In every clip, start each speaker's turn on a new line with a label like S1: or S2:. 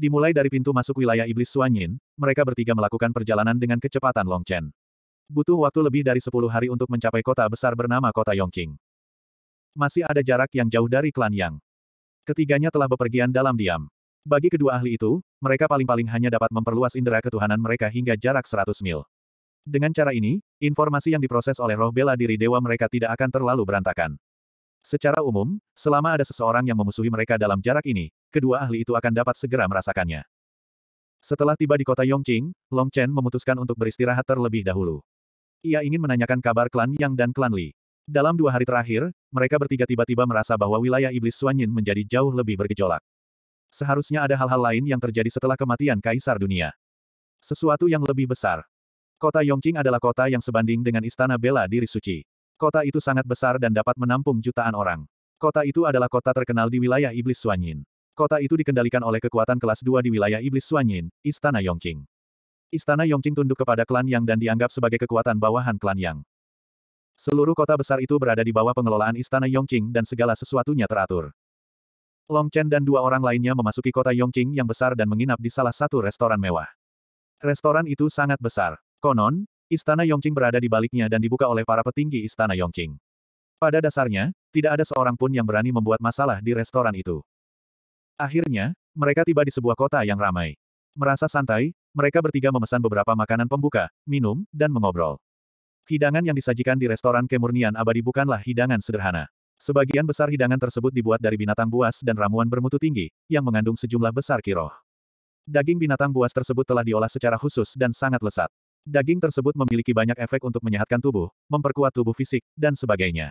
S1: Dimulai dari pintu masuk wilayah iblis Suanyin, mereka bertiga melakukan perjalanan dengan kecepatan Longchen. Butuh waktu lebih dari 10 hari untuk mencapai kota besar bernama Kota Yongqing. Masih ada jarak yang jauh dari klan Yang. Ketiganya telah bepergian dalam diam. Bagi kedua ahli itu, mereka paling-paling hanya dapat memperluas indera ketuhanan mereka hingga jarak 100 mil. Dengan cara ini, informasi yang diproses oleh roh bela diri dewa mereka tidak akan terlalu berantakan. Secara umum, selama ada seseorang yang memusuhi mereka dalam jarak ini, kedua ahli itu akan dapat segera merasakannya. Setelah tiba di kota Yongqing, Long Chen memutuskan untuk beristirahat terlebih dahulu. Ia ingin menanyakan kabar klan Yang dan klan Li. Dalam dua hari terakhir, mereka bertiga tiba-tiba merasa bahwa wilayah iblis Suanyin menjadi jauh lebih bergejolak. Seharusnya ada hal-hal lain yang terjadi setelah kematian kaisar dunia. Sesuatu yang lebih besar. Kota Yongqing adalah kota yang sebanding dengan istana bela diri suci. Kota itu sangat besar dan dapat menampung jutaan orang. Kota itu adalah kota terkenal di wilayah Iblis Suanyin. Kota itu dikendalikan oleh kekuatan kelas 2 di wilayah Iblis Suanyin, Istana Yongqing. Istana Yongqing tunduk kepada klan Yang dan dianggap sebagai kekuatan bawahan klan Yang. Seluruh kota besar itu berada di bawah pengelolaan Istana Yongqing dan segala sesuatunya teratur. Long Chen dan dua orang lainnya memasuki kota Yongqing yang besar dan menginap di salah satu restoran mewah. Restoran itu sangat besar. Konon, Istana Yongqing berada di baliknya dan dibuka oleh para petinggi Istana Yongqing. Pada dasarnya, tidak ada seorang pun yang berani membuat masalah di restoran itu. Akhirnya, mereka tiba di sebuah kota yang ramai. Merasa santai, mereka bertiga memesan beberapa makanan pembuka, minum, dan mengobrol. Hidangan yang disajikan di restoran kemurnian abadi bukanlah hidangan sederhana. Sebagian besar hidangan tersebut dibuat dari binatang buas dan ramuan bermutu tinggi, yang mengandung sejumlah besar kiroh. Daging binatang buas tersebut telah diolah secara khusus dan sangat lesat. Daging tersebut memiliki banyak efek untuk menyehatkan tubuh, memperkuat tubuh fisik, dan sebagainya.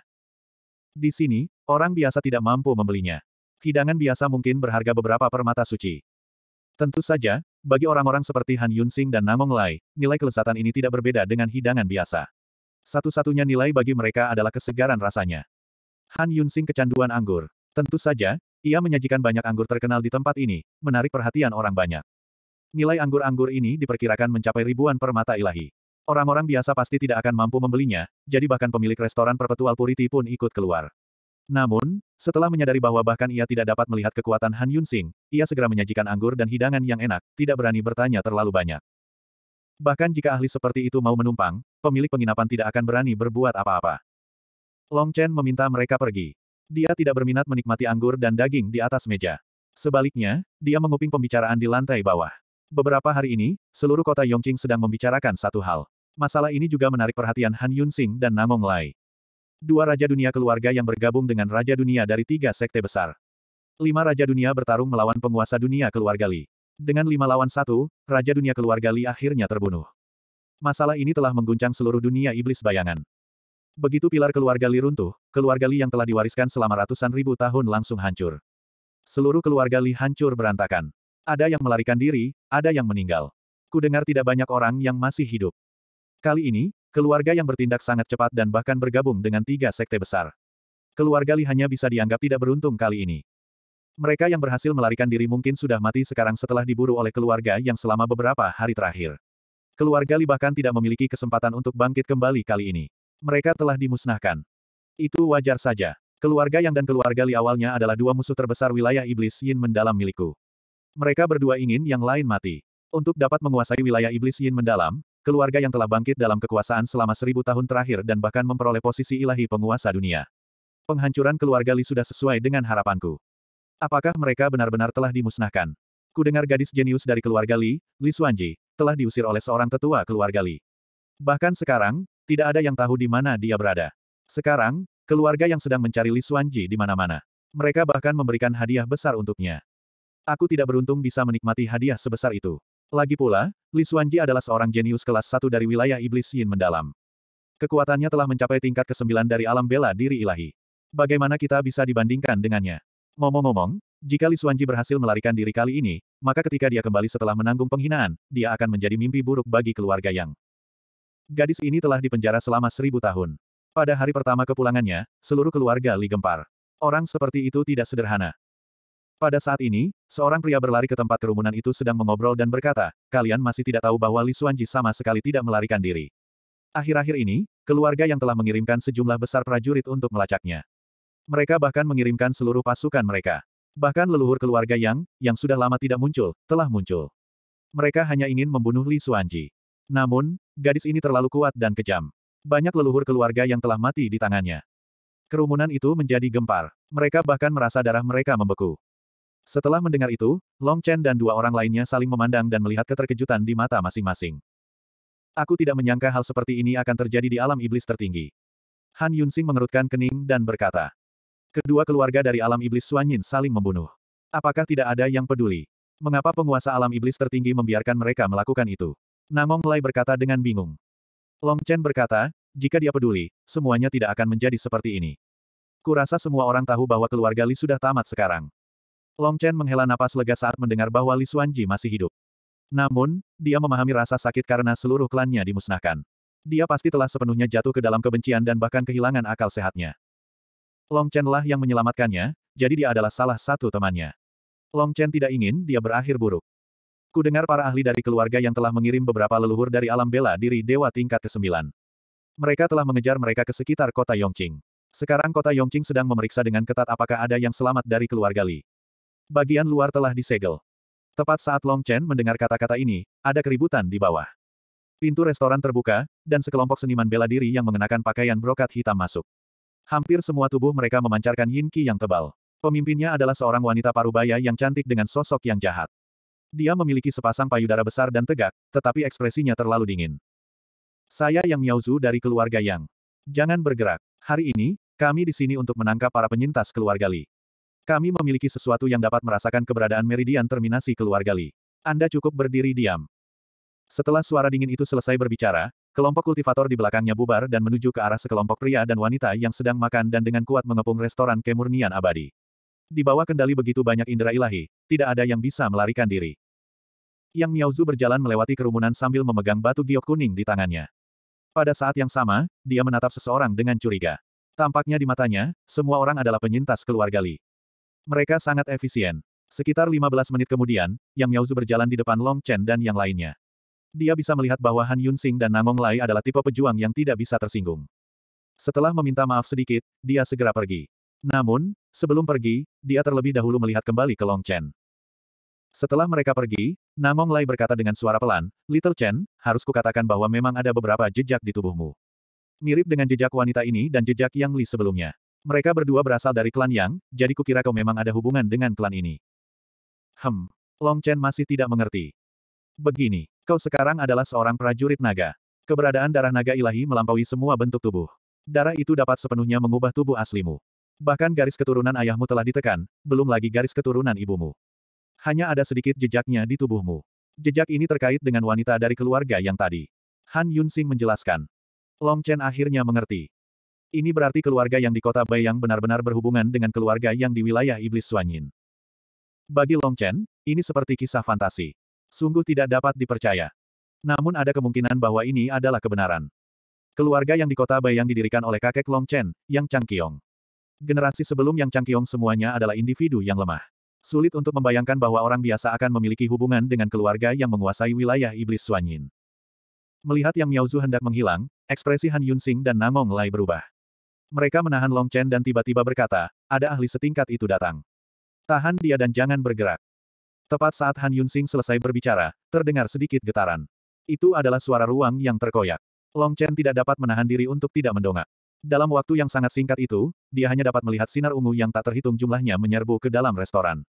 S1: Di sini, orang biasa tidak mampu membelinya. Hidangan biasa mungkin berharga beberapa permata suci. Tentu saja, bagi orang-orang seperti Han Yunsing dan Namong Lai, nilai kelezatan ini tidak berbeda dengan hidangan biasa. Satu-satunya nilai bagi mereka adalah kesegaran rasanya. Han Yunsing kecanduan anggur. Tentu saja, ia menyajikan banyak anggur terkenal di tempat ini, menarik perhatian orang banyak. Nilai anggur-anggur ini diperkirakan mencapai ribuan permata ilahi. Orang-orang biasa pasti tidak akan mampu membelinya, jadi bahkan pemilik restoran Perpetual Puriti pun ikut keluar. Namun, setelah menyadari bahwa bahkan ia tidak dapat melihat kekuatan Han Yun Sing, ia segera menyajikan anggur dan hidangan yang enak, tidak berani bertanya terlalu banyak. Bahkan jika ahli seperti itu mau menumpang, pemilik penginapan tidak akan berani berbuat apa-apa. Long Chen meminta mereka pergi. Dia tidak berminat menikmati anggur dan daging di atas meja. Sebaliknya, dia menguping pembicaraan di lantai bawah. Beberapa hari ini, seluruh kota Yongqing sedang membicarakan satu hal. Masalah ini juga menarik perhatian Han Yunsing dan Namong Lai. Dua Raja Dunia keluarga yang bergabung dengan Raja Dunia dari tiga sekte besar. Lima Raja Dunia bertarung melawan penguasa dunia keluarga Li. Dengan lima lawan satu, Raja Dunia keluarga Li akhirnya terbunuh. Masalah ini telah mengguncang seluruh dunia iblis bayangan. Begitu pilar keluarga Li runtuh, keluarga Li yang telah diwariskan selama ratusan ribu tahun langsung hancur. Seluruh keluarga Li hancur berantakan. Ada yang melarikan diri, ada yang meninggal. Ku dengar tidak banyak orang yang masih hidup. Kali ini, keluarga yang bertindak sangat cepat dan bahkan bergabung dengan tiga sekte besar. Keluarga Li hanya bisa dianggap tidak beruntung kali ini. Mereka yang berhasil melarikan diri mungkin sudah mati sekarang setelah diburu oleh keluarga yang selama beberapa hari terakhir. Keluarga Li bahkan tidak memiliki kesempatan untuk bangkit kembali kali ini. Mereka telah dimusnahkan. Itu wajar saja. Keluarga Yang dan keluarga Li awalnya adalah dua musuh terbesar wilayah iblis Yin mendalam milikku. Mereka berdua ingin yang lain mati. Untuk dapat menguasai wilayah iblis Yin mendalam, keluarga yang telah bangkit dalam kekuasaan selama seribu tahun terakhir dan bahkan memperoleh posisi ilahi penguasa dunia. Penghancuran keluarga Li sudah sesuai dengan harapanku. Apakah mereka benar-benar telah dimusnahkan? Kudengar gadis jenius dari keluarga Li, Li Xuanji, telah diusir oleh seorang tetua keluarga Li. Bahkan sekarang, tidak ada yang tahu di mana dia berada. Sekarang, keluarga yang sedang mencari Li Xuanji di mana-mana. Mereka bahkan memberikan hadiah besar untuknya. Aku tidak beruntung bisa menikmati hadiah sebesar itu. Lagi pula, Li Xuanji adalah seorang jenius kelas satu dari wilayah iblis Yin mendalam. Kekuatannya telah mencapai tingkat ke-9 dari alam bela diri ilahi. Bagaimana kita bisa dibandingkan dengannya? Ngomong-ngomong, jika Li Xuanji berhasil melarikan diri kali ini, maka ketika dia kembali setelah menanggung penghinaan, dia akan menjadi mimpi buruk bagi keluarga Yang. Gadis ini telah dipenjara selama seribu tahun. Pada hari pertama kepulangannya, seluruh keluarga Li gempar. Orang seperti itu tidak sederhana. Pada saat ini, seorang pria berlari ke tempat kerumunan itu sedang mengobrol dan berkata, kalian masih tidak tahu bahwa Li Xuanji sama sekali tidak melarikan diri. Akhir-akhir ini, keluarga yang telah mengirimkan sejumlah besar prajurit untuk melacaknya. Mereka bahkan mengirimkan seluruh pasukan mereka. Bahkan leluhur keluarga Yang, yang sudah lama tidak muncul, telah muncul. Mereka hanya ingin membunuh Li Xuanji. Namun, gadis ini terlalu kuat dan kejam. Banyak leluhur keluarga yang telah mati di tangannya. Kerumunan itu menjadi gempar. Mereka bahkan merasa darah mereka membeku. Setelah mendengar itu, Long Chen dan dua orang lainnya saling memandang dan melihat keterkejutan di mata masing-masing. Aku tidak menyangka hal seperti ini akan terjadi di alam iblis tertinggi. Han Yunsing mengerutkan kening dan berkata. Kedua keluarga dari alam iblis Suanyin saling membunuh. Apakah tidak ada yang peduli? Mengapa penguasa alam iblis tertinggi membiarkan mereka melakukan itu? Namong Lai berkata dengan bingung. Long Chen berkata, jika dia peduli, semuanya tidak akan menjadi seperti ini. Kurasa semua orang tahu bahwa keluarga Li sudah tamat sekarang. Long Chen menghela napas lega saat mendengar bahwa Li Xuanji masih hidup. Namun, dia memahami rasa sakit karena seluruh klannya dimusnahkan. Dia pasti telah sepenuhnya jatuh ke dalam kebencian dan bahkan kehilangan akal sehatnya. Long Chen lah yang menyelamatkannya, jadi dia adalah salah satu temannya. Long Chen tidak ingin dia berakhir buruk. Ku dengar para ahli dari keluarga yang telah mengirim beberapa leluhur dari alam bela diri dewa tingkat ke-9. Mereka telah mengejar mereka ke sekitar kota Yongqing. Sekarang kota Yongqing sedang memeriksa dengan ketat apakah ada yang selamat dari keluarga Li. Bagian luar telah disegel. Tepat saat Long Chen mendengar kata-kata ini, ada keributan di bawah. Pintu restoran terbuka, dan sekelompok seniman bela diri yang mengenakan pakaian brokat hitam masuk. Hampir semua tubuh mereka memancarkan yin qi yang tebal. Pemimpinnya adalah seorang wanita parubaya yang cantik dengan sosok yang jahat. Dia memiliki sepasang payudara besar dan tegak, tetapi ekspresinya terlalu dingin. Saya Yang Miaozu dari keluarga Yang. Jangan bergerak. Hari ini, kami di sini untuk menangkap para penyintas keluarga Li. Kami memiliki sesuatu yang dapat merasakan keberadaan meridian terminasi keluarga Li. Anda cukup berdiri diam. Setelah suara dingin itu selesai berbicara, kelompok kultivator di belakangnya bubar dan menuju ke arah sekelompok pria dan wanita yang sedang makan dan dengan kuat mengepung restoran kemurnian abadi. Di bawah kendali begitu banyak indera ilahi, tidak ada yang bisa melarikan diri. Yang Miaozu berjalan melewati kerumunan sambil memegang batu giok kuning di tangannya. Pada saat yang sama, dia menatap seseorang dengan curiga. Tampaknya di matanya, semua orang adalah penyintas keluarga Li. Mereka sangat efisien. Sekitar 15 menit kemudian, Yang Miaozu berjalan di depan Long Chen dan yang lainnya. Dia bisa melihat bahwa Han Yun Sing dan Nangong Lai adalah tipe pejuang yang tidak bisa tersinggung. Setelah meminta maaf sedikit, dia segera pergi. Namun, sebelum pergi, dia terlebih dahulu melihat kembali ke Long Chen. Setelah mereka pergi, Nangong Lai berkata dengan suara pelan, Little Chen, harus kukatakan bahwa memang ada beberapa jejak di tubuhmu. Mirip dengan jejak wanita ini dan jejak Yang Li sebelumnya. Mereka berdua berasal dari klan Yang, jadi kukira kau memang ada hubungan dengan klan ini. Hem. Long Chen masih tidak mengerti. Begini, kau sekarang adalah seorang prajurit naga. Keberadaan darah naga ilahi melampaui semua bentuk tubuh. Darah itu dapat sepenuhnya mengubah tubuh aslimu. Bahkan garis keturunan ayahmu telah ditekan, belum lagi garis keturunan ibumu. Hanya ada sedikit jejaknya di tubuhmu. Jejak ini terkait dengan wanita dari keluarga yang tadi. Han Yunsing menjelaskan. Long Chen akhirnya mengerti. Ini berarti keluarga yang di kota bayang benar-benar berhubungan dengan keluarga yang di wilayah iblis Suanyin. Bagi Long Chen, ini seperti kisah fantasi. Sungguh tidak dapat dipercaya. Namun ada kemungkinan bahwa ini adalah kebenaran. Keluarga yang di kota bayang didirikan oleh kakek Long Chen, Yang chang Kiong. Generasi sebelum Yang chang Kiong semuanya adalah individu yang lemah. Sulit untuk membayangkan bahwa orang biasa akan memiliki hubungan dengan keluarga yang menguasai wilayah iblis Suanyin. Melihat yang Miaozu hendak menghilang, ekspresi Han yun Sing dan Nangong Lai berubah. Mereka menahan Long Chen dan tiba-tiba berkata, ada ahli setingkat itu datang. Tahan dia dan jangan bergerak. Tepat saat Han Yunsing selesai berbicara, terdengar sedikit getaran. Itu adalah suara ruang yang terkoyak. Long Chen tidak dapat menahan diri untuk tidak mendongak. Dalam waktu yang sangat singkat itu, dia hanya dapat melihat sinar ungu yang tak terhitung jumlahnya menyerbu ke dalam restoran.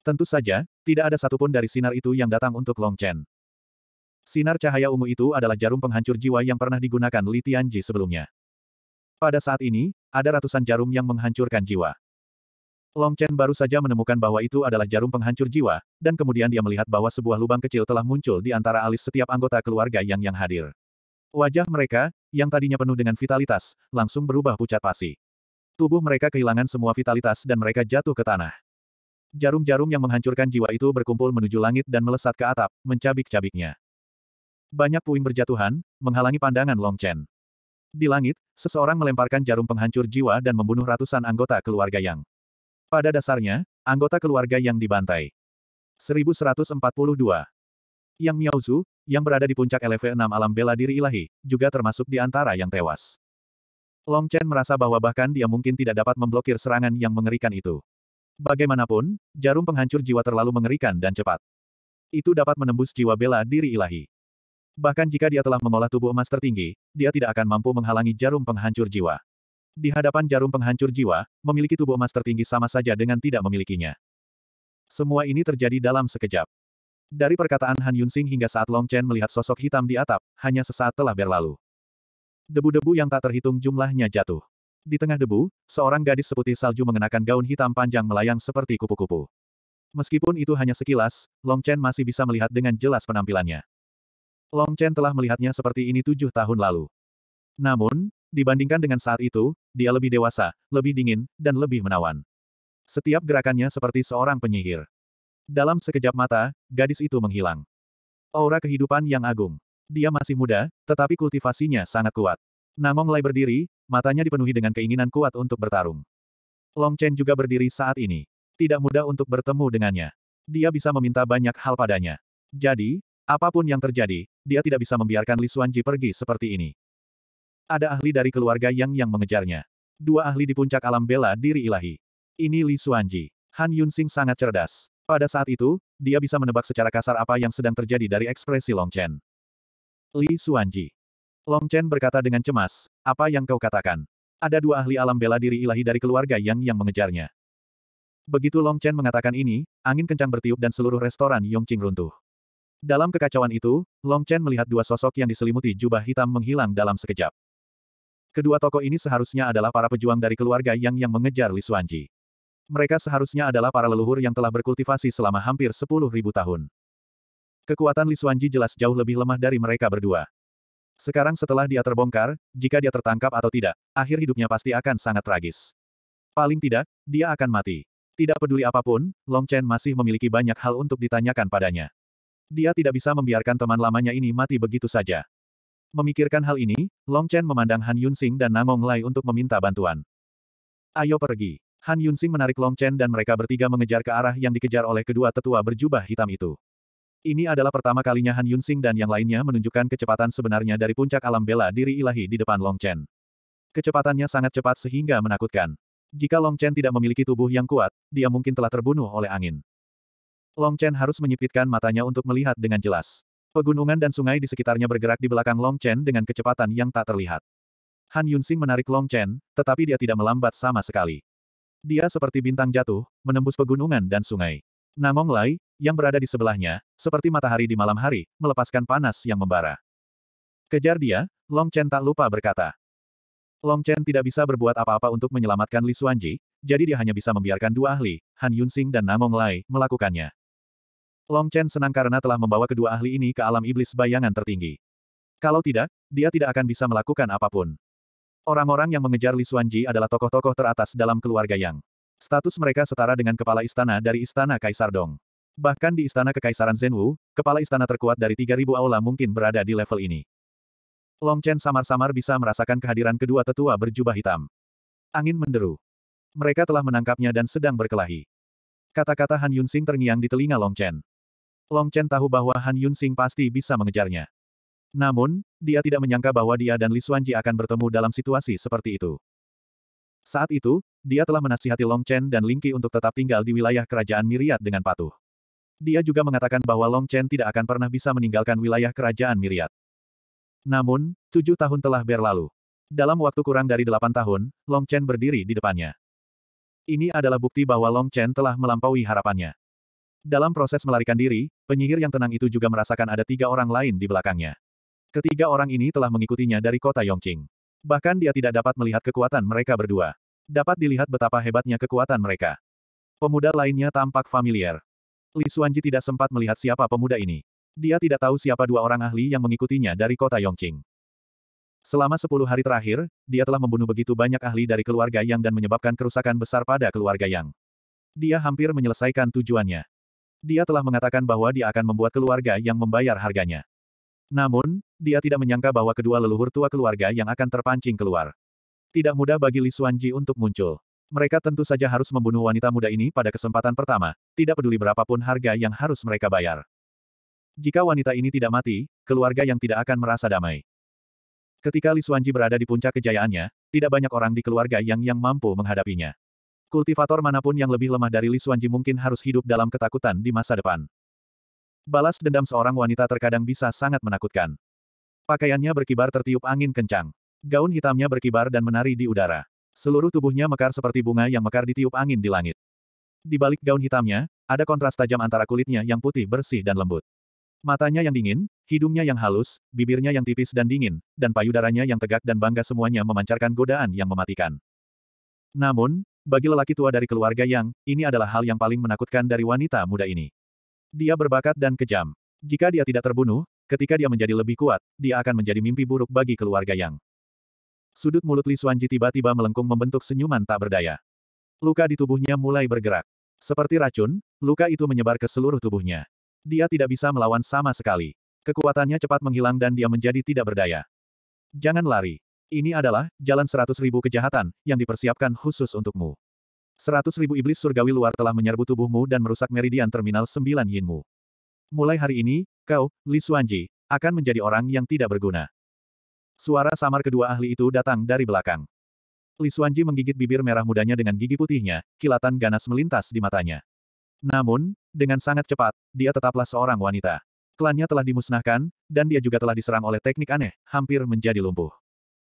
S1: Tentu saja, tidak ada satupun dari sinar itu yang datang untuk Long Chen. Sinar cahaya ungu itu adalah jarum penghancur jiwa yang pernah digunakan Li Tianji sebelumnya. Pada saat ini, ada ratusan jarum yang menghancurkan jiwa. Long Chen baru saja menemukan bahwa itu adalah jarum penghancur jiwa, dan kemudian dia melihat bahwa sebuah lubang kecil telah muncul di antara alis setiap anggota keluarga yang yang hadir. Wajah mereka, yang tadinya penuh dengan vitalitas, langsung berubah pucat pasi. Tubuh mereka kehilangan semua vitalitas dan mereka jatuh ke tanah. Jarum-jarum yang menghancurkan jiwa itu berkumpul menuju langit dan melesat ke atap, mencabik-cabiknya. Banyak puing berjatuhan, menghalangi pandangan Long Chen. Di langit, seseorang melemparkan jarum penghancur jiwa dan membunuh ratusan anggota keluarga Yang. Pada dasarnya, anggota keluarga Yang dibantai. 1142. Yang Miaozu, yang berada di puncak LV6 alam bela diri ilahi, juga termasuk di antara yang tewas. Long Chen merasa bahwa bahkan dia mungkin tidak dapat memblokir serangan yang mengerikan itu. Bagaimanapun, jarum penghancur jiwa terlalu mengerikan dan cepat. Itu dapat menembus jiwa bela diri ilahi. Bahkan jika dia telah mengolah tubuh emas tertinggi, dia tidak akan mampu menghalangi jarum penghancur jiwa. Di hadapan jarum penghancur jiwa, memiliki tubuh emas tertinggi sama saja dengan tidak memilikinya. Semua ini terjadi dalam sekejap. Dari perkataan Han Yunsing hingga saat Long Chen melihat sosok hitam di atap, hanya sesaat telah berlalu. Debu-debu yang tak terhitung jumlahnya jatuh. Di tengah debu, seorang gadis seputih salju mengenakan gaun hitam panjang melayang seperti kupu-kupu. Meskipun itu hanya sekilas, Long Chen masih bisa melihat dengan jelas penampilannya. Long Chen telah melihatnya seperti ini tujuh tahun lalu. Namun, dibandingkan dengan saat itu, dia lebih dewasa, lebih dingin, dan lebih menawan. Setiap gerakannya seperti seorang penyihir. Dalam sekejap mata, gadis itu menghilang. Aura kehidupan yang agung. Dia masih muda, tetapi kultivasinya sangat kuat. Namong Lai berdiri, matanya dipenuhi dengan keinginan kuat untuk bertarung. Long Chen juga berdiri saat ini. Tidak mudah untuk bertemu dengannya. Dia bisa meminta banyak hal padanya. Jadi, apapun yang terjadi, dia tidak bisa membiarkan Li Xuanji pergi seperti ini. Ada ahli dari keluarga Yang yang mengejarnya. Dua ahli di puncak alam bela diri ilahi. Ini Li Xuanji. Han Yunsing sangat cerdas. Pada saat itu, dia bisa menebak secara kasar apa yang sedang terjadi dari ekspresi Long Chen. Li Xuanji. Long Chen berkata dengan cemas, apa yang kau katakan? Ada dua ahli alam bela diri ilahi dari keluarga Yang yang mengejarnya. Begitu Long Chen mengatakan ini, angin kencang bertiup dan seluruh restoran Yongqing runtuh. Dalam kekacauan itu, Long Chen melihat dua sosok yang diselimuti jubah hitam menghilang dalam sekejap. Kedua tokoh ini seharusnya adalah para pejuang dari keluarga yang yang mengejar Li Xuanji. Mereka seharusnya adalah para leluhur yang telah berkultivasi selama hampir sepuluh ribu tahun. Kekuatan Li Xuanji jelas jauh lebih lemah dari mereka berdua. Sekarang setelah dia terbongkar, jika dia tertangkap atau tidak, akhir hidupnya pasti akan sangat tragis. Paling tidak, dia akan mati. Tidak peduli apapun, Long Chen masih memiliki banyak hal untuk ditanyakan padanya. Dia tidak bisa membiarkan teman lamanya ini mati begitu saja. Memikirkan hal ini, Long Chen memandang Han Yunsing dan Nangong Lai untuk meminta bantuan. Ayo pergi. Han Yunsing menarik Long Chen dan mereka bertiga mengejar ke arah yang dikejar oleh kedua tetua berjubah hitam itu. Ini adalah pertama kalinya Han Yunsing dan yang lainnya menunjukkan kecepatan sebenarnya dari puncak alam bela diri ilahi di depan Long Chen. Kecepatannya sangat cepat sehingga menakutkan. Jika Long Chen tidak memiliki tubuh yang kuat, dia mungkin telah terbunuh oleh angin. Long Chen harus menyipitkan matanya untuk melihat dengan jelas. Pegunungan dan sungai di sekitarnya bergerak di belakang Long Chen dengan kecepatan yang tak terlihat. Han Yunsing menarik Long Chen, tetapi dia tidak melambat sama sekali. Dia seperti bintang jatuh, menembus pegunungan dan sungai. Namong Lai, yang berada di sebelahnya, seperti matahari di malam hari, melepaskan panas yang membara. Kejar dia, Long Chen tak lupa berkata. Long Chen tidak bisa berbuat apa-apa untuk menyelamatkan Li Xuanji, jadi dia hanya bisa membiarkan dua ahli, Han Yunsing dan Namong Lai, melakukannya. Long Chen senang karena telah membawa kedua ahli ini ke alam iblis bayangan tertinggi. Kalau tidak, dia tidak akan bisa melakukan apapun. Orang-orang yang mengejar Li Xuanji adalah tokoh-tokoh teratas dalam keluarga Yang. Status mereka setara dengan kepala istana dari istana Kaisar Dong. Bahkan di istana kekaisaran Zhenwu, kepala istana terkuat dari 3000 aula mungkin berada di level ini. Long Chen samar-samar bisa merasakan kehadiran kedua tetua berjubah hitam. Angin menderu. Mereka telah menangkapnya dan sedang berkelahi. Kata-kata Han Yunxing terngiang di telinga Long Chen. Long Chen tahu bahwa Han Yun Sing pasti bisa mengejarnya. Namun, dia tidak menyangka bahwa dia dan Li Xuanji akan bertemu dalam situasi seperti itu. Saat itu, dia telah menasihati Long Chen dan Ling Qi untuk tetap tinggal di wilayah kerajaan Miriat dengan patuh. Dia juga mengatakan bahwa Long Chen tidak akan pernah bisa meninggalkan wilayah kerajaan Miriat. Namun, tujuh tahun telah berlalu. Dalam waktu kurang dari delapan tahun, Long Chen berdiri di depannya. Ini adalah bukti bahwa Long Chen telah melampaui harapannya. Dalam proses melarikan diri, penyihir yang tenang itu juga merasakan ada tiga orang lain di belakangnya. Ketiga orang ini telah mengikutinya dari kota Yongqing. Bahkan dia tidak dapat melihat kekuatan mereka berdua. Dapat dilihat betapa hebatnya kekuatan mereka. Pemuda lainnya tampak familiar. Li Xuanji tidak sempat melihat siapa pemuda ini. Dia tidak tahu siapa dua orang ahli yang mengikutinya dari kota Yongqing. Selama sepuluh hari terakhir, dia telah membunuh begitu banyak ahli dari keluarga Yang dan menyebabkan kerusakan besar pada keluarga Yang. Dia hampir menyelesaikan tujuannya. Dia telah mengatakan bahwa dia akan membuat keluarga yang membayar harganya. Namun, dia tidak menyangka bahwa kedua leluhur tua keluarga yang akan terpancing keluar. Tidak mudah bagi Li Xuanji untuk muncul. Mereka tentu saja harus membunuh wanita muda ini pada kesempatan pertama, tidak peduli berapapun harga yang harus mereka bayar. Jika wanita ini tidak mati, keluarga yang tidak akan merasa damai. Ketika Li Xuanji berada di puncak kejayaannya, tidak banyak orang di keluarga yang yang mampu menghadapinya. Kultivator manapun yang lebih lemah dari Li Xuanji mungkin harus hidup dalam ketakutan di masa depan. Balas dendam seorang wanita terkadang bisa sangat menakutkan. Pakaiannya berkibar tertiup angin kencang. Gaun hitamnya berkibar dan menari di udara. Seluruh tubuhnya mekar seperti bunga yang mekar ditiup angin di langit. Di balik gaun hitamnya, ada kontras tajam antara kulitnya yang putih bersih dan lembut. Matanya yang dingin, hidungnya yang halus, bibirnya yang tipis dan dingin, dan payudaranya yang tegak dan bangga semuanya memancarkan godaan yang mematikan. Namun, bagi lelaki tua dari keluarga Yang, ini adalah hal yang paling menakutkan dari wanita muda ini. Dia berbakat dan kejam. Jika dia tidak terbunuh, ketika dia menjadi lebih kuat, dia akan menjadi mimpi buruk bagi keluarga Yang. Sudut mulut Li Xuanji tiba-tiba melengkung membentuk senyuman tak berdaya. Luka di tubuhnya mulai bergerak. Seperti racun, luka itu menyebar ke seluruh tubuhnya. Dia tidak bisa melawan sama sekali. Kekuatannya cepat menghilang dan dia menjadi tidak berdaya. Jangan lari. Ini adalah jalan seratus ribu kejahatan yang dipersiapkan khusus untukmu. Seratus ribu iblis surgawi luar telah menyerbu tubuhmu dan merusak meridian terminal sembilan yinmu. Mulai hari ini, kau, Li Xuanji, akan menjadi orang yang tidak berguna. Suara samar kedua ahli itu datang dari belakang. Li Xuanji menggigit bibir merah mudanya dengan gigi putihnya, kilatan ganas melintas di matanya. Namun, dengan sangat cepat, dia tetaplah seorang wanita. Klannya telah dimusnahkan, dan dia juga telah diserang oleh teknik aneh, hampir menjadi lumpuh.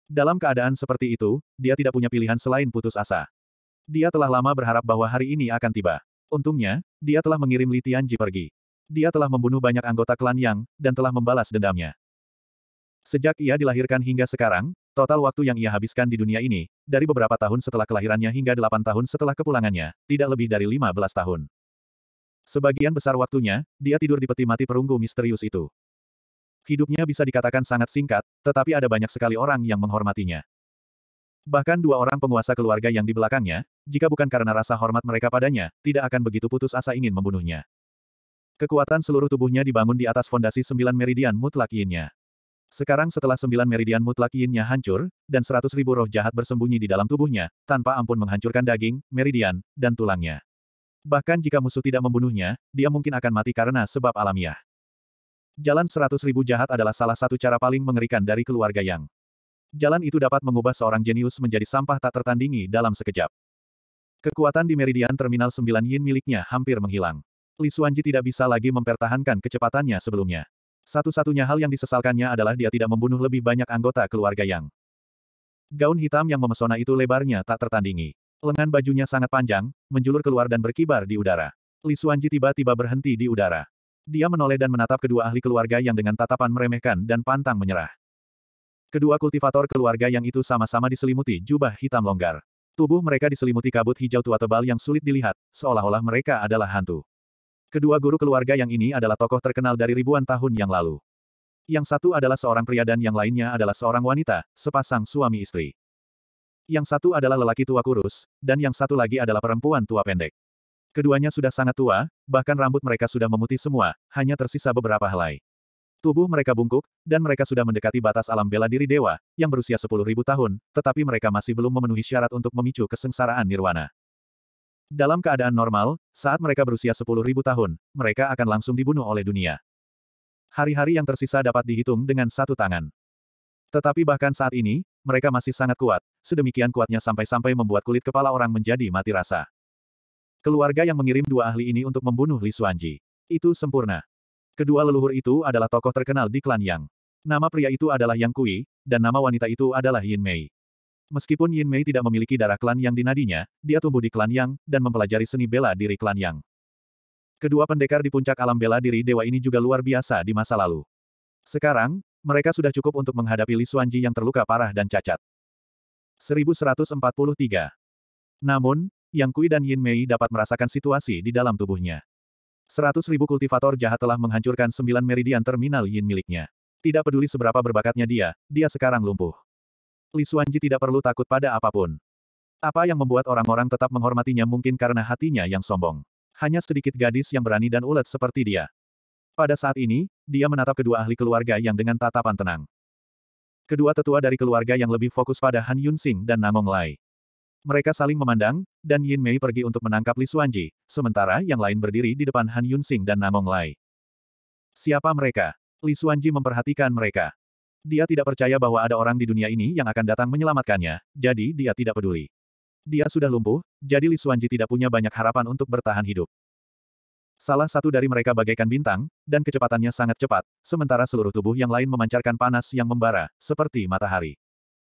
S1: Dalam keadaan seperti itu, dia tidak punya pilihan selain putus asa. Dia telah lama berharap bahwa hari ini akan tiba. Untungnya, dia telah mengirim Li Tianji pergi. Dia telah membunuh banyak anggota klan Yang, dan telah membalas dendamnya. Sejak ia dilahirkan hingga sekarang, total waktu yang ia habiskan di dunia ini, dari beberapa tahun setelah kelahirannya hingga delapan tahun setelah kepulangannya, tidak lebih dari lima belas tahun. Sebagian besar waktunya, dia tidur di peti mati perunggu misterius itu. Hidupnya bisa dikatakan sangat singkat, tetapi ada banyak sekali orang yang menghormatinya. Bahkan dua orang penguasa keluarga yang di belakangnya, jika bukan karena rasa hormat mereka padanya, tidak akan begitu putus asa ingin membunuhnya. Kekuatan seluruh tubuhnya dibangun di atas fondasi sembilan meridian mutlak Yinnya. Sekarang setelah sembilan meridian mutlak Yinnya hancur, dan seratus ribu roh jahat bersembunyi di dalam tubuhnya, tanpa ampun menghancurkan daging, meridian, dan tulangnya. Bahkan jika musuh tidak membunuhnya, dia mungkin akan mati karena sebab alamiah. Jalan seratus ribu jahat adalah salah satu cara paling mengerikan dari keluarga Yang. Jalan itu dapat mengubah seorang jenius menjadi sampah tak tertandingi dalam sekejap. Kekuatan di meridian terminal sembilan yin miliknya hampir menghilang. Li Suanji tidak bisa lagi mempertahankan kecepatannya sebelumnya. Satu-satunya hal yang disesalkannya adalah dia tidak membunuh lebih banyak anggota keluarga Yang. Gaun hitam yang memesona itu lebarnya tak tertandingi. Lengan bajunya sangat panjang, menjulur keluar dan berkibar di udara. Li Suanji tiba-tiba berhenti di udara. Dia menoleh dan menatap kedua ahli keluarga yang dengan tatapan meremehkan dan pantang menyerah. Kedua kultivator keluarga yang itu sama-sama diselimuti jubah hitam longgar. Tubuh mereka diselimuti kabut hijau tua tebal yang sulit dilihat, seolah-olah mereka adalah hantu. Kedua guru keluarga yang ini adalah tokoh terkenal dari ribuan tahun yang lalu. Yang satu adalah seorang pria dan yang lainnya adalah seorang wanita, sepasang suami istri. Yang satu adalah lelaki tua kurus, dan yang satu lagi adalah perempuan tua pendek. Keduanya sudah sangat tua, bahkan rambut mereka sudah memutih semua, hanya tersisa beberapa helai. Tubuh mereka bungkuk, dan mereka sudah mendekati batas alam bela diri dewa, yang berusia 10.000 tahun, tetapi mereka masih belum memenuhi syarat untuk memicu kesengsaraan nirwana. Dalam keadaan normal, saat mereka berusia 10.000 tahun, mereka akan langsung dibunuh oleh dunia. Hari-hari yang tersisa dapat dihitung dengan satu tangan. Tetapi bahkan saat ini, mereka masih sangat kuat, sedemikian kuatnya sampai-sampai membuat kulit kepala orang menjadi mati rasa. Keluarga yang mengirim dua ahli ini untuk membunuh Li Xuanji. Itu sempurna. Kedua leluhur itu adalah tokoh terkenal di klan Yang. Nama pria itu adalah Yang Kui, dan nama wanita itu adalah Yin Mei. Meskipun Yin Mei tidak memiliki darah klan Yang di nadinya, dia tumbuh di klan Yang, dan mempelajari seni bela diri klan Yang. Kedua pendekar di puncak alam bela diri dewa ini juga luar biasa di masa lalu. Sekarang, mereka sudah cukup untuk menghadapi Li Xuanji yang terluka parah dan cacat. 1143 namun, yang Kui dan Yin Mei dapat merasakan situasi di dalam tubuhnya. Seratus ribu kultivator jahat telah menghancurkan sembilan meridian terminal Yin miliknya. Tidak peduli seberapa berbakatnya dia, dia sekarang lumpuh. Li Xuanji tidak perlu takut pada apapun. Apa yang membuat orang-orang tetap menghormatinya mungkin karena hatinya yang sombong. Hanya sedikit gadis yang berani dan ulet seperti dia. Pada saat ini, dia menatap kedua ahli keluarga yang dengan tatapan tenang. Kedua tetua dari keluarga yang lebih fokus pada Han Yunsing dan Namong Lai. Mereka saling memandang, dan Yin Mei pergi untuk menangkap Li Xuanji, sementara yang lain berdiri di depan Han Yun Sing dan Namong Lai. Siapa mereka? Li Xuanji memperhatikan mereka. Dia tidak percaya bahwa ada orang di dunia ini yang akan datang menyelamatkannya, jadi dia tidak peduli. Dia sudah lumpuh, jadi Li Xuanji tidak punya banyak harapan untuk bertahan hidup. Salah satu dari mereka bagaikan bintang, dan kecepatannya sangat cepat, sementara seluruh tubuh yang lain memancarkan panas yang membara, seperti matahari.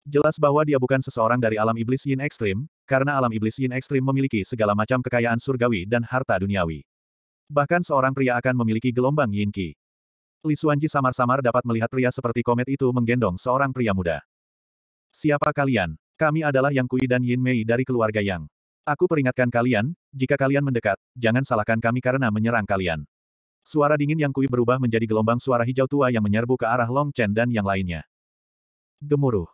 S1: Jelas bahwa dia bukan seseorang dari alam iblis yin ekstrim, karena alam iblis yin ekstrim memiliki segala macam kekayaan surgawi dan harta duniawi. Bahkan seorang pria akan memiliki gelombang yin Qi. Li Suanji samar-samar dapat melihat pria seperti komet itu menggendong seorang pria muda. Siapa kalian? Kami adalah Yang Kui dan Yin Mei dari keluarga Yang. Aku peringatkan kalian, jika kalian mendekat, jangan salahkan kami karena menyerang kalian. Suara dingin Yang Kui berubah menjadi gelombang suara hijau tua yang menyerbu ke arah Long Chen dan yang lainnya. Gemuruh.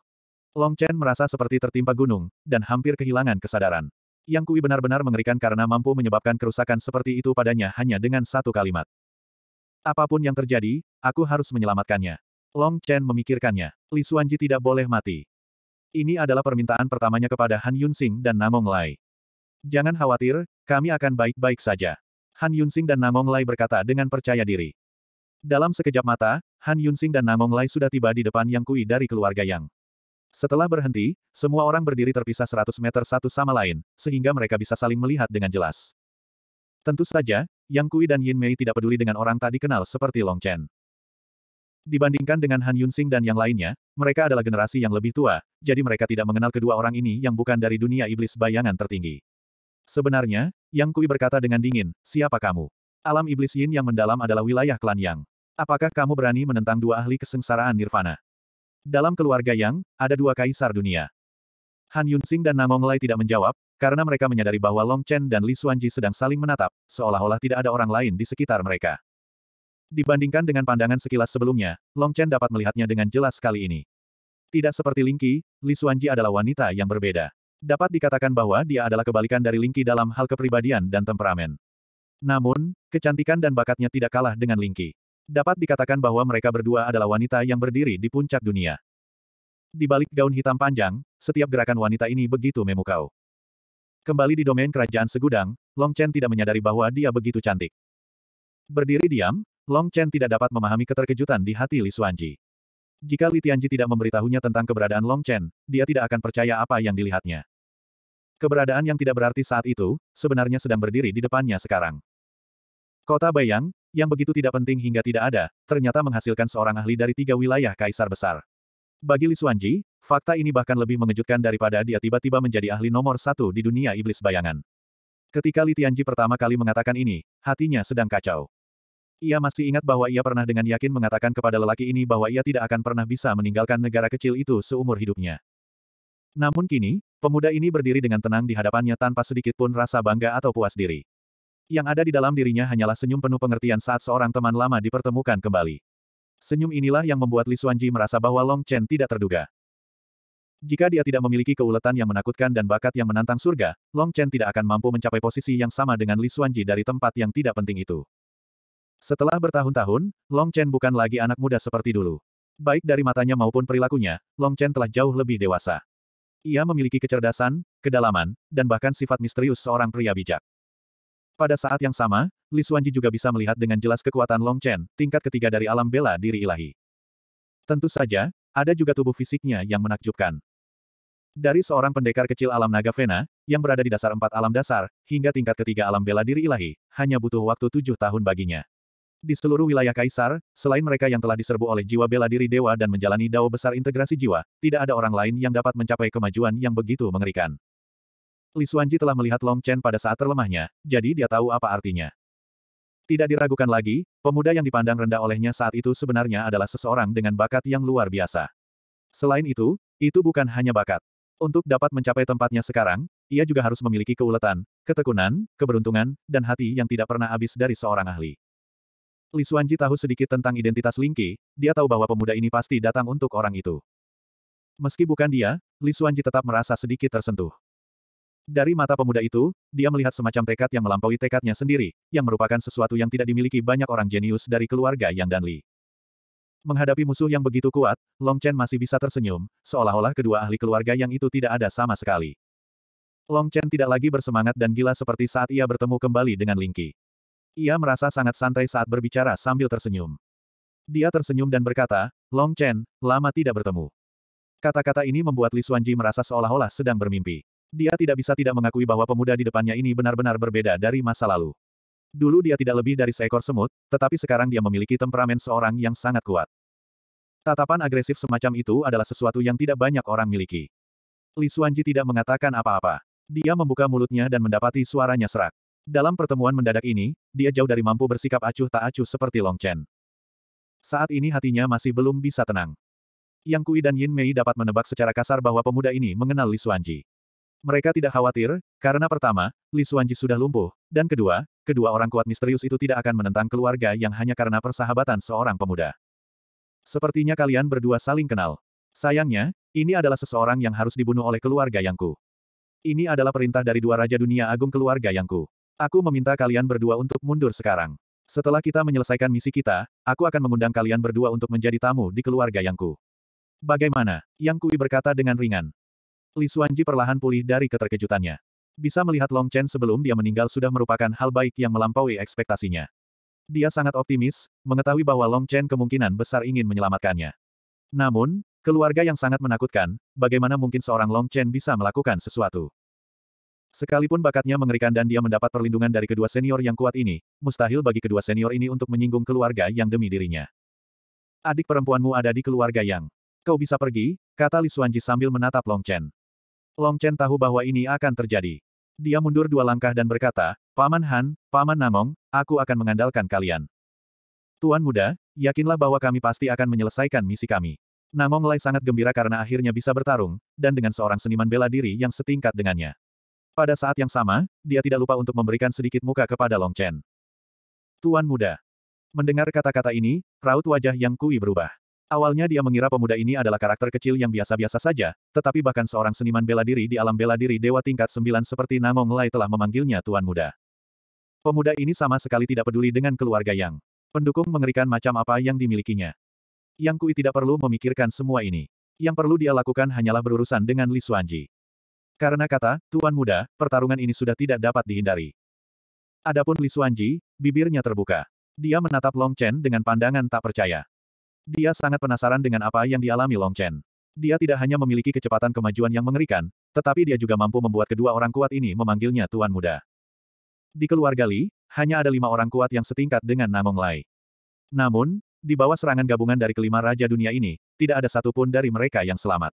S1: Long Chen merasa seperti tertimpa gunung, dan hampir kehilangan kesadaran. Yang Kui benar-benar mengerikan karena mampu menyebabkan kerusakan seperti itu padanya hanya dengan satu kalimat. Apapun yang terjadi, aku harus menyelamatkannya. Long Chen memikirkannya. Li Xuanji tidak boleh mati. Ini adalah permintaan pertamanya kepada Han Yunsing dan Namong Lai. Jangan khawatir, kami akan baik-baik saja. Han Yunsing dan Namong Lai berkata dengan percaya diri. Dalam sekejap mata, Han Yunsing dan Namong Lai sudah tiba di depan Yang Kui dari keluarga Yang. Setelah berhenti, semua orang berdiri terpisah 100 meter satu sama lain, sehingga mereka bisa saling melihat dengan jelas. Tentu saja, Yang Kui dan Yin Mei tidak peduli dengan orang tak dikenal seperti Long Chen. Dibandingkan dengan Han Yunsing dan yang lainnya, mereka adalah generasi yang lebih tua, jadi mereka tidak mengenal kedua orang ini yang bukan dari dunia iblis bayangan tertinggi. Sebenarnya, Yang Kui berkata dengan dingin, siapa kamu? Alam iblis Yin yang mendalam adalah wilayah klan Yang. Apakah kamu berani menentang dua ahli kesengsaraan Nirvana? Dalam keluarga Yang, ada dua kaisar dunia. Han Yunsing dan Nangong Lai tidak menjawab, karena mereka menyadari bahwa Long Chen dan Li Xuanji sedang saling menatap, seolah-olah tidak ada orang lain di sekitar mereka. Dibandingkan dengan pandangan sekilas sebelumnya, Long Chen dapat melihatnya dengan jelas kali ini. Tidak seperti Lingqi, Li Xuanji adalah wanita yang berbeda. Dapat dikatakan bahwa dia adalah kebalikan dari Lingqi dalam hal kepribadian dan temperamen. Namun, kecantikan dan bakatnya tidak kalah dengan Lingqi. Dapat dikatakan bahwa mereka berdua adalah wanita yang berdiri di puncak dunia. Di balik gaun hitam panjang, setiap gerakan wanita ini begitu memukau. Kembali di domain kerajaan segudang, Long Chen tidak menyadari bahwa dia begitu cantik. Berdiri diam, Long Chen tidak dapat memahami keterkejutan di hati Li Xuanji. Jika Li Tianji tidak memberitahunya tentang keberadaan Long Chen, dia tidak akan percaya apa yang dilihatnya. Keberadaan yang tidak berarti saat itu, sebenarnya sedang berdiri di depannya sekarang. Kota Bayang, yang begitu tidak penting hingga tidak ada, ternyata menghasilkan seorang ahli dari tiga wilayah kaisar besar. Bagi Li Xuanji, fakta ini bahkan lebih mengejutkan daripada dia tiba-tiba menjadi ahli nomor satu di dunia iblis bayangan. Ketika Li Tianji pertama kali mengatakan ini, hatinya sedang kacau. Ia masih ingat bahwa ia pernah dengan yakin mengatakan kepada lelaki ini bahwa ia tidak akan pernah bisa meninggalkan negara kecil itu seumur hidupnya. Namun kini, pemuda ini berdiri dengan tenang di hadapannya tanpa sedikit pun rasa bangga atau puas diri. Yang ada di dalam dirinya hanyalah senyum penuh pengertian saat seorang teman lama dipertemukan kembali. Senyum inilah yang membuat Li Xuanji merasa bahwa Long Chen tidak terduga. Jika dia tidak memiliki keuletan yang menakutkan dan bakat yang menantang surga, Long Chen tidak akan mampu mencapai posisi yang sama dengan Li Xuanji dari tempat yang tidak penting itu. Setelah bertahun-tahun, Long Chen bukan lagi anak muda seperti dulu. Baik dari matanya maupun perilakunya, Long Chen telah jauh lebih dewasa. Ia memiliki kecerdasan, kedalaman, dan bahkan sifat misterius seorang pria bijak. Pada saat yang sama, Li Xuanji juga bisa melihat dengan jelas kekuatan Long Chen, tingkat ketiga dari alam bela diri ilahi. Tentu saja, ada juga tubuh fisiknya yang menakjubkan. Dari seorang pendekar kecil alam naga Vena, yang berada di dasar empat alam dasar, hingga tingkat ketiga alam bela diri ilahi, hanya butuh waktu tujuh tahun baginya. Di seluruh wilayah Kaisar, selain mereka yang telah diserbu oleh jiwa bela diri dewa dan menjalani dao besar integrasi jiwa, tidak ada orang lain yang dapat mencapai kemajuan yang begitu mengerikan. Li Xuanji telah melihat Long Chen pada saat terlemahnya, jadi dia tahu apa artinya. Tidak diragukan lagi, pemuda yang dipandang rendah olehnya saat itu sebenarnya adalah seseorang dengan bakat yang luar biasa. Selain itu, itu bukan hanya bakat. Untuk dapat mencapai tempatnya sekarang, ia juga harus memiliki keuletan, ketekunan, keberuntungan, dan hati yang tidak pernah habis dari seorang ahli. Li Xuanji tahu sedikit tentang identitas Lingqi, dia tahu bahwa pemuda ini pasti datang untuk orang itu. Meski bukan dia, Li Xuanji tetap merasa sedikit tersentuh. Dari mata pemuda itu, dia melihat semacam tekad yang melampaui tekadnya sendiri, yang merupakan sesuatu yang tidak dimiliki banyak orang jenius dari keluarga Yang dan Danli. Menghadapi musuh yang begitu kuat, Long Chen masih bisa tersenyum, seolah-olah kedua ahli keluarga yang itu tidak ada sama sekali. Long Chen tidak lagi bersemangat dan gila seperti saat ia bertemu kembali dengan Ling Qi. Ia merasa sangat santai saat berbicara sambil tersenyum. Dia tersenyum dan berkata, Long Chen, lama tidak bertemu. Kata-kata ini membuat Li Xuanji merasa seolah-olah sedang bermimpi. Dia tidak bisa tidak mengakui bahwa pemuda di depannya ini benar-benar berbeda dari masa lalu. Dulu dia tidak lebih dari seekor semut, tetapi sekarang dia memiliki temperamen seorang yang sangat kuat. Tatapan agresif semacam itu adalah sesuatu yang tidak banyak orang miliki. Li Xuanji tidak mengatakan apa-apa. Dia membuka mulutnya dan mendapati suaranya serak. Dalam pertemuan mendadak ini, dia jauh dari mampu bersikap acuh tak acuh seperti Long Chen. Saat ini hatinya masih belum bisa tenang. Yang Kui dan Yin Mei dapat menebak secara kasar bahwa pemuda ini mengenal Li Xuanji. Mereka tidak khawatir, karena pertama, Li Suanji sudah lumpuh, dan kedua, kedua orang kuat misterius itu tidak akan menentang keluarga yang hanya karena persahabatan seorang pemuda. Sepertinya kalian berdua saling kenal. Sayangnya, ini adalah seseorang yang harus dibunuh oleh keluarga Yangku. Ini adalah perintah dari dua raja dunia agung keluarga Yangku. Aku meminta kalian berdua untuk mundur sekarang. Setelah kita menyelesaikan misi kita, aku akan mengundang kalian berdua untuk menjadi tamu di keluarga Yangku. Bagaimana? Yang Kui berkata dengan ringan. Li Xuanji perlahan pulih dari keterkejutannya. Bisa melihat Long Chen sebelum dia meninggal sudah merupakan hal baik yang melampaui ekspektasinya. Dia sangat optimis, mengetahui bahwa Long Chen kemungkinan besar ingin menyelamatkannya. Namun, keluarga yang sangat menakutkan, bagaimana mungkin seorang Long Chen bisa melakukan sesuatu. Sekalipun bakatnya mengerikan dan dia mendapat perlindungan dari kedua senior yang kuat ini, mustahil bagi kedua senior ini untuk menyinggung keluarga yang demi dirinya. Adik perempuanmu ada di keluarga yang. Kau bisa pergi, kata Li Xuanji sambil menatap Long Chen. Long Chen tahu bahwa ini akan terjadi. Dia mundur dua langkah dan berkata, Paman Han, Paman Namong, aku akan mengandalkan kalian. Tuan muda, yakinlah bahwa kami pasti akan menyelesaikan misi kami. Namong Lai sangat gembira karena akhirnya bisa bertarung, dan dengan seorang seniman bela diri yang setingkat dengannya. Pada saat yang sama, dia tidak lupa untuk memberikan sedikit muka kepada Long Chen. Tuan muda. Mendengar kata-kata ini, raut wajah Yang Kui berubah. Awalnya dia mengira pemuda ini adalah karakter kecil yang biasa-biasa saja, tetapi bahkan seorang seniman bela diri di alam bela diri dewa tingkat sembilan seperti Nangong Lai telah memanggilnya Tuan Muda. Pemuda ini sama sekali tidak peduli dengan keluarga Yang. Pendukung mengerikan macam apa yang dimilikinya. Yang Kui tidak perlu memikirkan semua ini. Yang perlu dia lakukan hanyalah berurusan dengan Li Suanji. Karena kata, Tuan Muda, pertarungan ini sudah tidak dapat dihindari. Adapun Li Suanji, bibirnya terbuka. Dia menatap Long Chen dengan pandangan tak percaya. Dia sangat penasaran dengan apa yang dialami Long Chen. Dia tidak hanya memiliki kecepatan kemajuan yang mengerikan, tetapi dia juga mampu membuat kedua orang kuat ini memanggilnya Tuan Muda. Di keluarga Li, hanya ada lima orang kuat yang setingkat dengan Namong Lai. Namun, di bawah serangan gabungan dari kelima raja dunia ini, tidak ada satupun dari mereka yang selamat.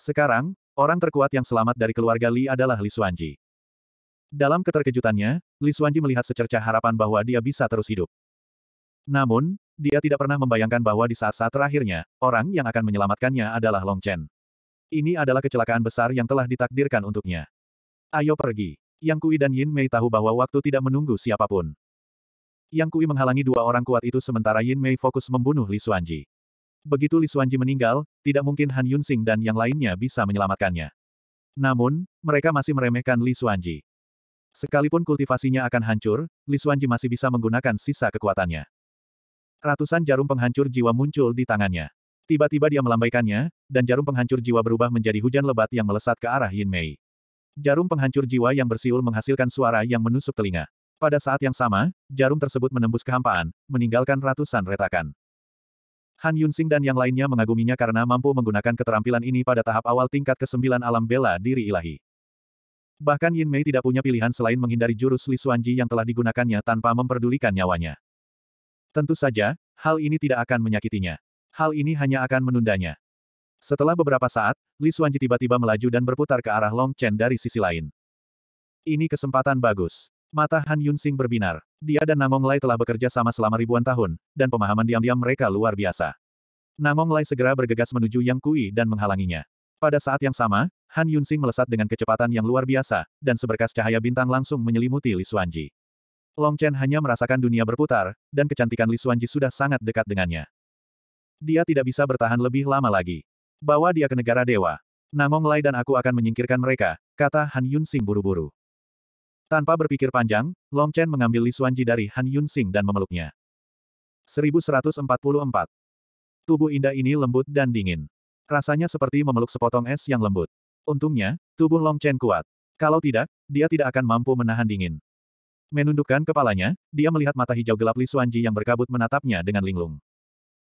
S1: Sekarang, orang terkuat yang selamat dari keluarga Li adalah Li Suanji. Dalam keterkejutannya, Li Suanji melihat secerca harapan bahwa dia bisa terus hidup. Namun, dia tidak pernah membayangkan bahwa di saat-saat terakhirnya, orang yang akan menyelamatkannya adalah Long Chen. Ini adalah kecelakaan besar yang telah ditakdirkan untuknya. Ayo pergi. Yang Kui dan Yin Mei tahu bahwa waktu tidak menunggu siapapun. Yang Kui menghalangi dua orang kuat itu sementara Yin Mei fokus membunuh Li Suanji. Begitu Li Suanji meninggal, tidak mungkin Han Yunsing dan yang lainnya bisa menyelamatkannya. Namun, mereka masih meremehkan Li Suanji. Sekalipun kultivasinya akan hancur, Li Suanji masih bisa menggunakan sisa kekuatannya. Ratusan jarum penghancur jiwa muncul di tangannya. Tiba-tiba dia melambaikannya, dan jarum penghancur jiwa berubah menjadi hujan lebat yang melesat ke arah Yin Mei. Jarum penghancur jiwa yang bersiul menghasilkan suara yang menusuk telinga. Pada saat yang sama, jarum tersebut menembus kehampaan, meninggalkan ratusan retakan. Han Yunxing dan yang lainnya mengaguminya karena mampu menggunakan keterampilan ini pada tahap awal tingkat ke-9 alam bela diri ilahi. Bahkan Yin Mei tidak punya pilihan selain menghindari jurus Li Xuanji yang telah digunakannya tanpa memperdulikan nyawanya. Tentu saja, hal ini tidak akan menyakitinya. Hal ini hanya akan menundanya. Setelah beberapa saat, Li Xuanji tiba-tiba melaju dan berputar ke arah Long Chen dari sisi lain. Ini kesempatan bagus. Mata Han Yunxing berbinar. Dia dan Nangong Lai telah bekerja sama selama ribuan tahun, dan pemahaman diam-diam mereka luar biasa. Nangong Lai segera bergegas menuju Yang Kui dan menghalanginya. Pada saat yang sama, Han Yunxing melesat dengan kecepatan yang luar biasa, dan seberkas cahaya bintang langsung menyelimuti Li Xuanji. Long Chen hanya merasakan dunia berputar, dan kecantikan Li Xuanji sudah sangat dekat dengannya. Dia tidak bisa bertahan lebih lama lagi. Bawa dia ke negara dewa. Nangong Lai dan aku akan menyingkirkan mereka, kata Han Yun Sing buru-buru. Tanpa berpikir panjang, Long Chen mengambil Li Xuanji dari Han Yun Sing dan memeluknya. 1144. Tubuh indah ini lembut dan dingin. Rasanya seperti memeluk sepotong es yang lembut. Untungnya, tubuh Long Chen kuat. Kalau tidak, dia tidak akan mampu menahan dingin. Menundukkan kepalanya, dia melihat mata hijau gelap Li Xuanji yang berkabut menatapnya dengan linglung.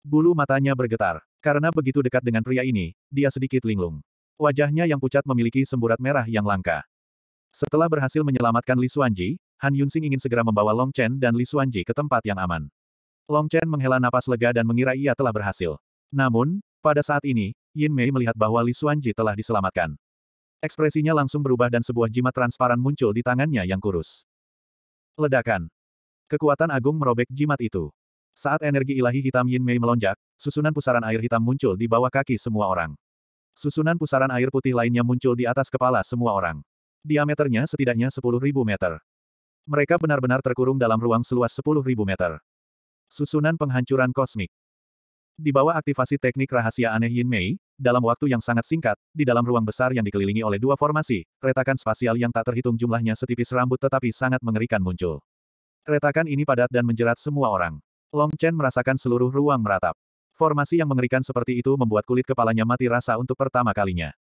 S1: Bulu matanya bergetar. Karena begitu dekat dengan pria ini, dia sedikit linglung. Wajahnya yang pucat memiliki semburat merah yang langka. Setelah berhasil menyelamatkan Li Xuanji, Han Yunsing ingin segera membawa Long Chen dan Li Xuanji ke tempat yang aman. Long Chen menghela napas lega dan mengira ia telah berhasil. Namun, pada saat ini, Yin Mei melihat bahwa Li Xuanji telah diselamatkan. Ekspresinya langsung berubah dan sebuah jimat transparan muncul di tangannya yang kurus. Ledakan. Kekuatan agung merobek jimat itu. Saat energi ilahi hitam Yin Mei melonjak, susunan pusaran air hitam muncul di bawah kaki semua orang. Susunan pusaran air putih lainnya muncul di atas kepala semua orang. Diameternya setidaknya 10.000 meter. Mereka benar-benar terkurung dalam ruang seluas 10.000 meter. Susunan penghancuran kosmik. Di bawah aktivasi teknik rahasia aneh Yin Mei, dalam waktu yang sangat singkat, di dalam ruang besar yang dikelilingi oleh dua formasi, retakan spasial yang tak terhitung jumlahnya setipis rambut tetapi sangat mengerikan muncul. Retakan ini padat dan menjerat semua orang. Long Chen merasakan seluruh ruang meratap. Formasi yang mengerikan seperti itu membuat kulit kepalanya mati rasa untuk pertama kalinya.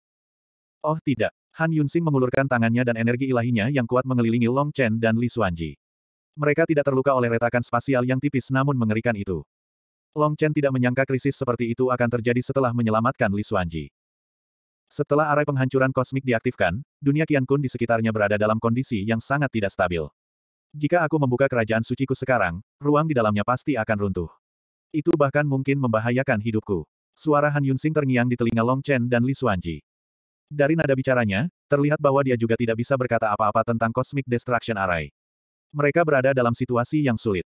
S1: Oh tidak, Han Yunsing mengulurkan tangannya dan energi ilahinya yang kuat mengelilingi Long Chen dan Li Xuanji. Mereka tidak terluka oleh retakan spasial yang tipis namun mengerikan itu. Long Chen tidak menyangka krisis seperti itu akan terjadi setelah menyelamatkan Li Xuanji. Setelah arai penghancuran kosmik diaktifkan, dunia Qian Kun di sekitarnya berada dalam kondisi yang sangat tidak stabil. Jika aku membuka kerajaan suciku sekarang, ruang di dalamnya pasti akan runtuh. Itu bahkan mungkin membahayakan hidupku. Suara Han Yunsing terngiang di telinga Long Chen dan Li Xuanji. Dari nada bicaranya, terlihat bahwa dia juga tidak bisa berkata apa-apa tentang kosmik Destruction arai. Mereka berada dalam situasi yang sulit.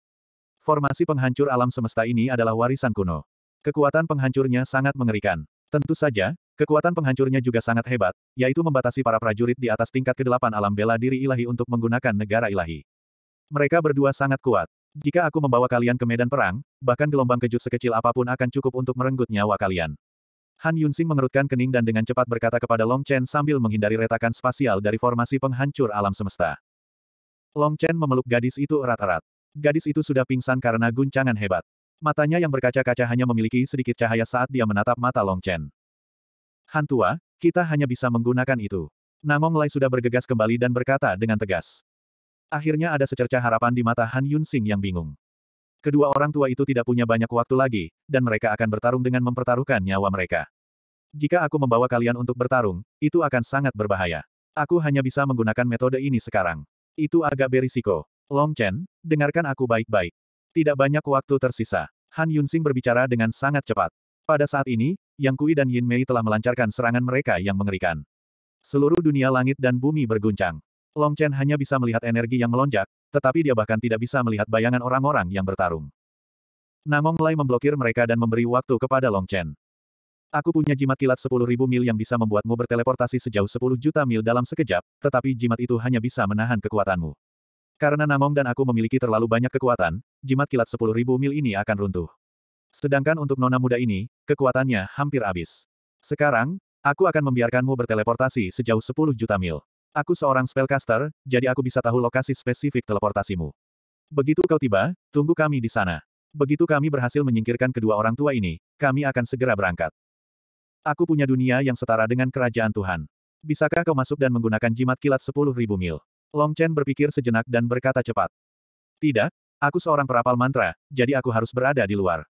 S1: Formasi penghancur alam semesta ini adalah warisan kuno. Kekuatan penghancurnya sangat mengerikan. Tentu saja, kekuatan penghancurnya juga sangat hebat, yaitu membatasi para prajurit di atas tingkat ke-8 alam bela diri ilahi untuk menggunakan negara ilahi. Mereka berdua sangat kuat. Jika aku membawa kalian ke medan perang, bahkan gelombang kejut sekecil apapun akan cukup untuk merenggut nyawa kalian. Han Yunsing mengerutkan kening dan dengan cepat berkata kepada Long Chen sambil menghindari retakan spasial dari formasi penghancur alam semesta. Long Chen memeluk gadis itu erat-erat. Gadis itu sudah pingsan karena guncangan hebat. Matanya yang berkaca-kaca hanya memiliki sedikit cahaya saat dia menatap mata Long Chen. Han kita hanya bisa menggunakan itu. Namong Lai sudah bergegas kembali dan berkata dengan tegas. Akhirnya ada secerca harapan di mata Han Yun Sing yang bingung. Kedua orang tua itu tidak punya banyak waktu lagi, dan mereka akan bertarung dengan mempertaruhkan nyawa mereka. Jika aku membawa kalian untuk bertarung, itu akan sangat berbahaya. Aku hanya bisa menggunakan metode ini sekarang. Itu agak berisiko. Long Chen, dengarkan aku baik-baik. Tidak banyak waktu tersisa. Han Yunsing berbicara dengan sangat cepat. Pada saat ini, Yang Kui dan Yin Mei telah melancarkan serangan mereka yang mengerikan. Seluruh dunia langit dan bumi berguncang. Long Chen hanya bisa melihat energi yang melonjak, tetapi dia bahkan tidak bisa melihat bayangan orang-orang yang bertarung. Nangong Lai memblokir mereka dan memberi waktu kepada Long Chen. Aku punya jimat kilat 10.000 mil yang bisa membuatmu berteleportasi sejauh 10 juta mil dalam sekejap, tetapi jimat itu hanya bisa menahan kekuatanmu. Karena Namong dan aku memiliki terlalu banyak kekuatan, jimat kilat sepuluh ribu mil ini akan runtuh. Sedangkan untuk nona muda ini, kekuatannya hampir habis. Sekarang, aku akan membiarkanmu berteleportasi sejauh sepuluh juta mil. Aku seorang spellcaster, jadi aku bisa tahu lokasi spesifik teleportasimu. Begitu kau tiba, tunggu kami di sana. Begitu kami berhasil menyingkirkan kedua orang tua ini, kami akan segera berangkat. Aku punya dunia yang setara dengan kerajaan Tuhan. Bisakah kau masuk dan menggunakan jimat kilat sepuluh ribu mil? Long Chen berpikir sejenak dan berkata cepat. Tidak, aku seorang perapal mantra, jadi aku harus berada di luar.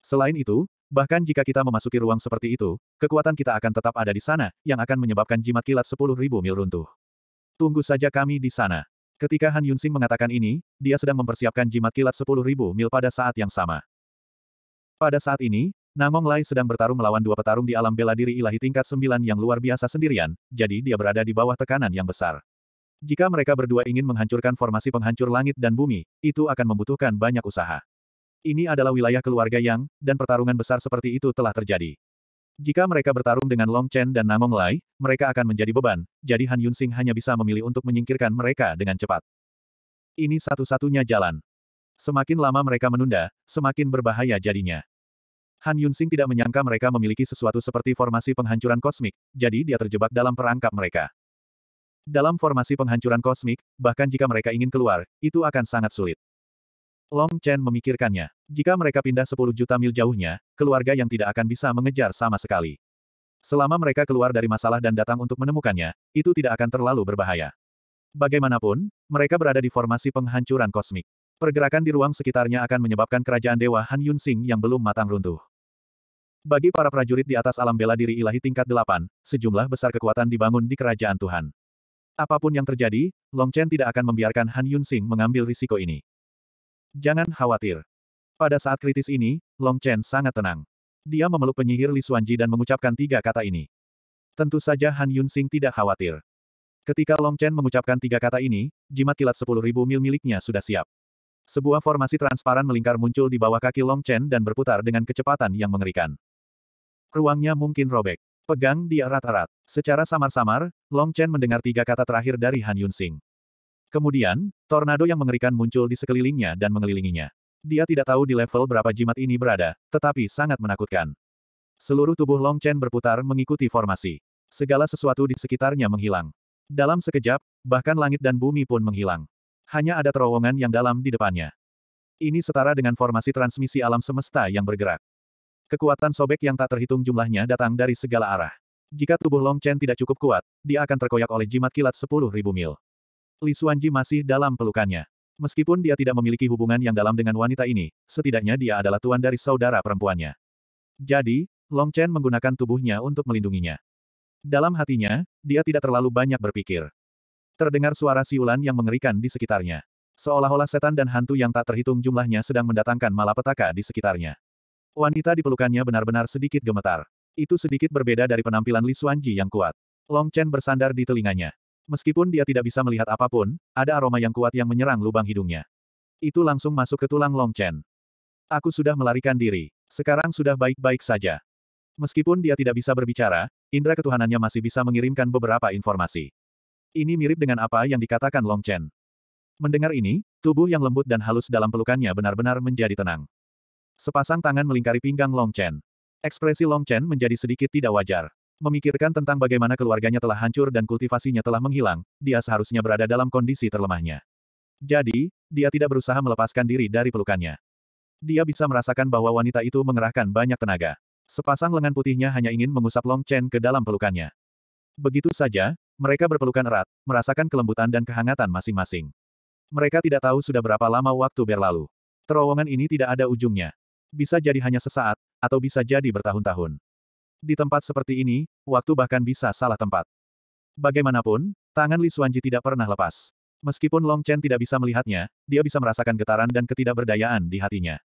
S1: Selain itu, bahkan jika kita memasuki ruang seperti itu, kekuatan kita akan tetap ada di sana, yang akan menyebabkan jimat kilat 10.000 mil runtuh. Tunggu saja kami di sana. Ketika Han Yunxing mengatakan ini, dia sedang mempersiapkan jimat kilat 10.000 mil pada saat yang sama. Pada saat ini, Namong Lai sedang bertarung melawan dua petarung di alam bela diri ilahi tingkat 9 yang luar biasa sendirian, jadi dia berada di bawah tekanan yang besar. Jika mereka berdua ingin menghancurkan formasi penghancur langit dan bumi, itu akan membutuhkan banyak usaha. Ini adalah wilayah keluarga Yang, dan pertarungan besar seperti itu telah terjadi. Jika mereka bertarung dengan Long Chen dan Nangong Lai, mereka akan menjadi beban, jadi Han Yunsing hanya bisa memilih untuk menyingkirkan mereka dengan cepat. Ini satu-satunya jalan. Semakin lama mereka menunda, semakin berbahaya jadinya. Han Yunsing tidak menyangka mereka memiliki sesuatu seperti formasi penghancuran kosmik, jadi dia terjebak dalam perangkap mereka. Dalam formasi penghancuran kosmik, bahkan jika mereka ingin keluar, itu akan sangat sulit. Long Chen memikirkannya. Jika mereka pindah 10 juta mil jauhnya, keluarga yang tidak akan bisa mengejar sama sekali. Selama mereka keluar dari masalah dan datang untuk menemukannya, itu tidak akan terlalu berbahaya. Bagaimanapun, mereka berada di formasi penghancuran kosmik. Pergerakan di ruang sekitarnya akan menyebabkan kerajaan Dewa Han Yun Sing yang belum matang runtuh. Bagi para prajurit di atas alam bela diri ilahi tingkat 8, sejumlah besar kekuatan dibangun di kerajaan Tuhan. Apapun yang terjadi, Long Chen tidak akan membiarkan Han Yun Sing mengambil risiko ini. Jangan khawatir. Pada saat kritis ini, Long Chen sangat tenang. Dia memeluk penyihir Li Xuanji dan mengucapkan tiga kata ini. Tentu saja Han Yun Sing tidak khawatir. Ketika Long Chen mengucapkan tiga kata ini, jimat kilat 10.000 mil miliknya sudah siap. Sebuah formasi transparan melingkar muncul di bawah kaki Long Chen dan berputar dengan kecepatan yang mengerikan. Ruangnya mungkin robek. Pegang di erat-erat. Secara samar-samar, Long Chen mendengar tiga kata terakhir dari Han Yun Sing. Kemudian, tornado yang mengerikan muncul di sekelilingnya dan mengelilinginya. Dia tidak tahu di level berapa jimat ini berada, tetapi sangat menakutkan. Seluruh tubuh Long Chen berputar mengikuti formasi. Segala sesuatu di sekitarnya menghilang. Dalam sekejap, bahkan langit dan bumi pun menghilang. Hanya ada terowongan yang dalam di depannya. Ini setara dengan formasi transmisi alam semesta yang bergerak. Kekuatan sobek yang tak terhitung jumlahnya datang dari segala arah. Jika tubuh Long Chen tidak cukup kuat, dia akan terkoyak oleh jimat kilat 10.000 mil. Li Xuanji masih dalam pelukannya. Meskipun dia tidak memiliki hubungan yang dalam dengan wanita ini, setidaknya dia adalah tuan dari saudara perempuannya. Jadi, Long Chen menggunakan tubuhnya untuk melindunginya. Dalam hatinya, dia tidak terlalu banyak berpikir. Terdengar suara siulan yang mengerikan di sekitarnya. Seolah-olah setan dan hantu yang tak terhitung jumlahnya sedang mendatangkan malapetaka di sekitarnya. Wanita di pelukannya benar-benar sedikit gemetar. Itu sedikit berbeda dari penampilan Li Xuanji yang kuat. Long Chen bersandar di telinganya. Meskipun dia tidak bisa melihat apapun, ada aroma yang kuat yang menyerang lubang hidungnya. Itu langsung masuk ke tulang Long Chen. Aku sudah melarikan diri. Sekarang sudah baik-baik saja. Meskipun dia tidak bisa berbicara, indera ketuhanannya masih bisa mengirimkan beberapa informasi. Ini mirip dengan apa yang dikatakan Long Chen. Mendengar ini, tubuh yang lembut dan halus dalam pelukannya benar-benar menjadi tenang. Sepasang tangan melingkari pinggang Long Chen. Ekspresi Long Chen menjadi sedikit tidak wajar. Memikirkan tentang bagaimana keluarganya telah hancur dan kultivasinya telah menghilang, dia seharusnya berada dalam kondisi terlemahnya. Jadi, dia tidak berusaha melepaskan diri dari pelukannya. Dia bisa merasakan bahwa wanita itu mengerahkan banyak tenaga. Sepasang lengan putihnya hanya ingin mengusap Long Chen ke dalam pelukannya. Begitu saja, mereka berpelukan erat, merasakan kelembutan dan kehangatan masing-masing. Mereka tidak tahu sudah berapa lama waktu berlalu. Terowongan ini tidak ada ujungnya bisa jadi hanya sesaat, atau bisa jadi bertahun-tahun. Di tempat seperti ini, waktu bahkan bisa salah tempat. Bagaimanapun, tangan Li Xuanji tidak pernah lepas. Meskipun Long Chen tidak bisa melihatnya, dia bisa merasakan getaran dan ketidakberdayaan di hatinya.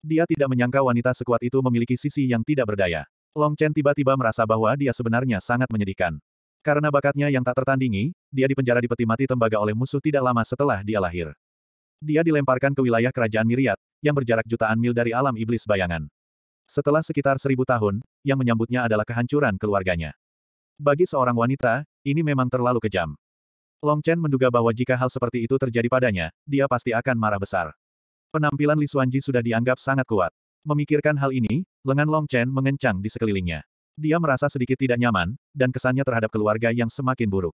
S1: Dia tidak menyangka wanita sekuat itu memiliki sisi yang tidak berdaya. Long Chen tiba-tiba merasa bahwa dia sebenarnya sangat menyedihkan. Karena bakatnya yang tak tertandingi, dia dipenjara di peti mati tembaga oleh musuh tidak lama setelah dia lahir. Dia dilemparkan ke wilayah kerajaan Miriat, yang berjarak jutaan mil dari alam iblis bayangan. Setelah sekitar seribu tahun, yang menyambutnya adalah kehancuran keluarganya. Bagi seorang wanita, ini memang terlalu kejam. Long Chen menduga bahwa jika hal seperti itu terjadi padanya, dia pasti akan marah besar. Penampilan Li Xuanji sudah dianggap sangat kuat. Memikirkan hal ini, lengan Long Chen mengencang di sekelilingnya. Dia merasa sedikit tidak nyaman, dan kesannya terhadap keluarga yang semakin buruk.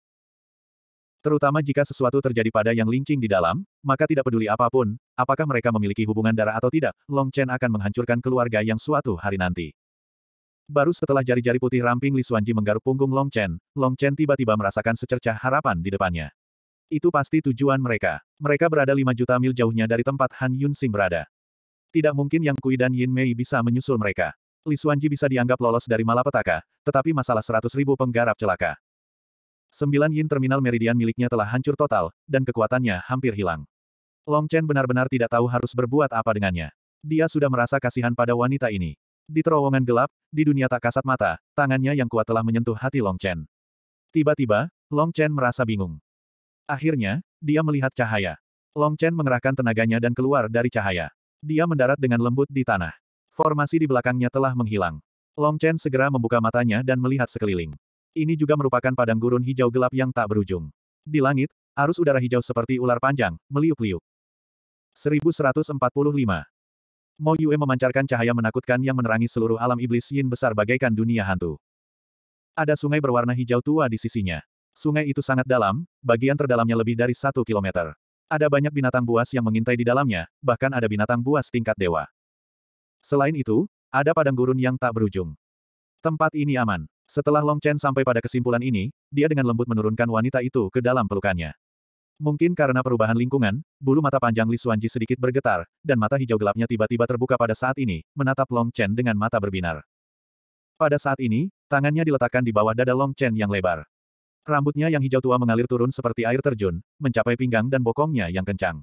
S1: Terutama jika sesuatu terjadi pada yang lincing di dalam, maka tidak peduli apapun, apakah mereka memiliki hubungan darah atau tidak, Long Chen akan menghancurkan keluarga yang suatu hari nanti. Baru setelah jari-jari putih ramping Li Xuanji menggaruk punggung Long Chen, Long Chen tiba-tiba merasakan secercah harapan di depannya. Itu pasti tujuan mereka. Mereka berada lima juta mil jauhnya dari tempat Han Yun Sing berada. Tidak mungkin Yang Kui dan Yin Mei bisa menyusul mereka. Li Xuanji bisa dianggap lolos dari malapetaka, tetapi masalah seratus ribu penggarap celaka. Sembilan yin terminal meridian miliknya telah hancur total, dan kekuatannya hampir hilang. Long Chen benar-benar tidak tahu harus berbuat apa dengannya. Dia sudah merasa kasihan pada wanita ini. Di terowongan gelap, di dunia tak kasat mata, tangannya yang kuat telah menyentuh hati Long Chen. Tiba-tiba, Long Chen merasa bingung. Akhirnya, dia melihat cahaya. Long Chen mengerahkan tenaganya dan keluar dari cahaya. Dia mendarat dengan lembut di tanah. Formasi di belakangnya telah menghilang. Long Chen segera membuka matanya dan melihat sekeliling. Ini juga merupakan padang gurun hijau gelap yang tak berujung. Di langit, arus udara hijau seperti ular panjang, meliuk-liuk. 1145. Mo Yue memancarkan cahaya menakutkan yang menerangi seluruh alam iblis yin besar bagaikan dunia hantu. Ada sungai berwarna hijau tua di sisinya. Sungai itu sangat dalam, bagian terdalamnya lebih dari satu kilometer. Ada banyak binatang buas yang mengintai di dalamnya, bahkan ada binatang buas tingkat dewa. Selain itu, ada padang gurun yang tak berujung. Tempat ini aman. Setelah Long Chen sampai pada kesimpulan ini, dia dengan lembut menurunkan wanita itu ke dalam pelukannya. Mungkin karena perubahan lingkungan, bulu mata panjang Li Xuanji sedikit bergetar, dan mata hijau gelapnya tiba-tiba terbuka pada saat ini, menatap Long Chen dengan mata berbinar. Pada saat ini, tangannya diletakkan di bawah dada Long Chen yang lebar. Rambutnya yang hijau tua mengalir turun seperti air terjun, mencapai pinggang dan bokongnya yang kencang.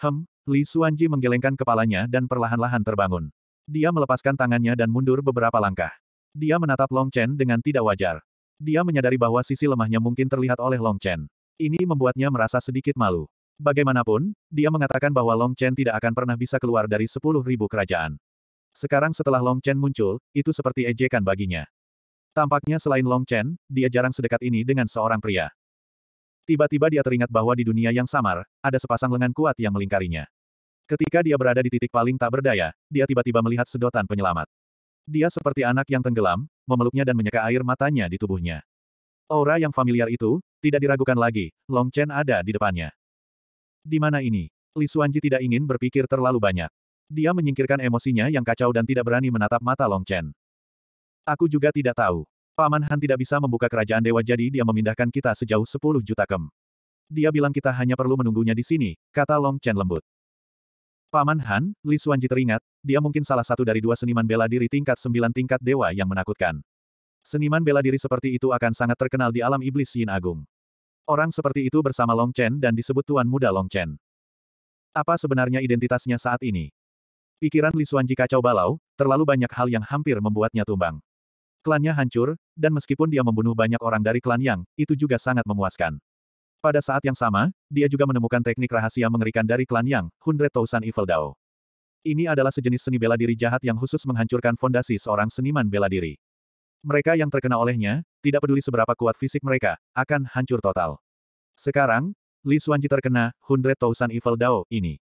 S1: Hem, Li Xuanji menggelengkan kepalanya dan perlahan-lahan terbangun. Dia melepaskan tangannya dan mundur beberapa langkah. Dia menatap Long Chen dengan tidak wajar. Dia menyadari bahwa sisi lemahnya mungkin terlihat oleh Long Chen. Ini membuatnya merasa sedikit malu. Bagaimanapun, dia mengatakan bahwa Long Chen tidak akan pernah bisa keluar dari sepuluh ribu kerajaan. Sekarang setelah Long Chen muncul, itu seperti ejekan baginya. Tampaknya selain Long Chen, dia jarang sedekat ini dengan seorang pria. Tiba-tiba dia teringat bahwa di dunia yang samar, ada sepasang lengan kuat yang melingkarinya. Ketika dia berada di titik paling tak berdaya, dia tiba-tiba melihat sedotan penyelamat. Dia seperti anak yang tenggelam, memeluknya dan menyeka air matanya di tubuhnya. Aura yang familiar itu, tidak diragukan lagi, Long Chen ada di depannya. Di mana ini? Li Suanji tidak ingin berpikir terlalu banyak. Dia menyingkirkan emosinya yang kacau dan tidak berani menatap mata Long Chen. Aku juga tidak tahu. Paman Han tidak bisa membuka kerajaan dewa jadi dia memindahkan kita sejauh 10 juta kem. Dia bilang kita hanya perlu menunggunya di sini, kata Long Chen lembut. Paman Han, Li Xuanji teringat, dia mungkin salah satu dari dua seniman bela diri tingkat sembilan tingkat dewa yang menakutkan. Seniman bela diri seperti itu akan sangat terkenal di alam iblis Yin Agung. Orang seperti itu bersama Long Chen dan disebut Tuan Muda Long Chen. Apa sebenarnya identitasnya saat ini? Pikiran Li Xuanji kacau balau, terlalu banyak hal yang hampir membuatnya tumbang. Klannya hancur, dan meskipun dia membunuh banyak orang dari klan Yang, itu juga sangat memuaskan. Pada saat yang sama, dia juga menemukan teknik rahasia mengerikan dari klan Yang, Hundred Thousand Evil Dao. Ini adalah sejenis seni bela diri jahat yang khusus menghancurkan fondasi seorang seniman bela diri. Mereka yang terkena olehnya, tidak peduli seberapa kuat fisik mereka, akan hancur total. Sekarang, Li Xuanji terkena Hundred Thousand Evil Dao ini.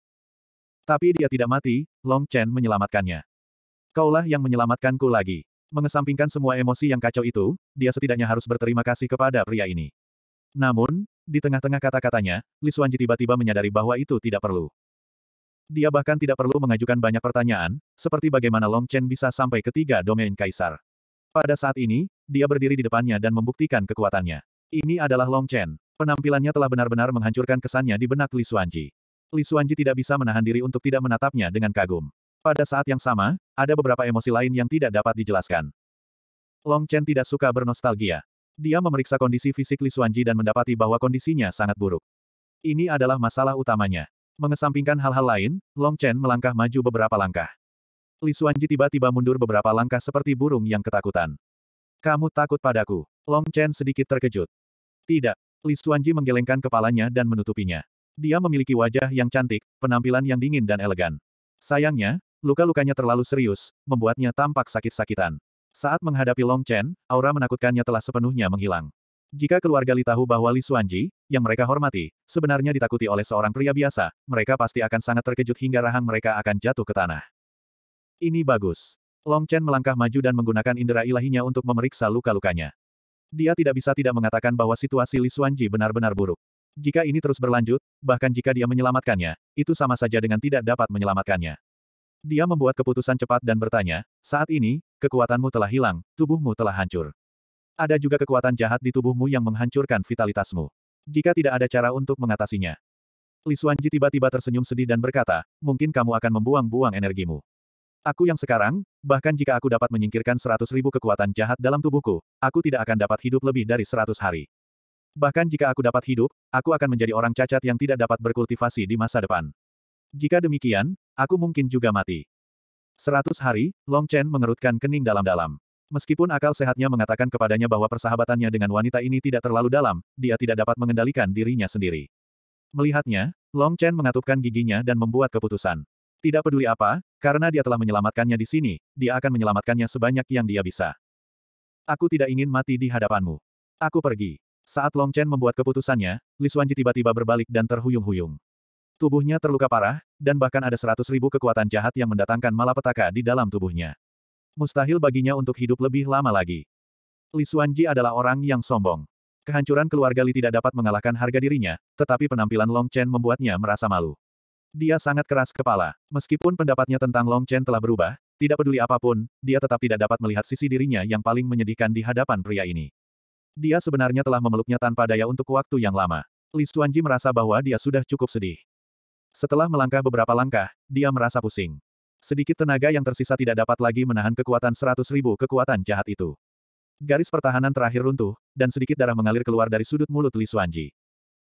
S1: Tapi dia tidak mati, Long Chen menyelamatkannya. Kaulah yang menyelamatkanku lagi. Mengesampingkan semua emosi yang kacau itu, dia setidaknya harus berterima kasih kepada pria ini. Namun, di tengah-tengah kata-katanya, Li Suanji tiba-tiba menyadari bahwa itu tidak perlu. Dia bahkan tidak perlu mengajukan banyak pertanyaan, seperti bagaimana Long Chen bisa sampai ke tiga domain kaisar. Pada saat ini, dia berdiri di depannya dan membuktikan kekuatannya. Ini adalah Long Chen. Penampilannya telah benar-benar menghancurkan kesannya di benak Li Suanji. Li Suanji tidak bisa menahan diri untuk tidak menatapnya dengan kagum. Pada saat yang sama, ada beberapa emosi lain yang tidak dapat dijelaskan. Long Chen tidak suka bernostalgia. Dia memeriksa kondisi fisik Li Xuanji dan mendapati bahwa kondisinya sangat buruk. Ini adalah masalah utamanya. Mengesampingkan hal-hal lain, Long Chen melangkah maju beberapa langkah. Li Xuanji tiba-tiba mundur beberapa langkah seperti burung yang ketakutan. Kamu takut padaku. Long Chen sedikit terkejut. Tidak. Li Xuanji menggelengkan kepalanya dan menutupinya. Dia memiliki wajah yang cantik, penampilan yang dingin dan elegan. Sayangnya, luka-lukanya terlalu serius, membuatnya tampak sakit-sakitan. Saat menghadapi Long Chen, aura menakutkannya telah sepenuhnya menghilang. Jika keluarga Li tahu bahwa Li Xuanji, yang mereka hormati, sebenarnya ditakuti oleh seorang pria biasa, mereka pasti akan sangat terkejut hingga rahang mereka akan jatuh ke tanah. Ini bagus. Long Chen melangkah maju dan menggunakan indera ilahinya untuk memeriksa luka-lukanya. Dia tidak bisa tidak mengatakan bahwa situasi Li Xuanji benar-benar buruk. Jika ini terus berlanjut, bahkan jika dia menyelamatkannya, itu sama saja dengan tidak dapat menyelamatkannya. Dia membuat keputusan cepat dan bertanya, saat ini, kekuatanmu telah hilang, tubuhmu telah hancur. Ada juga kekuatan jahat di tubuhmu yang menghancurkan vitalitasmu. Jika tidak ada cara untuk mengatasinya. Li Xuanji tiba-tiba tersenyum sedih dan berkata, mungkin kamu akan membuang-buang energimu. Aku yang sekarang, bahkan jika aku dapat menyingkirkan seratus ribu kekuatan jahat dalam tubuhku, aku tidak akan dapat hidup lebih dari seratus hari. Bahkan jika aku dapat hidup, aku akan menjadi orang cacat yang tidak dapat berkultivasi di masa depan. Jika demikian, Aku mungkin juga mati. Seratus hari, Long Chen mengerutkan kening dalam-dalam. Meskipun akal sehatnya mengatakan kepadanya bahwa persahabatannya dengan wanita ini tidak terlalu dalam, dia tidak dapat mengendalikan dirinya sendiri. Melihatnya, Long Chen mengatupkan giginya dan membuat keputusan. Tidak peduli apa, karena dia telah menyelamatkannya di sini, dia akan menyelamatkannya sebanyak yang dia bisa. Aku tidak ingin mati di hadapanmu. Aku pergi. Saat Long Chen membuat keputusannya, Li Xuanji tiba-tiba berbalik dan terhuyung-huyung. Tubuhnya terluka parah, dan bahkan ada seratus ribu kekuatan jahat yang mendatangkan malapetaka di dalam tubuhnya. Mustahil baginya untuk hidup lebih lama lagi. Li Xuanji adalah orang yang sombong. Kehancuran keluarga Li tidak dapat mengalahkan harga dirinya, tetapi penampilan Long Chen membuatnya merasa malu. Dia sangat keras kepala. Meskipun pendapatnya tentang Long Chen telah berubah, tidak peduli apapun, dia tetap tidak dapat melihat sisi dirinya yang paling menyedihkan di hadapan pria ini. Dia sebenarnya telah memeluknya tanpa daya untuk waktu yang lama. Li Xuanji merasa bahwa dia sudah cukup sedih. Setelah melangkah beberapa langkah, dia merasa pusing. Sedikit tenaga yang tersisa tidak dapat lagi menahan kekuatan seratus ribu kekuatan jahat itu. Garis pertahanan terakhir runtuh, dan sedikit darah mengalir keluar dari sudut mulut Li Suanji.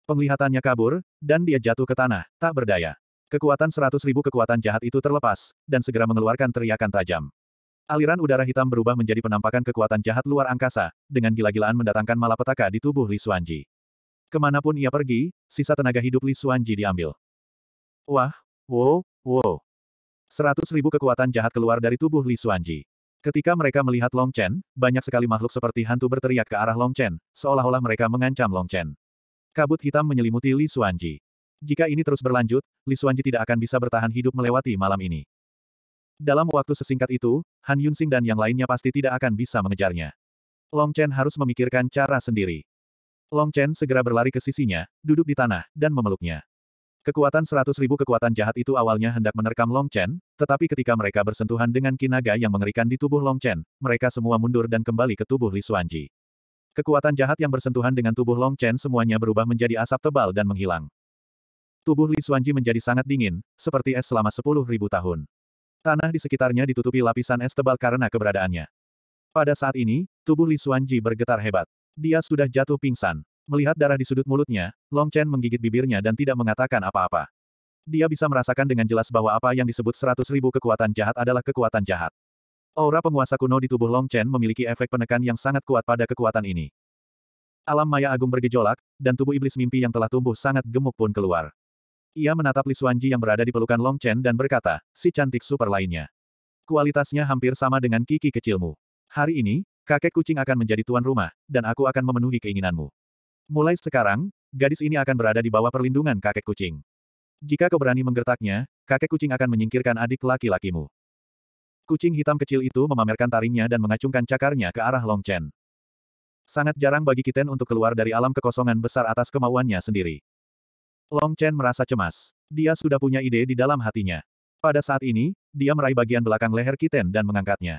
S1: Penglihatannya kabur, dan dia jatuh ke tanah, tak berdaya. Kekuatan seratus ribu kekuatan jahat itu terlepas, dan segera mengeluarkan teriakan tajam. Aliran udara hitam berubah menjadi penampakan kekuatan jahat luar angkasa, dengan gila-gilaan mendatangkan malapetaka di tubuh Li Suanji. Kemanapun ia pergi, sisa tenaga hidup Li Suanji diambil. Wah, wow, wow. Seratus ribu kekuatan jahat keluar dari tubuh Li Xuanji. Ketika mereka melihat Long Chen, banyak sekali makhluk seperti hantu berteriak ke arah Long Chen, seolah-olah mereka mengancam Long Chen. Kabut hitam menyelimuti Li Xuanji. Jika ini terus berlanjut, Li Xuanji tidak akan bisa bertahan hidup melewati malam ini. Dalam waktu sesingkat itu, Han Yunsing dan yang lainnya pasti tidak akan bisa mengejarnya. Long Chen harus memikirkan cara sendiri. Long Chen segera berlari ke sisinya, duduk di tanah, dan memeluknya. Kekuatan seratus ribu kekuatan jahat itu awalnya hendak menerkam Long Chen, tetapi ketika mereka bersentuhan dengan kinaga yang mengerikan di tubuh Long Chen, mereka semua mundur dan kembali ke tubuh Li Xuanji. Kekuatan jahat yang bersentuhan dengan tubuh Long Chen semuanya berubah menjadi asap tebal dan menghilang. Tubuh Li Xuanji menjadi sangat dingin, seperti es selama sepuluh ribu tahun. Tanah di sekitarnya ditutupi lapisan es tebal karena keberadaannya. Pada saat ini, tubuh Li Xuanji bergetar hebat. Dia sudah jatuh pingsan. Melihat darah di sudut mulutnya, Long Chen menggigit bibirnya dan tidak mengatakan apa-apa. Dia bisa merasakan dengan jelas bahwa apa yang disebut seratus ribu kekuatan jahat adalah kekuatan jahat. Aura penguasa kuno di tubuh Long Chen memiliki efek penekan yang sangat kuat pada kekuatan ini. Alam maya agung bergejolak, dan tubuh iblis mimpi yang telah tumbuh sangat gemuk pun keluar. Ia menatap Li Suanji yang berada di pelukan Long Chen dan berkata, si cantik super lainnya. Kualitasnya hampir sama dengan kiki kecilmu. Hari ini, kakek kucing akan menjadi tuan rumah, dan aku akan memenuhi keinginanmu. Mulai sekarang, gadis ini akan berada di bawah perlindungan kakek kucing. Jika kau berani menggertaknya, kakek kucing akan menyingkirkan adik laki-lakimu. Kucing hitam kecil itu memamerkan taringnya dan mengacungkan cakarnya ke arah Long Chen. Sangat jarang bagi Kiten untuk keluar dari alam kekosongan besar atas kemauannya sendiri. Long Chen merasa cemas. Dia sudah punya ide di dalam hatinya. Pada saat ini, dia meraih bagian belakang leher Kiten dan mengangkatnya.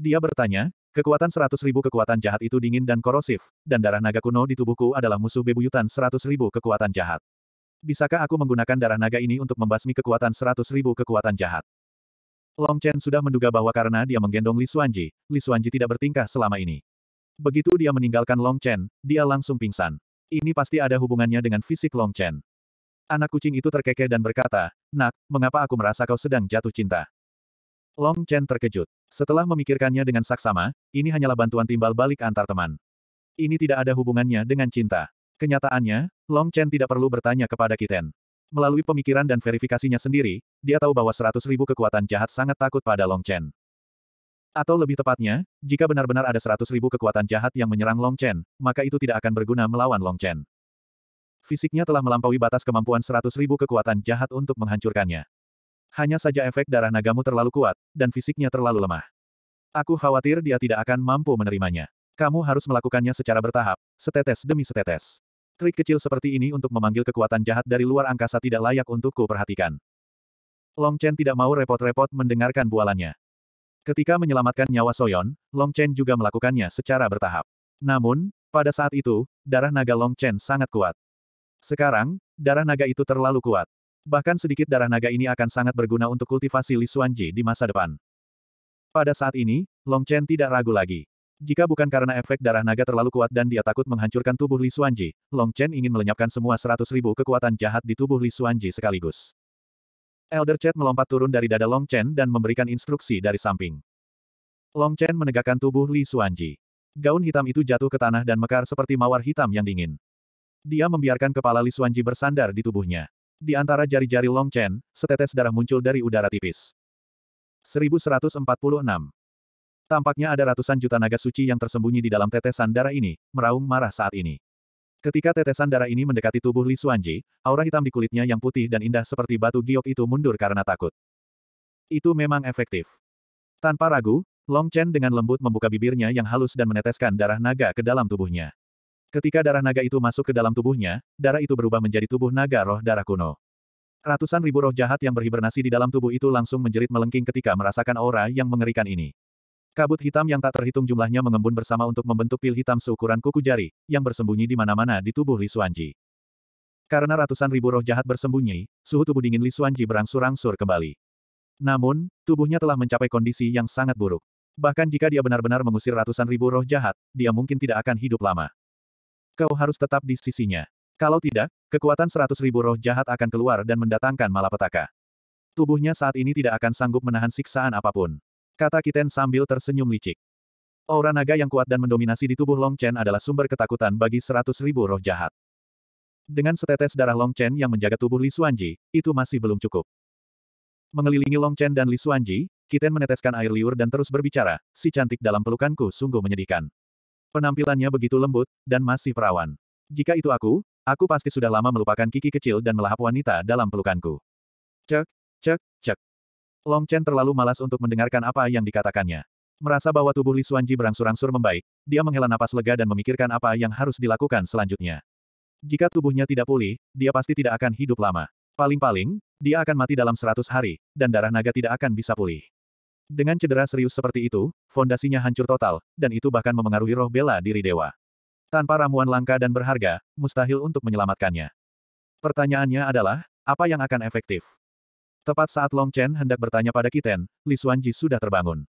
S1: Dia bertanya, Kekuatan seratus ribu kekuatan jahat itu dingin dan korosif, dan darah naga kuno di tubuhku adalah musuh bebuyutan seratus ribu kekuatan jahat. Bisakah aku menggunakan darah naga ini untuk membasmi kekuatan seratus ribu kekuatan jahat? Long Chen sudah menduga bahwa karena dia menggendong Li Xuanji, Li Xuanji tidak bertingkah selama ini. Begitu dia meninggalkan Long Chen, dia langsung pingsan. Ini pasti ada hubungannya dengan fisik Long Chen. Anak kucing itu terkekeh dan berkata, Nak, mengapa aku merasa kau sedang jatuh cinta? Long Chen terkejut. Setelah memikirkannya dengan saksama, ini hanyalah bantuan timbal balik antar teman. Ini tidak ada hubungannya dengan cinta. Kenyataannya, Long Chen tidak perlu bertanya kepada Kiten. Melalui pemikiran dan verifikasinya sendiri, dia tahu bahwa seratus ribu kekuatan jahat sangat takut pada Long Chen. Atau lebih tepatnya, jika benar-benar ada seratus ribu kekuatan jahat yang menyerang Long Chen, maka itu tidak akan berguna melawan Long Chen. Fisiknya telah melampaui batas kemampuan seratus ribu kekuatan jahat untuk menghancurkannya. Hanya saja efek darah nagamu terlalu kuat, dan fisiknya terlalu lemah. Aku khawatir dia tidak akan mampu menerimanya. Kamu harus melakukannya secara bertahap, setetes demi setetes. Trik kecil seperti ini untuk memanggil kekuatan jahat dari luar angkasa tidak layak untukku perhatikan. Long Chen tidak mau repot-repot mendengarkan bualannya. Ketika menyelamatkan nyawa Soyon, Long Chen juga melakukannya secara bertahap. Namun, pada saat itu, darah naga Long Chen sangat kuat. Sekarang, darah naga itu terlalu kuat. Bahkan sedikit darah naga ini akan sangat berguna untuk kultivasi Li Xuanji di masa depan. Pada saat ini, Long Chen tidak ragu lagi. Jika bukan karena efek darah naga terlalu kuat dan dia takut menghancurkan tubuh Li Xuanji, Long Chen ingin melenyapkan semua seratus ribu kekuatan jahat di tubuh Li Xuanji sekaligus. Elder Chat melompat turun dari dada Long Chen dan memberikan instruksi dari samping. Long Chen menegakkan tubuh Li Xuanji. Gaun hitam itu jatuh ke tanah dan mekar seperti mawar hitam yang dingin. Dia membiarkan kepala Li Xuanji bersandar di tubuhnya. Di antara jari-jari Long Chen, setetes darah muncul dari udara tipis. 1146. Tampaknya ada ratusan juta naga suci yang tersembunyi di dalam tetesan darah ini, meraung marah saat ini. Ketika tetesan darah ini mendekati tubuh Li Xuanji, aura hitam di kulitnya yang putih dan indah seperti batu giok itu mundur karena takut. Itu memang efektif. Tanpa ragu, Long Chen dengan lembut membuka bibirnya yang halus dan meneteskan darah naga ke dalam tubuhnya. Ketika darah naga itu masuk ke dalam tubuhnya, darah itu berubah menjadi tubuh naga roh darah kuno. Ratusan ribu roh jahat yang berhibernasi di dalam tubuh itu langsung menjerit melengking ketika merasakan aura yang mengerikan ini. Kabut hitam yang tak terhitung jumlahnya mengembun bersama untuk membentuk pil hitam seukuran kuku jari, yang bersembunyi di mana-mana di tubuh Li Suanji. Karena ratusan ribu roh jahat bersembunyi, suhu tubuh dingin Li Suanji berangsur-angsur kembali. Namun, tubuhnya telah mencapai kondisi yang sangat buruk. Bahkan jika dia benar-benar mengusir ratusan ribu roh jahat, dia mungkin tidak akan hidup lama. Kau harus tetap di sisinya. Kalau tidak, kekuatan seratus ribu roh jahat akan keluar dan mendatangkan malapetaka. Tubuhnya saat ini tidak akan sanggup menahan siksaan apapun. Kata Kiten sambil tersenyum licik. Aura naga yang kuat dan mendominasi di tubuh Long Chen adalah sumber ketakutan bagi seratus ribu roh jahat. Dengan setetes darah Long Chen yang menjaga tubuh Li Xuanji, itu masih belum cukup. Mengelilingi Long Chen dan Li Xuanji, Kiten meneteskan air liur dan terus berbicara, si cantik dalam pelukanku sungguh menyedihkan. Penampilannya begitu lembut, dan masih perawan. Jika itu aku, aku pasti sudah lama melupakan kiki kecil dan melahap wanita dalam pelukanku. Cek, cek, cek. Long Chen terlalu malas untuk mendengarkan apa yang dikatakannya. Merasa bahwa tubuh Li Xuanji berangsur-angsur membaik, dia menghela napas lega dan memikirkan apa yang harus dilakukan selanjutnya. Jika tubuhnya tidak pulih, dia pasti tidak akan hidup lama. Paling-paling, dia akan mati dalam seratus hari, dan darah naga tidak akan bisa pulih. Dengan cedera serius seperti itu, fondasinya hancur total, dan itu bahkan memengaruhi roh bela diri dewa. Tanpa ramuan langka dan berharga, mustahil untuk menyelamatkannya. Pertanyaannya adalah, apa yang akan efektif? Tepat saat Long Chen hendak bertanya pada Kiten, Li Xuanji sudah terbangun.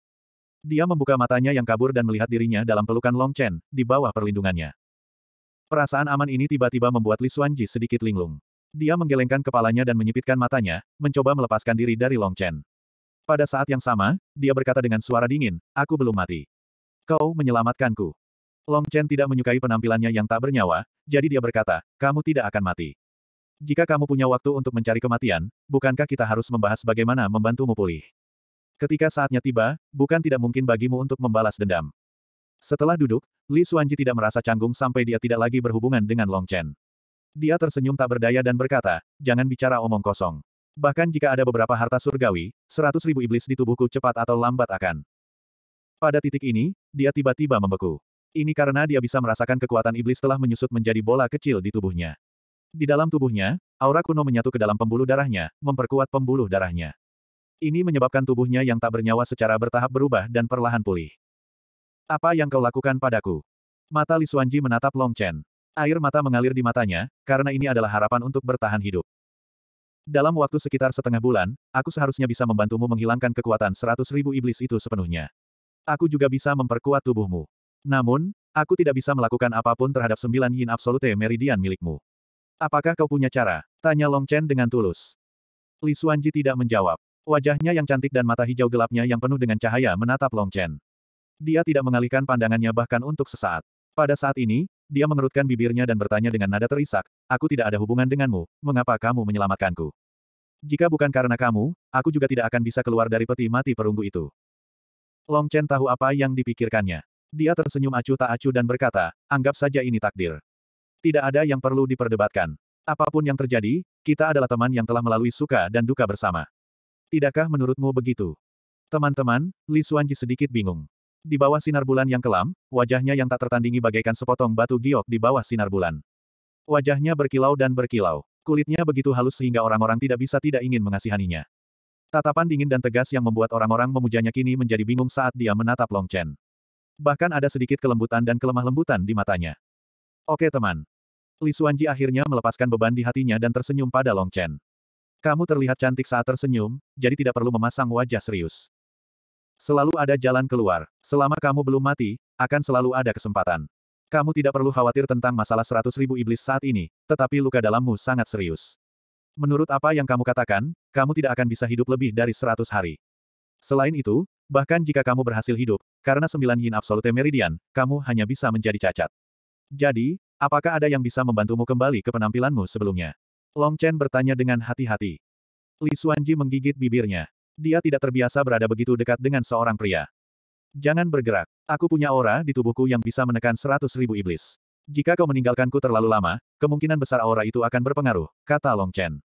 S1: Dia membuka matanya yang kabur dan melihat dirinya dalam pelukan Long Chen, di bawah perlindungannya. Perasaan aman ini tiba-tiba membuat Li Xuanji sedikit linglung. Dia menggelengkan kepalanya dan menyipitkan matanya, mencoba melepaskan diri dari Long Chen. Pada saat yang sama, dia berkata dengan suara dingin, aku belum mati. Kau menyelamatkanku. Long Chen tidak menyukai penampilannya yang tak bernyawa, jadi dia berkata, kamu tidak akan mati. Jika kamu punya waktu untuk mencari kematian, bukankah kita harus membahas bagaimana membantumu pulih? Ketika saatnya tiba, bukan tidak mungkin bagimu untuk membalas dendam. Setelah duduk, Li Xuanji tidak merasa canggung sampai dia tidak lagi berhubungan dengan Long Chen. Dia tersenyum tak berdaya dan berkata, jangan bicara omong kosong. Bahkan jika ada beberapa harta surgawi, seratus ribu iblis di tubuhku cepat atau lambat akan. Pada titik ini, dia tiba-tiba membeku. Ini karena dia bisa merasakan kekuatan iblis telah menyusut menjadi bola kecil di tubuhnya. Di dalam tubuhnya, aura kuno menyatu ke dalam pembuluh darahnya, memperkuat pembuluh darahnya. Ini menyebabkan tubuhnya yang tak bernyawa secara bertahap berubah dan perlahan pulih. Apa yang kau lakukan padaku? Mata Li Lisuanji menatap Long Chen. Air mata mengalir di matanya, karena ini adalah harapan untuk bertahan hidup. Dalam waktu sekitar setengah bulan, aku seharusnya bisa membantumu menghilangkan kekuatan seratus ribu iblis itu sepenuhnya. Aku juga bisa memperkuat tubuhmu. Namun, aku tidak bisa melakukan apapun terhadap sembilan yin absolute meridian milikmu. Apakah kau punya cara? Tanya Long Chen dengan tulus. Li Xuanji tidak menjawab. Wajahnya yang cantik dan mata hijau gelapnya yang penuh dengan cahaya menatap Long Chen. Dia tidak mengalihkan pandangannya bahkan untuk sesaat. Pada saat ini, dia mengerutkan bibirnya dan bertanya dengan nada terisak, aku tidak ada hubungan denganmu, mengapa kamu menyelamatkanku? Jika bukan karena kamu, aku juga tidak akan bisa keluar dari peti mati perunggu itu. Long Chen tahu apa yang dipikirkannya. Dia tersenyum acuh tak acuh dan berkata, anggap saja ini takdir. Tidak ada yang perlu diperdebatkan. Apapun yang terjadi, kita adalah teman yang telah melalui suka dan duka bersama. Tidakkah menurutmu begitu? Teman-teman, Li Suanji sedikit bingung. Di bawah sinar bulan yang kelam, wajahnya yang tak tertandingi bagaikan sepotong batu giok di bawah sinar bulan. Wajahnya berkilau dan berkilau. Kulitnya begitu halus sehingga orang-orang tidak bisa tidak ingin mengasihaninya. Tatapan dingin dan tegas yang membuat orang-orang memujanya kini menjadi bingung saat dia menatap Long Chen. Bahkan ada sedikit kelembutan dan kelemah lembutan di matanya. Oke teman. Li Xuanji akhirnya melepaskan beban di hatinya dan tersenyum pada Long Chen. Kamu terlihat cantik saat tersenyum, jadi tidak perlu memasang wajah serius. Selalu ada jalan keluar. Selama kamu belum mati, akan selalu ada kesempatan. Kamu tidak perlu khawatir tentang masalah seratus ribu iblis saat ini, tetapi luka dalammu sangat serius. Menurut apa yang kamu katakan, kamu tidak akan bisa hidup lebih dari seratus hari. Selain itu, bahkan jika kamu berhasil hidup, karena sembilan yin absolute meridian, kamu hanya bisa menjadi cacat. Jadi, apakah ada yang bisa membantumu kembali ke penampilanmu sebelumnya? Long Chen bertanya dengan hati-hati. Li Xuanji menggigit bibirnya. Dia tidak terbiasa berada begitu dekat dengan seorang pria. Jangan bergerak. Aku punya aura di tubuhku yang bisa menekan seratus ribu iblis. Jika kau meninggalkanku terlalu lama, kemungkinan besar aura itu akan berpengaruh, kata Long Chen.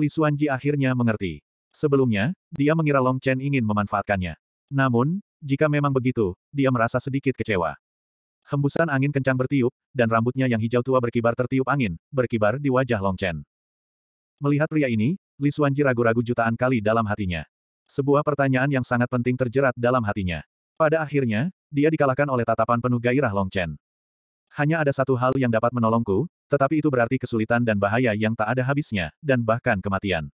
S1: Li Xuanji akhirnya mengerti. Sebelumnya, dia mengira Long Chen ingin memanfaatkannya. Namun, jika memang begitu, dia merasa sedikit kecewa. Hembusan angin kencang bertiup, dan rambutnya yang hijau tua berkibar tertiup angin, berkibar di wajah Long Chen. Melihat pria ini, Li Xuanji ragu-ragu jutaan kali dalam hatinya. Sebuah pertanyaan yang sangat penting terjerat dalam hatinya. Pada akhirnya, dia dikalahkan oleh tatapan penuh gairah Long Chen. Hanya ada satu hal yang dapat menolongku, tetapi itu berarti kesulitan dan bahaya yang tak ada habisnya, dan bahkan kematian.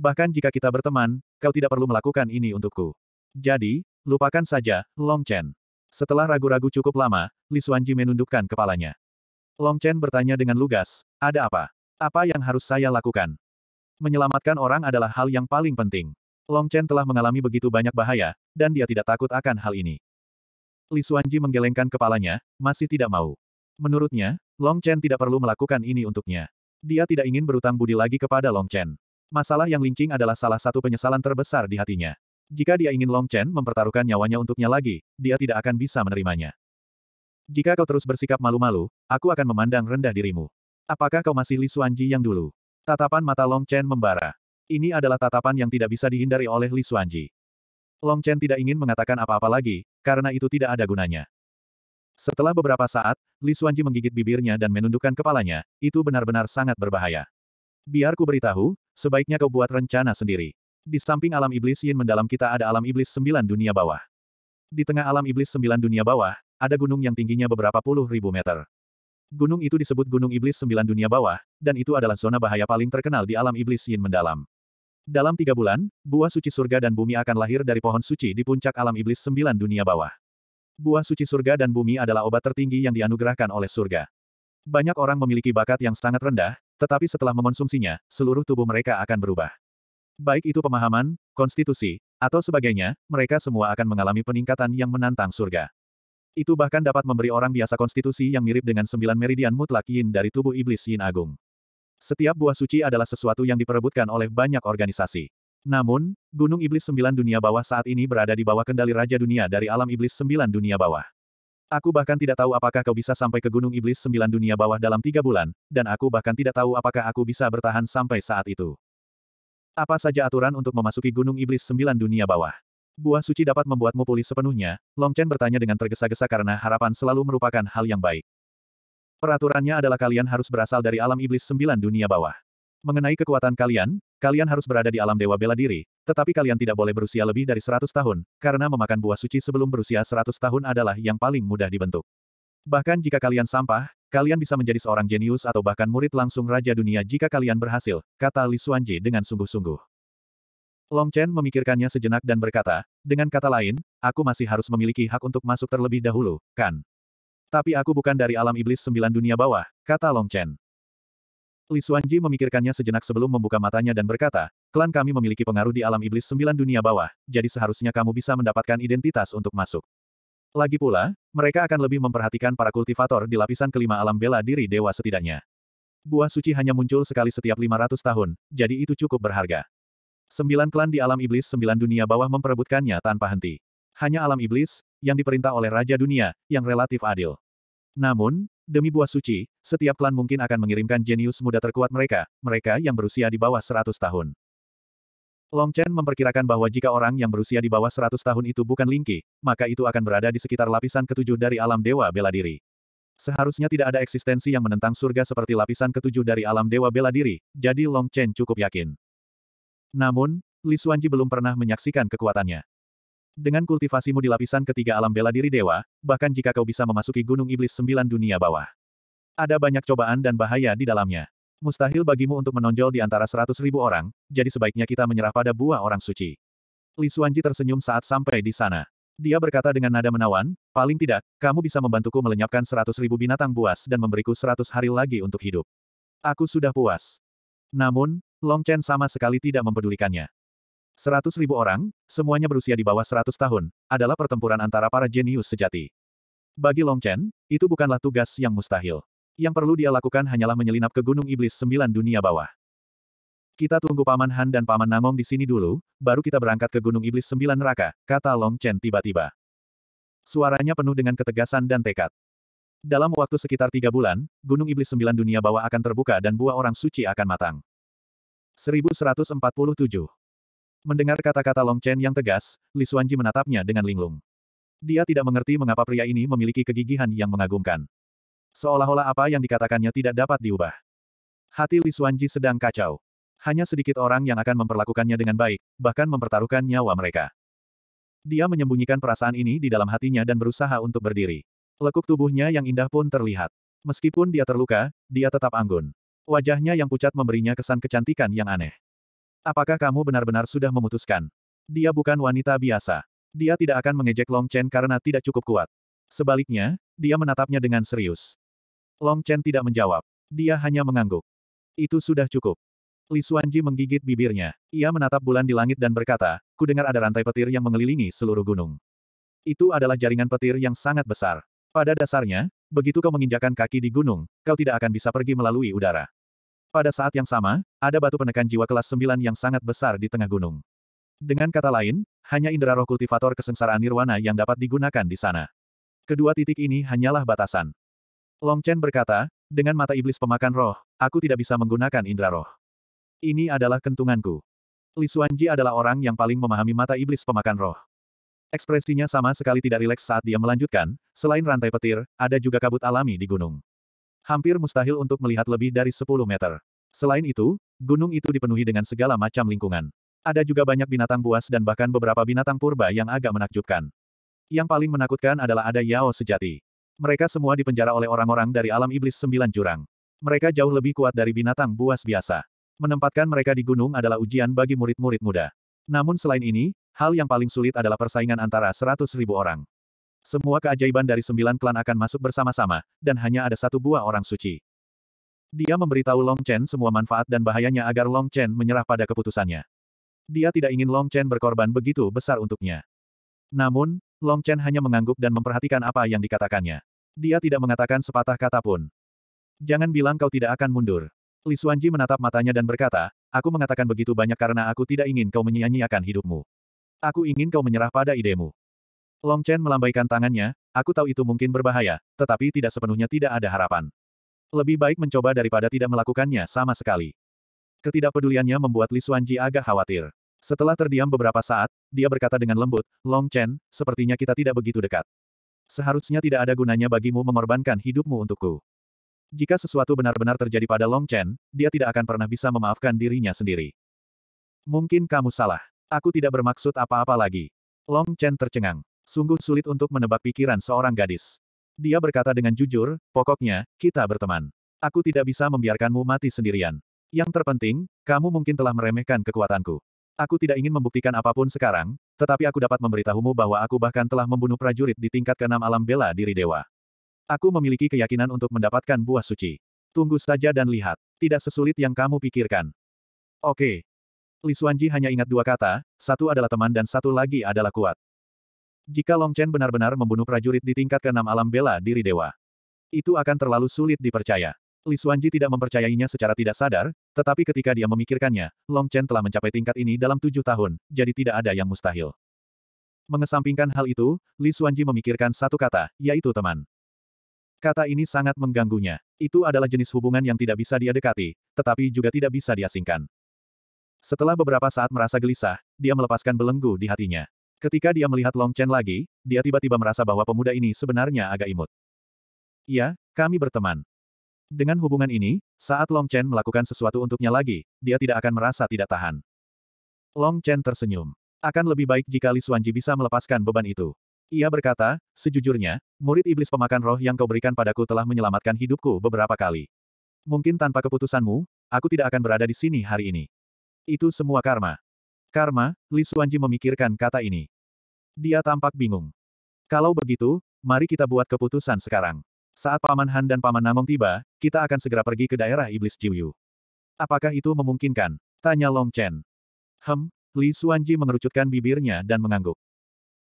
S1: Bahkan jika kita berteman, kau tidak perlu melakukan ini untukku. Jadi, lupakan saja, Long Chen. Setelah ragu-ragu cukup lama, Li Xuanji menundukkan kepalanya. Long Chen bertanya dengan lugas, ada apa? Apa yang harus saya lakukan? Menyelamatkan orang adalah hal yang paling penting. Long Chen telah mengalami begitu banyak bahaya, dan dia tidak takut akan hal ini. Li Xuanji menggelengkan kepalanya, masih tidak mau. Menurutnya, Long Chen tidak perlu melakukan ini untuknya. Dia tidak ingin berutang budi lagi kepada Long Chen. Masalah yang lincing adalah salah satu penyesalan terbesar di hatinya. Jika dia ingin Long Chen mempertaruhkan nyawanya untuknya lagi, dia tidak akan bisa menerimanya. Jika kau terus bersikap malu-malu, aku akan memandang rendah dirimu. Apakah kau masih Li Xuanji yang dulu? Tatapan mata Long Chen membara. Ini adalah tatapan yang tidak bisa dihindari oleh Li Xuanji. Long Chen tidak ingin mengatakan apa-apa lagi, karena itu tidak ada gunanya. Setelah beberapa saat, Li Xuanji menggigit bibirnya dan menundukkan kepalanya, itu benar-benar sangat berbahaya. Biar ku beritahu, sebaiknya kau buat rencana sendiri. Di samping alam iblis yin mendalam kita ada alam iblis sembilan dunia bawah. Di tengah alam iblis sembilan dunia bawah, ada gunung yang tingginya beberapa puluh ribu meter. Gunung itu disebut Gunung Iblis Sembilan Dunia Bawah, dan itu adalah zona bahaya paling terkenal di alam iblis yin mendalam. Dalam tiga bulan, buah suci surga dan bumi akan lahir dari pohon suci di puncak alam iblis Sembilan Dunia Bawah. Buah suci surga dan bumi adalah obat tertinggi yang dianugerahkan oleh surga. Banyak orang memiliki bakat yang sangat rendah, tetapi setelah mengonsumsinya, seluruh tubuh mereka akan berubah. Baik itu pemahaman, konstitusi, atau sebagainya, mereka semua akan mengalami peningkatan yang menantang surga. Itu bahkan dapat memberi orang biasa konstitusi yang mirip dengan sembilan meridian mutlak yin dari tubuh iblis yin agung. Setiap buah suci adalah sesuatu yang diperebutkan oleh banyak organisasi. Namun, Gunung Iblis Sembilan Dunia Bawah saat ini berada di bawah kendali Raja Dunia dari alam Iblis Sembilan Dunia Bawah. Aku bahkan tidak tahu apakah kau bisa sampai ke Gunung Iblis Sembilan Dunia Bawah dalam tiga bulan, dan aku bahkan tidak tahu apakah aku bisa bertahan sampai saat itu. Apa saja aturan untuk memasuki Gunung Iblis Sembilan Dunia Bawah? Buah suci dapat membuatmu pulih sepenuhnya, Long Chen bertanya dengan tergesa-gesa karena harapan selalu merupakan hal yang baik. Peraturannya adalah kalian harus berasal dari alam iblis sembilan dunia bawah. Mengenai kekuatan kalian, kalian harus berada di alam dewa bela diri, tetapi kalian tidak boleh berusia lebih dari seratus tahun, karena memakan buah suci sebelum berusia seratus tahun adalah yang paling mudah dibentuk. Bahkan jika kalian sampah, kalian bisa menjadi seorang jenius atau bahkan murid langsung Raja Dunia jika kalian berhasil, kata Li Xuanji dengan sungguh-sungguh. Long Chen memikirkannya sejenak dan berkata, dengan kata lain, aku masih harus memiliki hak untuk masuk terlebih dahulu, kan? Tapi aku bukan dari alam iblis sembilan dunia bawah, kata Long Chen. Li Xuanji memikirkannya sejenak sebelum membuka matanya dan berkata, klan kami memiliki pengaruh di alam iblis sembilan dunia bawah, jadi seharusnya kamu bisa mendapatkan identitas untuk masuk. Lagi pula, mereka akan lebih memperhatikan para kultivator di lapisan kelima alam bela diri dewa setidaknya. Buah suci hanya muncul sekali setiap 500 tahun, jadi itu cukup berharga. Sembilan klan di alam iblis sembilan dunia bawah memperebutkannya tanpa henti. Hanya alam iblis, yang diperintah oleh Raja Dunia, yang relatif adil. Namun, demi buah suci, setiap klan mungkin akan mengirimkan jenius muda terkuat mereka, mereka yang berusia di bawah seratus tahun. Long Chen memperkirakan bahwa jika orang yang berusia di bawah seratus tahun itu bukan Lingqi, maka itu akan berada di sekitar lapisan ketujuh dari alam dewa bela diri. Seharusnya tidak ada eksistensi yang menentang surga seperti lapisan ketujuh dari alam dewa bela diri, jadi Long Chen cukup yakin. Namun, Li Xuanji belum pernah menyaksikan kekuatannya. Dengan kultivasimu di lapisan ketiga alam bela diri dewa, bahkan jika kau bisa memasuki gunung iblis sembilan dunia bawah. Ada banyak cobaan dan bahaya di dalamnya. Mustahil bagimu untuk menonjol di antara seratus ribu orang, jadi sebaiknya kita menyerah pada buah orang suci. Li Xuanji tersenyum saat sampai di sana. Dia berkata dengan nada menawan, paling tidak, kamu bisa membantuku melenyapkan seratus ribu binatang buas dan memberiku seratus hari lagi untuk hidup. Aku sudah puas. Namun, Long Chen sama sekali tidak mempedulikannya. Seratus ribu orang, semuanya berusia di bawah seratus tahun, adalah pertempuran antara para jenius sejati. Bagi Long Chen, itu bukanlah tugas yang mustahil. Yang perlu dia lakukan hanyalah menyelinap ke Gunung Iblis Sembilan Dunia Bawah. Kita tunggu Paman Han dan Paman Nangong di sini dulu, baru kita berangkat ke Gunung Iblis Sembilan Neraka, kata Long Chen tiba-tiba. Suaranya penuh dengan ketegasan dan tekad. Dalam waktu sekitar tiga bulan, Gunung Iblis Sembilan Dunia Bawah akan terbuka dan buah orang suci akan matang. 1147. Mendengar kata-kata Long Chen yang tegas, Li Xuanji menatapnya dengan linglung. Dia tidak mengerti mengapa pria ini memiliki kegigihan yang mengagumkan. Seolah-olah apa yang dikatakannya tidak dapat diubah. Hati Li Xuanji sedang kacau. Hanya sedikit orang yang akan memperlakukannya dengan baik, bahkan mempertaruhkan nyawa mereka. Dia menyembunyikan perasaan ini di dalam hatinya dan berusaha untuk berdiri. Lekuk tubuhnya yang indah pun terlihat. Meskipun dia terluka, dia tetap anggun. Wajahnya yang pucat memberinya kesan kecantikan yang aneh. Apakah kamu benar-benar sudah memutuskan? Dia bukan wanita biasa. Dia tidak akan mengejek Long Chen karena tidak cukup kuat. Sebaliknya, dia menatapnya dengan serius. Long Chen tidak menjawab. Dia hanya mengangguk. Itu sudah cukup. Li Suanji menggigit bibirnya. Ia menatap bulan di langit dan berkata, "Ku dengar ada rantai petir yang mengelilingi seluruh gunung. Itu adalah jaringan petir yang sangat besar. Pada dasarnya, begitu kau menginjakan kaki di gunung, kau tidak akan bisa pergi melalui udara. Pada saat yang sama, ada batu penekan jiwa kelas 9 yang sangat besar di tengah gunung. Dengan kata lain, hanya indera roh kultivator kesengsaraan nirwana yang dapat digunakan di sana. Kedua titik ini hanyalah batasan. Long Chen berkata, dengan mata iblis pemakan roh, aku tidak bisa menggunakan indera roh. Ini adalah kentunganku. Li Xuanji adalah orang yang paling memahami mata iblis pemakan roh. Ekspresinya sama sekali tidak rileks saat dia melanjutkan, selain rantai petir, ada juga kabut alami di gunung. Hampir mustahil untuk melihat lebih dari 10 meter. Selain itu, gunung itu dipenuhi dengan segala macam lingkungan. Ada juga banyak binatang buas dan bahkan beberapa binatang purba yang agak menakjubkan. Yang paling menakutkan adalah ada Yao sejati. Mereka semua dipenjara oleh orang-orang dari alam iblis sembilan jurang. Mereka jauh lebih kuat dari binatang buas biasa. Menempatkan mereka di gunung adalah ujian bagi murid-murid muda. Namun selain ini, hal yang paling sulit adalah persaingan antara seratus ribu orang. Semua keajaiban dari sembilan klan akan masuk bersama-sama, dan hanya ada satu buah orang suci. Dia memberitahu Long Chen semua manfaat dan bahayanya agar Long Chen menyerah pada keputusannya. Dia tidak ingin Long Chen berkorban begitu besar untuknya. Namun, Long Chen hanya mengangguk dan memperhatikan apa yang dikatakannya. Dia tidak mengatakan sepatah kata pun. Jangan bilang kau tidak akan mundur. Li Xuanji menatap matanya dan berkata, aku mengatakan begitu banyak karena aku tidak ingin kau menyia-nyiakan hidupmu. Aku ingin kau menyerah pada idemu. Long Chen melambaikan tangannya, aku tahu itu mungkin berbahaya, tetapi tidak sepenuhnya tidak ada harapan. Lebih baik mencoba daripada tidak melakukannya sama sekali. Ketidakpeduliannya membuat Li Xuanji agak khawatir. Setelah terdiam beberapa saat, dia berkata dengan lembut, Long Chen, sepertinya kita tidak begitu dekat. Seharusnya tidak ada gunanya bagimu mengorbankan hidupmu untukku. Jika sesuatu benar-benar terjadi pada Long Chen, dia tidak akan pernah bisa memaafkan dirinya sendiri. Mungkin kamu salah. Aku tidak bermaksud apa-apa lagi. Long Chen tercengang. Sungguh sulit untuk menebak pikiran seorang gadis. Dia berkata dengan jujur, pokoknya, kita berteman. Aku tidak bisa membiarkanmu mati sendirian. Yang terpenting, kamu mungkin telah meremehkan kekuatanku. Aku tidak ingin membuktikan apapun sekarang, tetapi aku dapat memberitahumu bahwa aku bahkan telah membunuh prajurit di tingkat keenam alam bela diri dewa. Aku memiliki keyakinan untuk mendapatkan buah suci. Tunggu saja dan lihat. Tidak sesulit yang kamu pikirkan. Oke. Li Suanji hanya ingat dua kata, satu adalah teman dan satu lagi adalah kuat. Jika Long Chen benar-benar membunuh prajurit di tingkat keenam alam bela diri dewa, itu akan terlalu sulit dipercaya. Li Xuanji tidak mempercayainya secara tidak sadar, tetapi ketika dia memikirkannya, Long Chen telah mencapai tingkat ini dalam tujuh tahun, jadi tidak ada yang mustahil. Mengesampingkan hal itu, Li Xuanji memikirkan satu kata, yaitu teman. Kata ini sangat mengganggunya. Itu adalah jenis hubungan yang tidak bisa dia dekati, tetapi juga tidak bisa diasingkan. Setelah beberapa saat merasa gelisah, dia melepaskan belenggu di hatinya. Ketika dia melihat Long Chen lagi, dia tiba-tiba merasa bahwa pemuda ini sebenarnya agak imut. Ya, kami berteman. Dengan hubungan ini, saat Long Chen melakukan sesuatu untuknya lagi, dia tidak akan merasa tidak tahan. Long Chen tersenyum. Akan lebih baik jika Li Xuanji bisa melepaskan beban itu. Ia berkata, sejujurnya, murid iblis pemakan roh yang kau berikan padaku telah menyelamatkan hidupku beberapa kali. Mungkin tanpa keputusanmu, aku tidak akan berada di sini hari ini. Itu semua karma. Karma, Li Suanji memikirkan kata ini. Dia tampak bingung. Kalau begitu, mari kita buat keputusan sekarang. Saat Paman Han dan Paman Nangong tiba, kita akan segera pergi ke daerah Iblis Jiuyu. Apakah itu memungkinkan? Tanya Long Chen. Hem, Li Suanji mengerucutkan bibirnya dan mengangguk.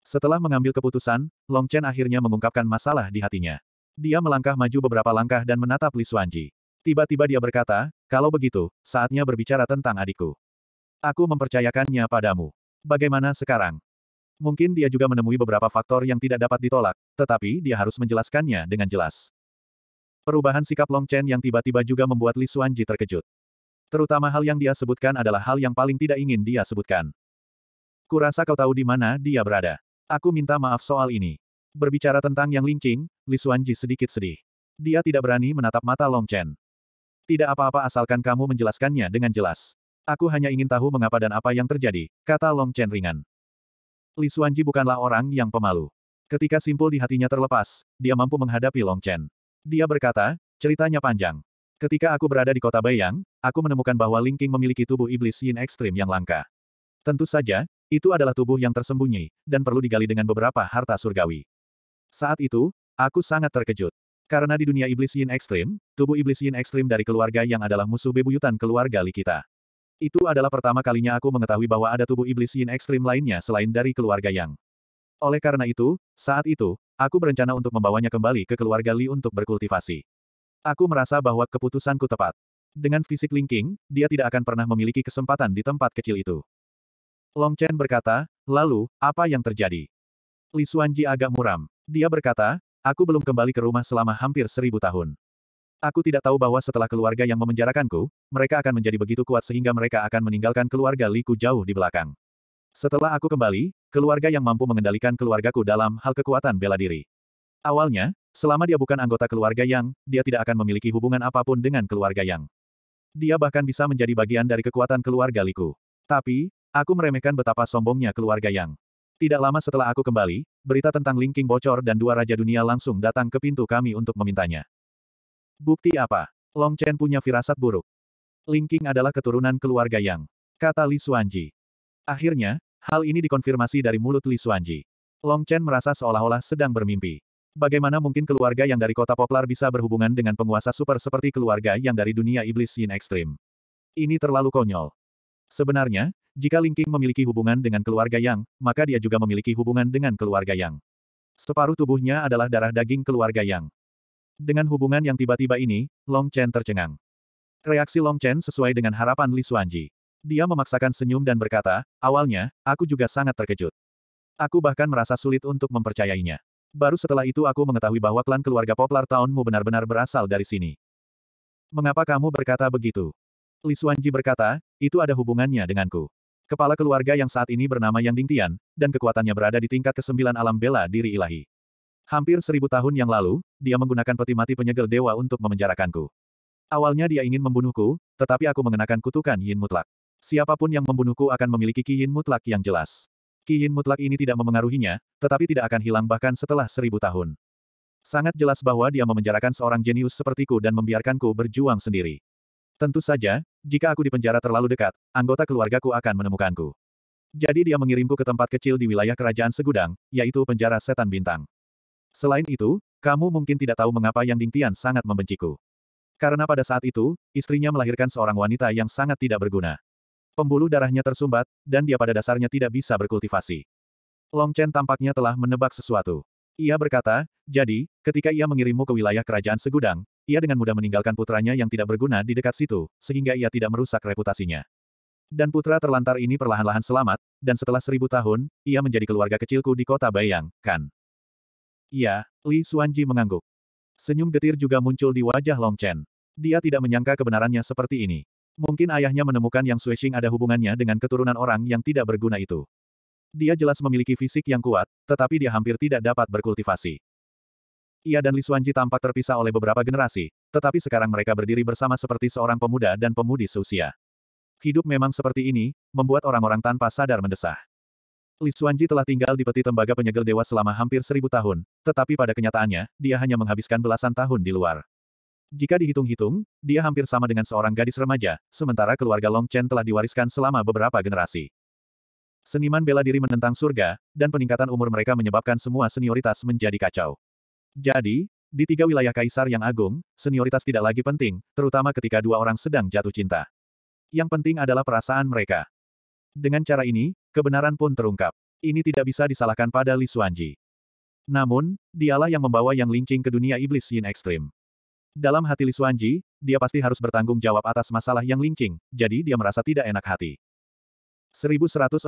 S1: Setelah mengambil keputusan, Long Chen akhirnya mengungkapkan masalah di hatinya. Dia melangkah maju beberapa langkah dan menatap Li Suanji. Tiba-tiba dia berkata, kalau begitu, saatnya berbicara tentang adikku. Aku mempercayakannya padamu. Bagaimana sekarang? Mungkin dia juga menemui beberapa faktor yang tidak dapat ditolak, tetapi dia harus menjelaskannya dengan jelas. Perubahan sikap Long Chen yang tiba-tiba juga membuat Li Xuanji terkejut. Terutama hal yang dia sebutkan adalah hal yang paling tidak ingin dia sebutkan. Kurasa kau tahu di mana dia berada. Aku minta maaf soal ini. Berbicara tentang yang lincing, Li Xuanji sedikit sedih. Dia tidak berani menatap mata Long Chen. Tidak apa-apa asalkan kamu menjelaskannya dengan jelas. Aku hanya ingin tahu mengapa dan apa yang terjadi, kata Long Chen ringan. Li Xuanji bukanlah orang yang pemalu. Ketika simpul di hatinya terlepas, dia mampu menghadapi Long Chen. Dia berkata, ceritanya panjang. Ketika aku berada di kota Bayang, aku menemukan bahwa Ling Qing memiliki tubuh iblis yin ekstrim yang langka. Tentu saja, itu adalah tubuh yang tersembunyi, dan perlu digali dengan beberapa harta surgawi. Saat itu, aku sangat terkejut. Karena di dunia iblis yin ekstrim, tubuh iblis yin ekstrim dari keluarga yang adalah musuh bebuyutan keluarga Li kita. Itu adalah pertama kalinya aku mengetahui bahwa ada tubuh iblis yin ekstrim lainnya selain dari keluarga Yang. Oleh karena itu, saat itu, aku berencana untuk membawanya kembali ke keluarga Li untuk berkultivasi. Aku merasa bahwa keputusanku tepat. Dengan fisik linking, dia tidak akan pernah memiliki kesempatan di tempat kecil itu. Long Chen berkata, lalu, apa yang terjadi? Li Xuanji agak muram. Dia berkata, aku belum kembali ke rumah selama hampir seribu tahun. Aku tidak tahu bahwa setelah keluarga yang memenjarakanku, mereka akan menjadi begitu kuat sehingga mereka akan meninggalkan keluarga Liku jauh di belakang. Setelah aku kembali, keluarga yang mampu mengendalikan keluargaku dalam hal kekuatan bela diri. Awalnya, selama dia bukan anggota keluarga Yang, dia tidak akan memiliki hubungan apapun dengan keluarga Yang. Dia bahkan bisa menjadi bagian dari kekuatan keluarga Liku. Tapi, aku meremehkan betapa sombongnya keluarga Yang. Tidak lama setelah aku kembali, berita tentang Linking bocor dan dua raja dunia langsung datang ke pintu kami untuk memintanya. Bukti apa? Long Chen punya firasat buruk. Ling Qing adalah keturunan keluarga Yang. Kata Li Suanji. Akhirnya, hal ini dikonfirmasi dari mulut Li Suanji. Long Chen merasa seolah-olah sedang bermimpi. Bagaimana mungkin keluarga yang dari kota Poplar bisa berhubungan dengan penguasa super seperti keluarga yang dari dunia iblis Yin Ekstrim? Ini terlalu konyol. Sebenarnya, jika Ling Qing memiliki hubungan dengan keluarga Yang, maka dia juga memiliki hubungan dengan keluarga Yang. Separuh tubuhnya adalah darah daging keluarga Yang. Dengan hubungan yang tiba-tiba ini, Long Chen tercengang. Reaksi Long Chen sesuai dengan harapan Li Xuanji. Dia memaksakan senyum dan berkata, awalnya, aku juga sangat terkejut. Aku bahkan merasa sulit untuk mempercayainya. Baru setelah itu aku mengetahui bahwa klan keluarga Poplar Townmu benar-benar berasal dari sini. Mengapa kamu berkata begitu? Li Xuanji berkata, itu ada hubungannya denganku. Kepala keluarga yang saat ini bernama Yang Dingtian, dan kekuatannya berada di tingkat kesembilan alam bela diri ilahi. Hampir seribu tahun yang lalu, dia menggunakan peti mati penyegel dewa untuk memenjarakanku. Awalnya dia ingin membunuhku, tetapi aku mengenakan kutukan Yin Mutlak. Siapapun yang membunuhku akan memiliki Ki Yin Mutlak yang jelas. Ki Yin Mutlak ini tidak memengaruhinya, tetapi tidak akan hilang bahkan setelah seribu tahun. Sangat jelas bahwa dia memenjarakan seorang jenius sepertiku dan membiarkanku berjuang sendiri. Tentu saja, jika aku dipenjara terlalu dekat, anggota keluargaku akan menemukanku. Jadi dia mengirimku ke tempat kecil di wilayah kerajaan Segudang, yaitu penjara setan bintang. Selain itu, kamu mungkin tidak tahu mengapa Yang Dingtian sangat membenciku. Karena pada saat itu, istrinya melahirkan seorang wanita yang sangat tidak berguna. Pembuluh darahnya tersumbat, dan dia pada dasarnya tidak bisa berkultivasi. Long Chen tampaknya telah menebak sesuatu. Ia berkata, jadi, ketika ia mengirimmu ke wilayah kerajaan segudang, ia dengan mudah meninggalkan putranya yang tidak berguna di dekat situ, sehingga ia tidak merusak reputasinya. Dan putra terlantar ini perlahan-lahan selamat, dan setelah seribu tahun, ia menjadi keluarga kecilku di kota Bayang, kan. Iya, Li Xuanji mengangguk. Senyum getir juga muncul di wajah Long Chen. Dia tidak menyangka kebenarannya seperti ini. Mungkin ayahnya menemukan yang Xing ada hubungannya dengan keturunan orang yang tidak berguna itu. Dia jelas memiliki fisik yang kuat, tetapi dia hampir tidak dapat berkultivasi. Ia dan Li Xuanji tampak terpisah oleh beberapa generasi, tetapi sekarang mereka berdiri bersama seperti seorang pemuda dan pemudi seusia. Hidup memang seperti ini, membuat orang-orang tanpa sadar mendesah. Li Xuanji telah tinggal di peti tembaga penyegel dewa selama hampir seribu tahun, tetapi pada kenyataannya, dia hanya menghabiskan belasan tahun di luar. Jika dihitung-hitung, dia hampir sama dengan seorang gadis remaja, sementara keluarga Long Chen telah diwariskan selama beberapa generasi. Seniman bela diri menentang surga, dan peningkatan umur mereka menyebabkan semua senioritas menjadi kacau. Jadi, di tiga wilayah kaisar yang agung, senioritas tidak lagi penting, terutama ketika dua orang sedang jatuh cinta. Yang penting adalah perasaan mereka. Dengan cara ini, Kebenaran pun terungkap. Ini tidak bisa disalahkan pada Li Xuanji. Namun, dialah yang membawa Yang Lingqing ke dunia iblis Yin Ekstrim. Dalam hati Li Xuanji, dia pasti harus bertanggung jawab atas masalah Yang Lingqing, jadi dia merasa tidak enak hati. 1148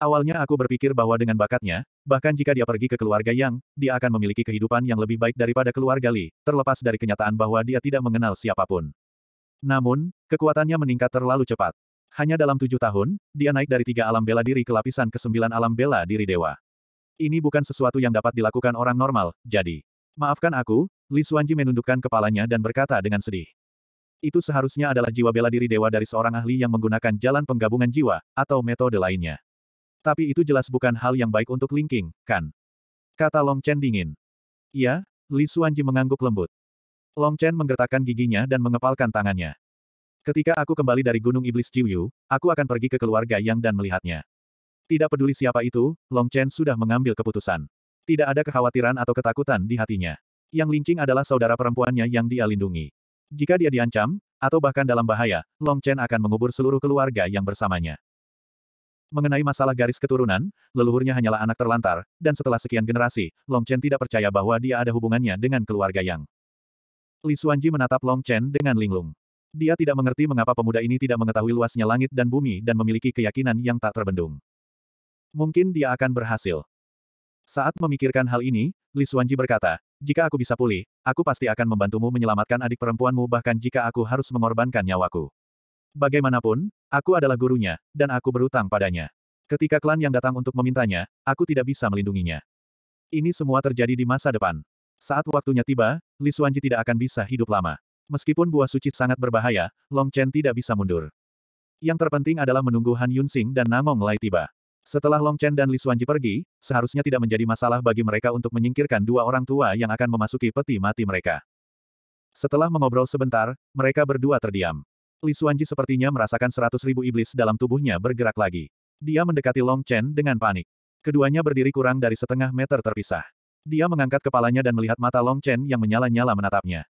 S1: Awalnya aku berpikir bahwa dengan bakatnya, bahkan jika dia pergi ke keluarga Yang, dia akan memiliki kehidupan yang lebih baik daripada keluarga Li, terlepas dari kenyataan bahwa dia tidak mengenal siapapun. Namun, kekuatannya meningkat terlalu cepat. Hanya dalam tujuh tahun, dia naik dari tiga alam bela diri ke lapisan ke sembilan alam bela diri dewa. Ini bukan sesuatu yang dapat dilakukan orang normal, jadi. Maafkan aku, Li Suanji menundukkan kepalanya dan berkata dengan sedih. Itu seharusnya adalah jiwa bela diri dewa dari seorang ahli yang menggunakan jalan penggabungan jiwa, atau metode lainnya. Tapi itu jelas bukan hal yang baik untuk Linking, kan? Kata Long Chen dingin. Iya, Li Suanji mengangguk lembut. Long Chen menggertakkan giginya dan mengepalkan tangannya. Ketika aku kembali dari Gunung Iblis Jiuyu, aku akan pergi ke keluarga Yang dan melihatnya. Tidak peduli siapa itu, Long Chen sudah mengambil keputusan. Tidak ada kekhawatiran atau ketakutan di hatinya. Yang Lincing adalah saudara perempuannya yang dia lindungi. Jika dia diancam, atau bahkan dalam bahaya, Long Chen akan mengubur seluruh keluarga yang bersamanya. Mengenai masalah garis keturunan, leluhurnya hanyalah anak terlantar, dan setelah sekian generasi, Long Chen tidak percaya bahwa dia ada hubungannya dengan keluarga Yang. Li Xuanji menatap Long Chen dengan linglung. Dia tidak mengerti mengapa pemuda ini tidak mengetahui luasnya langit dan bumi dan memiliki keyakinan yang tak terbendung. Mungkin dia akan berhasil. Saat memikirkan hal ini, Li Xuanji berkata, jika aku bisa pulih, aku pasti akan membantumu menyelamatkan adik perempuanmu bahkan jika aku harus mengorbankan nyawaku. Bagaimanapun, aku adalah gurunya, dan aku berutang padanya. Ketika klan yang datang untuk memintanya, aku tidak bisa melindunginya. Ini semua terjadi di masa depan. Saat waktunya tiba, Li Xuanji tidak akan bisa hidup lama. Meskipun buah suci sangat berbahaya, Long Chen tidak bisa mundur. Yang terpenting adalah menunggu Han Yunsing dan Namong Lai tiba. Setelah Long Chen dan Li Xuanji pergi, seharusnya tidak menjadi masalah bagi mereka untuk menyingkirkan dua orang tua yang akan memasuki peti mati mereka. Setelah mengobrol sebentar, mereka berdua terdiam. Li Xuanji sepertinya merasakan seratus ribu iblis dalam tubuhnya bergerak lagi. Dia mendekati Long Chen dengan panik. Keduanya berdiri kurang dari setengah meter terpisah. Dia mengangkat kepalanya dan melihat mata Long Chen yang menyala-nyala menatapnya.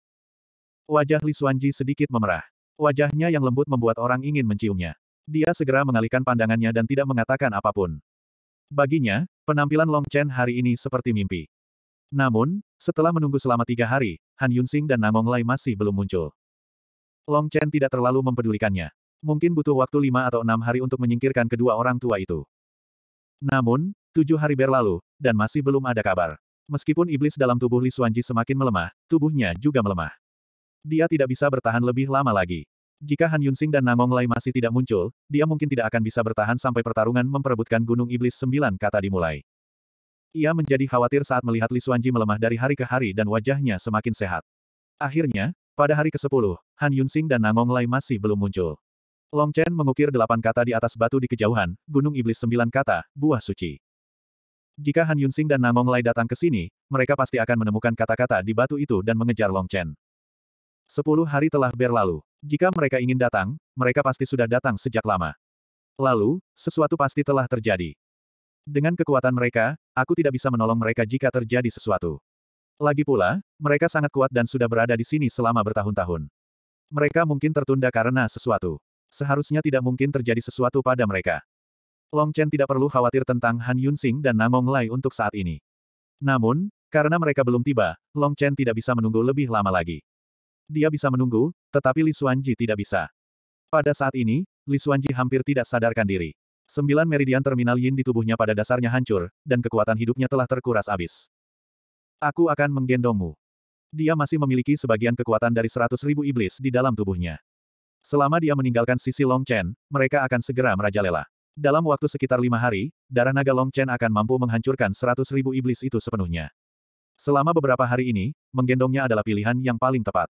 S1: Wajah Li Xuanji sedikit memerah. Wajahnya yang lembut membuat orang ingin menciumnya. Dia segera mengalihkan pandangannya dan tidak mengatakan apapun. Baginya, penampilan Long Chen hari ini seperti mimpi. Namun, setelah menunggu selama tiga hari, Han Yunsing dan Nangong Lai masih belum muncul. Long Chen tidak terlalu mempedulikannya. Mungkin butuh waktu lima atau enam hari untuk menyingkirkan kedua orang tua itu. Namun, tujuh hari berlalu, dan masih belum ada kabar. Meskipun iblis dalam tubuh Li Xuanji semakin melemah, tubuhnya juga melemah. Dia tidak bisa bertahan lebih lama lagi. Jika Han Yunsing dan Nangong Lai masih tidak muncul, dia mungkin tidak akan bisa bertahan sampai pertarungan memperebutkan Gunung Iblis Sembilan kata dimulai. Ia menjadi khawatir saat melihat Li Xuanji melemah dari hari ke hari dan wajahnya semakin sehat. Akhirnya, pada hari ke-10, Han Yunsing dan Nangong Lai masih belum muncul. Long Chen mengukir delapan kata di atas batu di kejauhan, Gunung Iblis Sembilan kata, buah suci. Jika Han Yunsing dan Nangong Lai datang ke sini, mereka pasti akan menemukan kata-kata di batu itu dan mengejar Long Chen. Sepuluh hari telah berlalu. Jika mereka ingin datang, mereka pasti sudah datang sejak lama. Lalu, sesuatu pasti telah terjadi. Dengan kekuatan mereka, aku tidak bisa menolong mereka jika terjadi sesuatu. Lagi pula, mereka sangat kuat dan sudah berada di sini selama bertahun-tahun. Mereka mungkin tertunda karena sesuatu. Seharusnya tidak mungkin terjadi sesuatu pada mereka. Long Chen tidak perlu khawatir tentang Han Yunsing dan Namong Lai untuk saat ini. Namun, karena mereka belum tiba, Long Chen tidak bisa menunggu lebih lama lagi. Dia bisa menunggu, tetapi Li Xuanji tidak bisa. Pada saat ini, Li Xuanji hampir tidak sadarkan diri. Sembilan meridian terminal yin di tubuhnya pada dasarnya hancur, dan kekuatan hidupnya telah terkuras abis. Aku akan menggendongmu. Dia masih memiliki sebagian kekuatan dari seratus ribu iblis di dalam tubuhnya. Selama dia meninggalkan sisi Long Chen, mereka akan segera merajalela. Dalam waktu sekitar lima hari, darah naga Long Chen akan mampu menghancurkan seratus ribu iblis itu sepenuhnya. Selama beberapa hari ini, menggendongnya adalah pilihan yang paling tepat.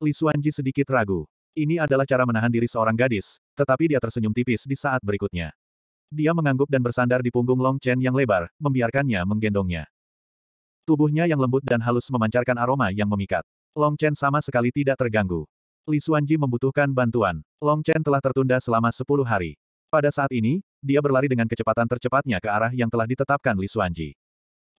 S1: Li Xuanji sedikit ragu. Ini adalah cara menahan diri seorang gadis, tetapi dia tersenyum tipis di saat berikutnya. Dia mengangguk dan bersandar di punggung Long Chen yang lebar, membiarkannya menggendongnya. Tubuhnya yang lembut dan halus memancarkan aroma yang memikat. Long Chen sama sekali tidak terganggu. Li Xuanji membutuhkan bantuan. Long Chen telah tertunda selama 10 hari. Pada saat ini, dia berlari dengan kecepatan tercepatnya ke arah yang telah ditetapkan Li Xuanji.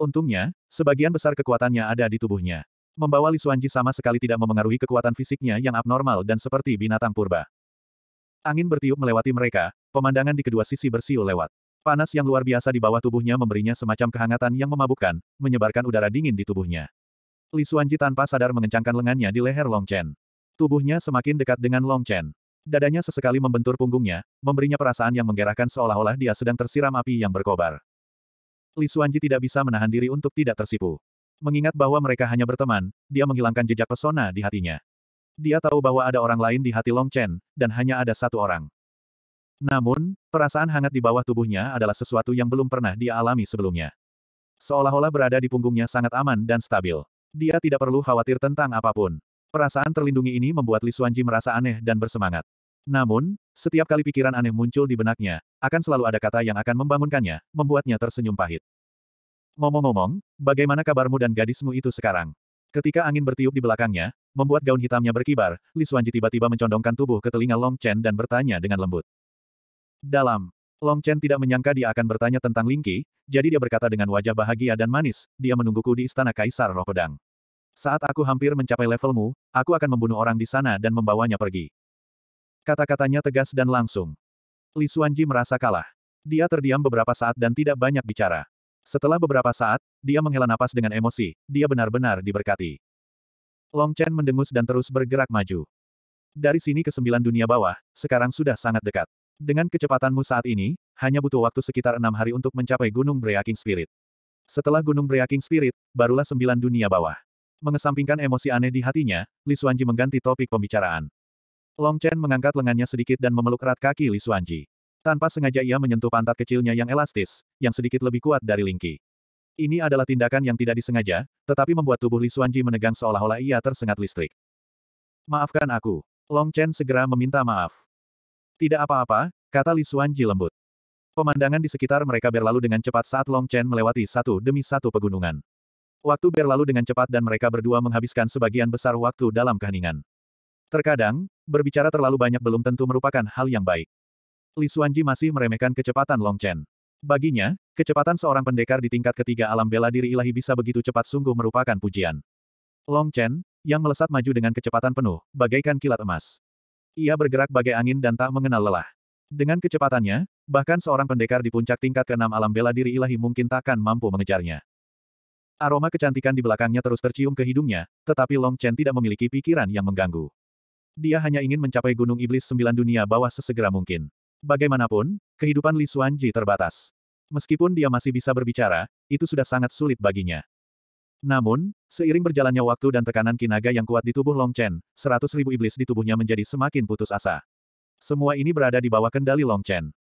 S1: Untungnya, sebagian besar kekuatannya ada di tubuhnya. Membawa Li Xuanji sama sekali tidak memengaruhi kekuatan fisiknya yang abnormal dan seperti binatang purba. Angin bertiup melewati mereka, pemandangan di kedua sisi bersiul lewat. Panas yang luar biasa di bawah tubuhnya memberinya semacam kehangatan yang memabukkan, menyebarkan udara dingin di tubuhnya. Li Xuanji tanpa sadar mengencangkan lengannya di leher Long Chen. Tubuhnya semakin dekat dengan Long Chen. Dadanya sesekali membentur punggungnya, memberinya perasaan yang menggerakkan seolah-olah dia sedang tersiram api yang berkobar. Li Xuanji tidak bisa menahan diri untuk tidak tersipu. Mengingat bahwa mereka hanya berteman, dia menghilangkan jejak pesona di hatinya. Dia tahu bahwa ada orang lain di hati Long Chen, dan hanya ada satu orang. Namun, perasaan hangat di bawah tubuhnya adalah sesuatu yang belum pernah dia alami sebelumnya. Seolah-olah berada di punggungnya sangat aman dan stabil. Dia tidak perlu khawatir tentang apapun. Perasaan terlindungi ini membuat Li Xuanji merasa aneh dan bersemangat. Namun, setiap kali pikiran aneh muncul di benaknya, akan selalu ada kata yang akan membangunkannya, membuatnya tersenyum pahit. Ngomong-ngomong, bagaimana kabarmu dan gadismu itu sekarang? Ketika angin bertiup di belakangnya, membuat gaun hitamnya berkibar, Li Suanji tiba-tiba mencondongkan tubuh ke telinga Long Chen dan bertanya dengan lembut. Dalam. Long Chen tidak menyangka dia akan bertanya tentang Ling Qi, jadi dia berkata dengan wajah bahagia dan manis, dia menungguku di istana Kaisar Roh Pedang. Saat aku hampir mencapai levelmu, aku akan membunuh orang di sana dan membawanya pergi. Kata-katanya tegas dan langsung. Li Suanji merasa kalah. Dia terdiam beberapa saat dan tidak banyak bicara. Setelah beberapa saat, dia menghela napas dengan emosi, dia benar-benar diberkati. Long Chen mendengus dan terus bergerak maju. Dari sini ke sembilan dunia bawah, sekarang sudah sangat dekat. Dengan kecepatanmu saat ini, hanya butuh waktu sekitar enam hari untuk mencapai Gunung Breaking Spirit. Setelah Gunung Breaking Spirit, barulah sembilan dunia bawah. Mengesampingkan emosi aneh di hatinya, Li Suanji mengganti topik pembicaraan. Long Chen mengangkat lengannya sedikit dan memeluk erat kaki Li Suanji. Tanpa sengaja ia menyentuh pantat kecilnya yang elastis, yang sedikit lebih kuat dari Lingqi. Ini adalah tindakan yang tidak disengaja, tetapi membuat tubuh Li Xuanji menegang seolah-olah ia tersengat listrik. Maafkan aku. Long Chen segera meminta maaf. Tidak apa-apa, kata Li Xuanji lembut. Pemandangan di sekitar mereka berlalu dengan cepat saat Long Chen melewati satu demi satu pegunungan. Waktu berlalu dengan cepat dan mereka berdua menghabiskan sebagian besar waktu dalam keheningan. Terkadang, berbicara terlalu banyak belum tentu merupakan hal yang baik. Li Xuanji masih meremehkan kecepatan Long Chen. Baginya, kecepatan seorang pendekar di tingkat ketiga alam bela diri ilahi bisa begitu cepat sungguh merupakan pujian. Long Chen, yang melesat maju dengan kecepatan penuh, bagaikan kilat emas. Ia bergerak bagai angin dan tak mengenal lelah. Dengan kecepatannya, bahkan seorang pendekar di puncak tingkat keenam alam bela diri ilahi mungkin takkan mampu mengejarnya. Aroma kecantikan di belakangnya terus tercium ke hidungnya, tetapi Long Chen tidak memiliki pikiran yang mengganggu. Dia hanya ingin mencapai gunung iblis sembilan dunia bawah sesegera mungkin. Bagaimanapun, kehidupan Li Xuanji terbatas. Meskipun dia masih bisa berbicara, itu sudah sangat sulit baginya. Namun, seiring berjalannya waktu dan tekanan kinaga yang kuat di tubuh Long Chen, seratus ribu iblis di tubuhnya menjadi semakin putus asa. Semua ini berada di bawah kendali Long Chen.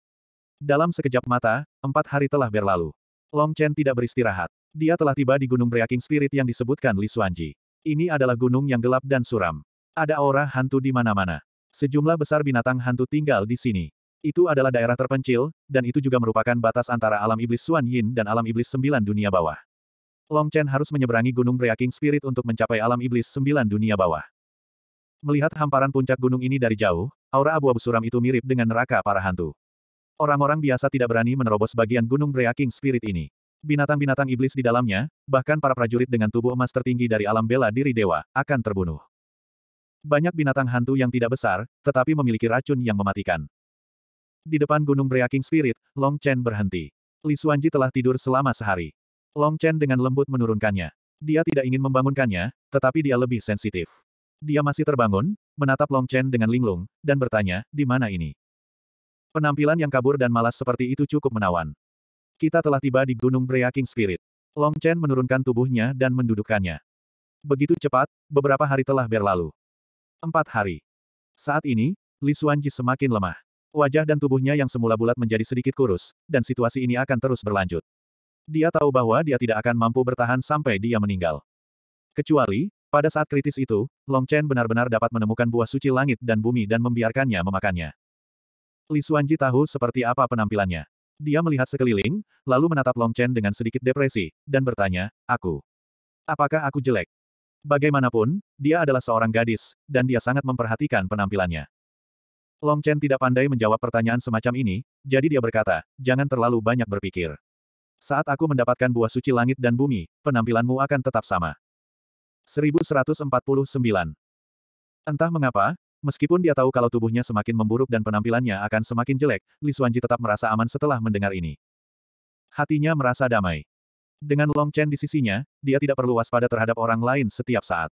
S1: Dalam sekejap mata, empat hari telah berlalu. Long Chen tidak beristirahat. Dia telah tiba di Gunung Breaking Spirit yang disebutkan Li Xuanji. Ini adalah gunung yang gelap dan suram. Ada aura hantu di mana-mana. Sejumlah besar binatang hantu tinggal di sini. Itu adalah daerah terpencil, dan itu juga merupakan batas antara alam iblis Suan Yin dan alam iblis sembilan dunia bawah. Long Chen harus menyeberangi gunung Breaking Spirit untuk mencapai alam iblis sembilan dunia bawah. Melihat hamparan puncak gunung ini dari jauh, aura abu-abu suram itu mirip dengan neraka para hantu. Orang-orang biasa tidak berani menerobos bagian gunung Breaking Spirit ini. Binatang-binatang iblis di dalamnya, bahkan para prajurit dengan tubuh emas tertinggi dari alam bela diri dewa, akan terbunuh. Banyak binatang hantu yang tidak besar, tetapi memiliki racun yang mematikan. Di depan Gunung Breaking Spirit, Long Chen berhenti. Li Suanji telah tidur selama sehari. Long Chen dengan lembut menurunkannya. Dia tidak ingin membangunkannya, tetapi dia lebih sensitif. Dia masih terbangun, menatap Long Chen dengan linglung, dan bertanya, di mana ini? Penampilan yang kabur dan malas seperti itu cukup menawan. Kita telah tiba di Gunung Breaking Spirit. Long Chen menurunkan tubuhnya dan mendudukkannya. Begitu cepat, beberapa hari telah berlalu. Empat hari. Saat ini, Li Suanji semakin lemah. Wajah dan tubuhnya yang semula bulat menjadi sedikit kurus, dan situasi ini akan terus berlanjut. Dia tahu bahwa dia tidak akan mampu bertahan sampai dia meninggal. Kecuali, pada saat kritis itu, Long Chen benar-benar dapat menemukan buah suci langit dan bumi dan membiarkannya memakannya. Li Xuanji tahu seperti apa penampilannya. Dia melihat sekeliling, lalu menatap Long Chen dengan sedikit depresi, dan bertanya, Aku. Apakah aku jelek? Bagaimanapun, dia adalah seorang gadis, dan dia sangat memperhatikan penampilannya. Long Chen tidak pandai menjawab pertanyaan semacam ini, jadi dia berkata, jangan terlalu banyak berpikir. Saat aku mendapatkan buah suci langit dan bumi, penampilanmu akan tetap sama. 1149. Entah mengapa, meskipun dia tahu kalau tubuhnya semakin memburuk dan penampilannya akan semakin jelek, Li Xuanji tetap merasa aman setelah mendengar ini. Hatinya merasa damai. Dengan Long Chen di sisinya, dia tidak perlu waspada terhadap orang lain setiap saat.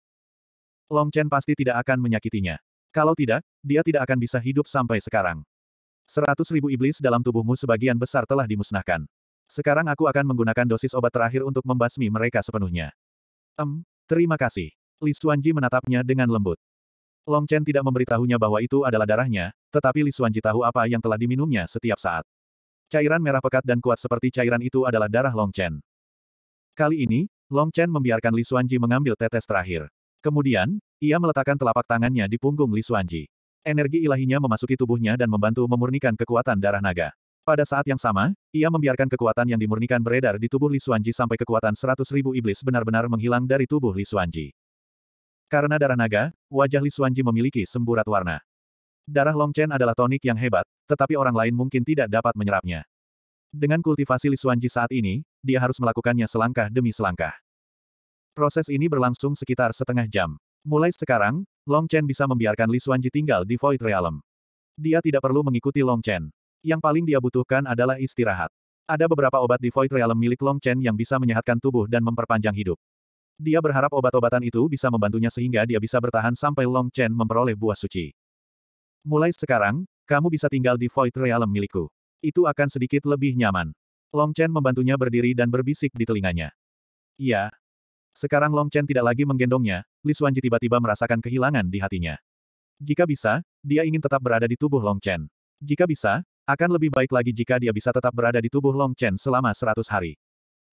S1: Long Chen pasti tidak akan menyakitinya. Kalau tidak, dia tidak akan bisa hidup sampai sekarang. Seratus ribu iblis dalam tubuhmu sebagian besar telah dimusnahkan. Sekarang aku akan menggunakan dosis obat terakhir untuk membasmi mereka sepenuhnya. Em, um, terima kasih. Li Xuanji menatapnya dengan lembut. Long Chen tidak memberitahunya bahwa itu adalah darahnya, tetapi Li Xuanji tahu apa yang telah diminumnya setiap saat. Cairan merah pekat dan kuat seperti cairan itu adalah darah Long Chen. Kali ini, Long Chen membiarkan Li Xuanji mengambil tetes terakhir. Kemudian, ia meletakkan telapak tangannya di punggung Li Xuanji. Energi ilahinya memasuki tubuhnya dan membantu memurnikan kekuatan darah naga. Pada saat yang sama, ia membiarkan kekuatan yang dimurnikan beredar di tubuh Li Xuanji sampai kekuatan seratus ribu iblis benar-benar menghilang dari tubuh Li Xuanji. Karena darah naga, wajah Li Xuanji memiliki semburat warna. Darah Long Chen adalah tonik yang hebat, tetapi orang lain mungkin tidak dapat menyerapnya. Dengan kultivasi Li Xuanji saat ini, dia harus melakukannya selangkah demi selangkah. Proses ini berlangsung sekitar setengah jam. Mulai sekarang, Long Chen bisa membiarkan Li Xuanji tinggal di Void Realm. Dia tidak perlu mengikuti Long Chen. Yang paling dia butuhkan adalah istirahat. Ada beberapa obat di Void Realm milik Long Chen yang bisa menyehatkan tubuh dan memperpanjang hidup. Dia berharap obat-obatan itu bisa membantunya sehingga dia bisa bertahan sampai Long Chen memperoleh buah suci. Mulai sekarang, kamu bisa tinggal di Void Realm milikku. Itu akan sedikit lebih nyaman. Long Chen membantunya berdiri dan berbisik di telinganya. Iya, sekarang Long Chen tidak lagi menggendongnya, Li Xuanji tiba-tiba merasakan kehilangan di hatinya. Jika bisa, dia ingin tetap berada di tubuh Long Chen. Jika bisa, akan lebih baik lagi jika dia bisa tetap berada di tubuh Long Chen selama seratus hari.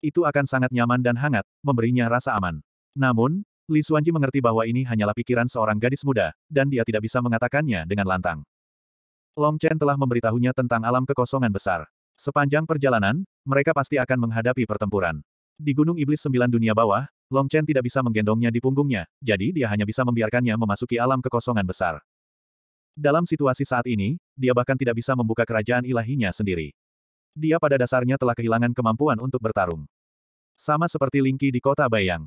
S1: Itu akan sangat nyaman dan hangat, memberinya rasa aman. Namun, Li Xuanji mengerti bahwa ini hanyalah pikiran seorang gadis muda, dan dia tidak bisa mengatakannya dengan lantang. Long Chen telah memberitahunya tentang alam kekosongan besar. Sepanjang perjalanan, mereka pasti akan menghadapi pertempuran. Di Gunung Iblis Sembilan Dunia Bawah, Long Chen tidak bisa menggendongnya di punggungnya, jadi dia hanya bisa membiarkannya memasuki alam kekosongan besar. Dalam situasi saat ini, dia bahkan tidak bisa membuka kerajaan ilahinya sendiri. Dia pada dasarnya telah kehilangan kemampuan untuk bertarung. Sama seperti Lingqi di kota Bayang.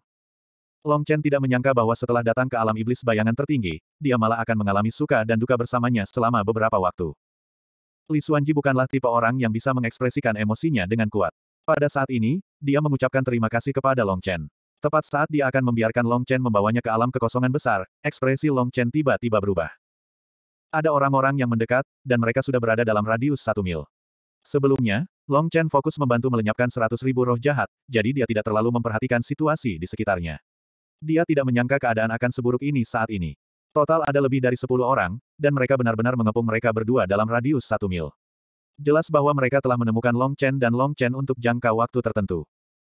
S1: Long Chen tidak menyangka bahwa setelah datang ke alam iblis bayangan tertinggi, dia malah akan mengalami suka dan duka bersamanya selama beberapa waktu. Li Xuanji bukanlah tipe orang yang bisa mengekspresikan emosinya dengan kuat. Pada saat ini, dia mengucapkan terima kasih kepada Long Chen. Tepat saat dia akan membiarkan Long Chen membawanya ke alam kekosongan besar, ekspresi Long Chen tiba-tiba berubah. Ada orang-orang yang mendekat, dan mereka sudah berada dalam radius satu mil. Sebelumnya, Long Chen fokus membantu melenyapkan seratus ribu roh jahat, jadi dia tidak terlalu memperhatikan situasi di sekitarnya. Dia tidak menyangka keadaan akan seburuk ini saat ini. Total ada lebih dari sepuluh orang, dan mereka benar-benar mengepung mereka berdua dalam radius satu mil. Jelas bahwa mereka telah menemukan Long Chen dan Long Chen untuk jangka waktu tertentu.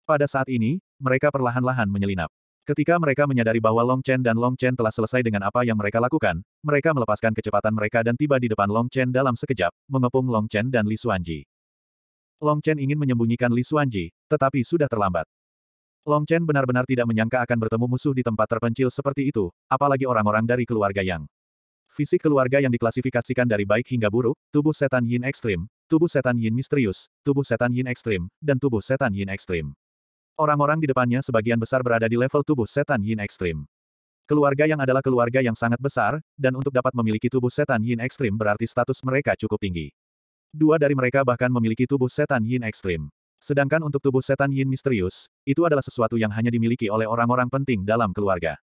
S1: Pada saat ini, mereka perlahan-lahan menyelinap. Ketika mereka menyadari bahwa Long Chen dan Long Chen telah selesai dengan apa yang mereka lakukan, mereka melepaskan kecepatan mereka dan tiba di depan Long Chen dalam sekejap, mengepung Long Chen dan Li Xuanji. Long Chen ingin menyembunyikan Li Xuanji, tetapi sudah terlambat. Long Chen benar-benar tidak menyangka akan bertemu musuh di tempat terpencil seperti itu, apalagi orang-orang dari keluarga Yang. Fisik keluarga yang diklasifikasikan dari baik hingga buruk, tubuh setan Yin ekstrim, tubuh setan Yin misterius, tubuh setan Yin ekstrim, dan tubuh setan Yin ekstrim. Orang-orang di depannya sebagian besar berada di level tubuh setan yin ekstrim. Keluarga yang adalah keluarga yang sangat besar, dan untuk dapat memiliki tubuh setan yin ekstrim berarti status mereka cukup tinggi. Dua dari mereka bahkan memiliki tubuh setan yin ekstrim. Sedangkan untuk tubuh setan yin misterius, itu adalah sesuatu yang hanya dimiliki oleh orang-orang penting dalam keluarga.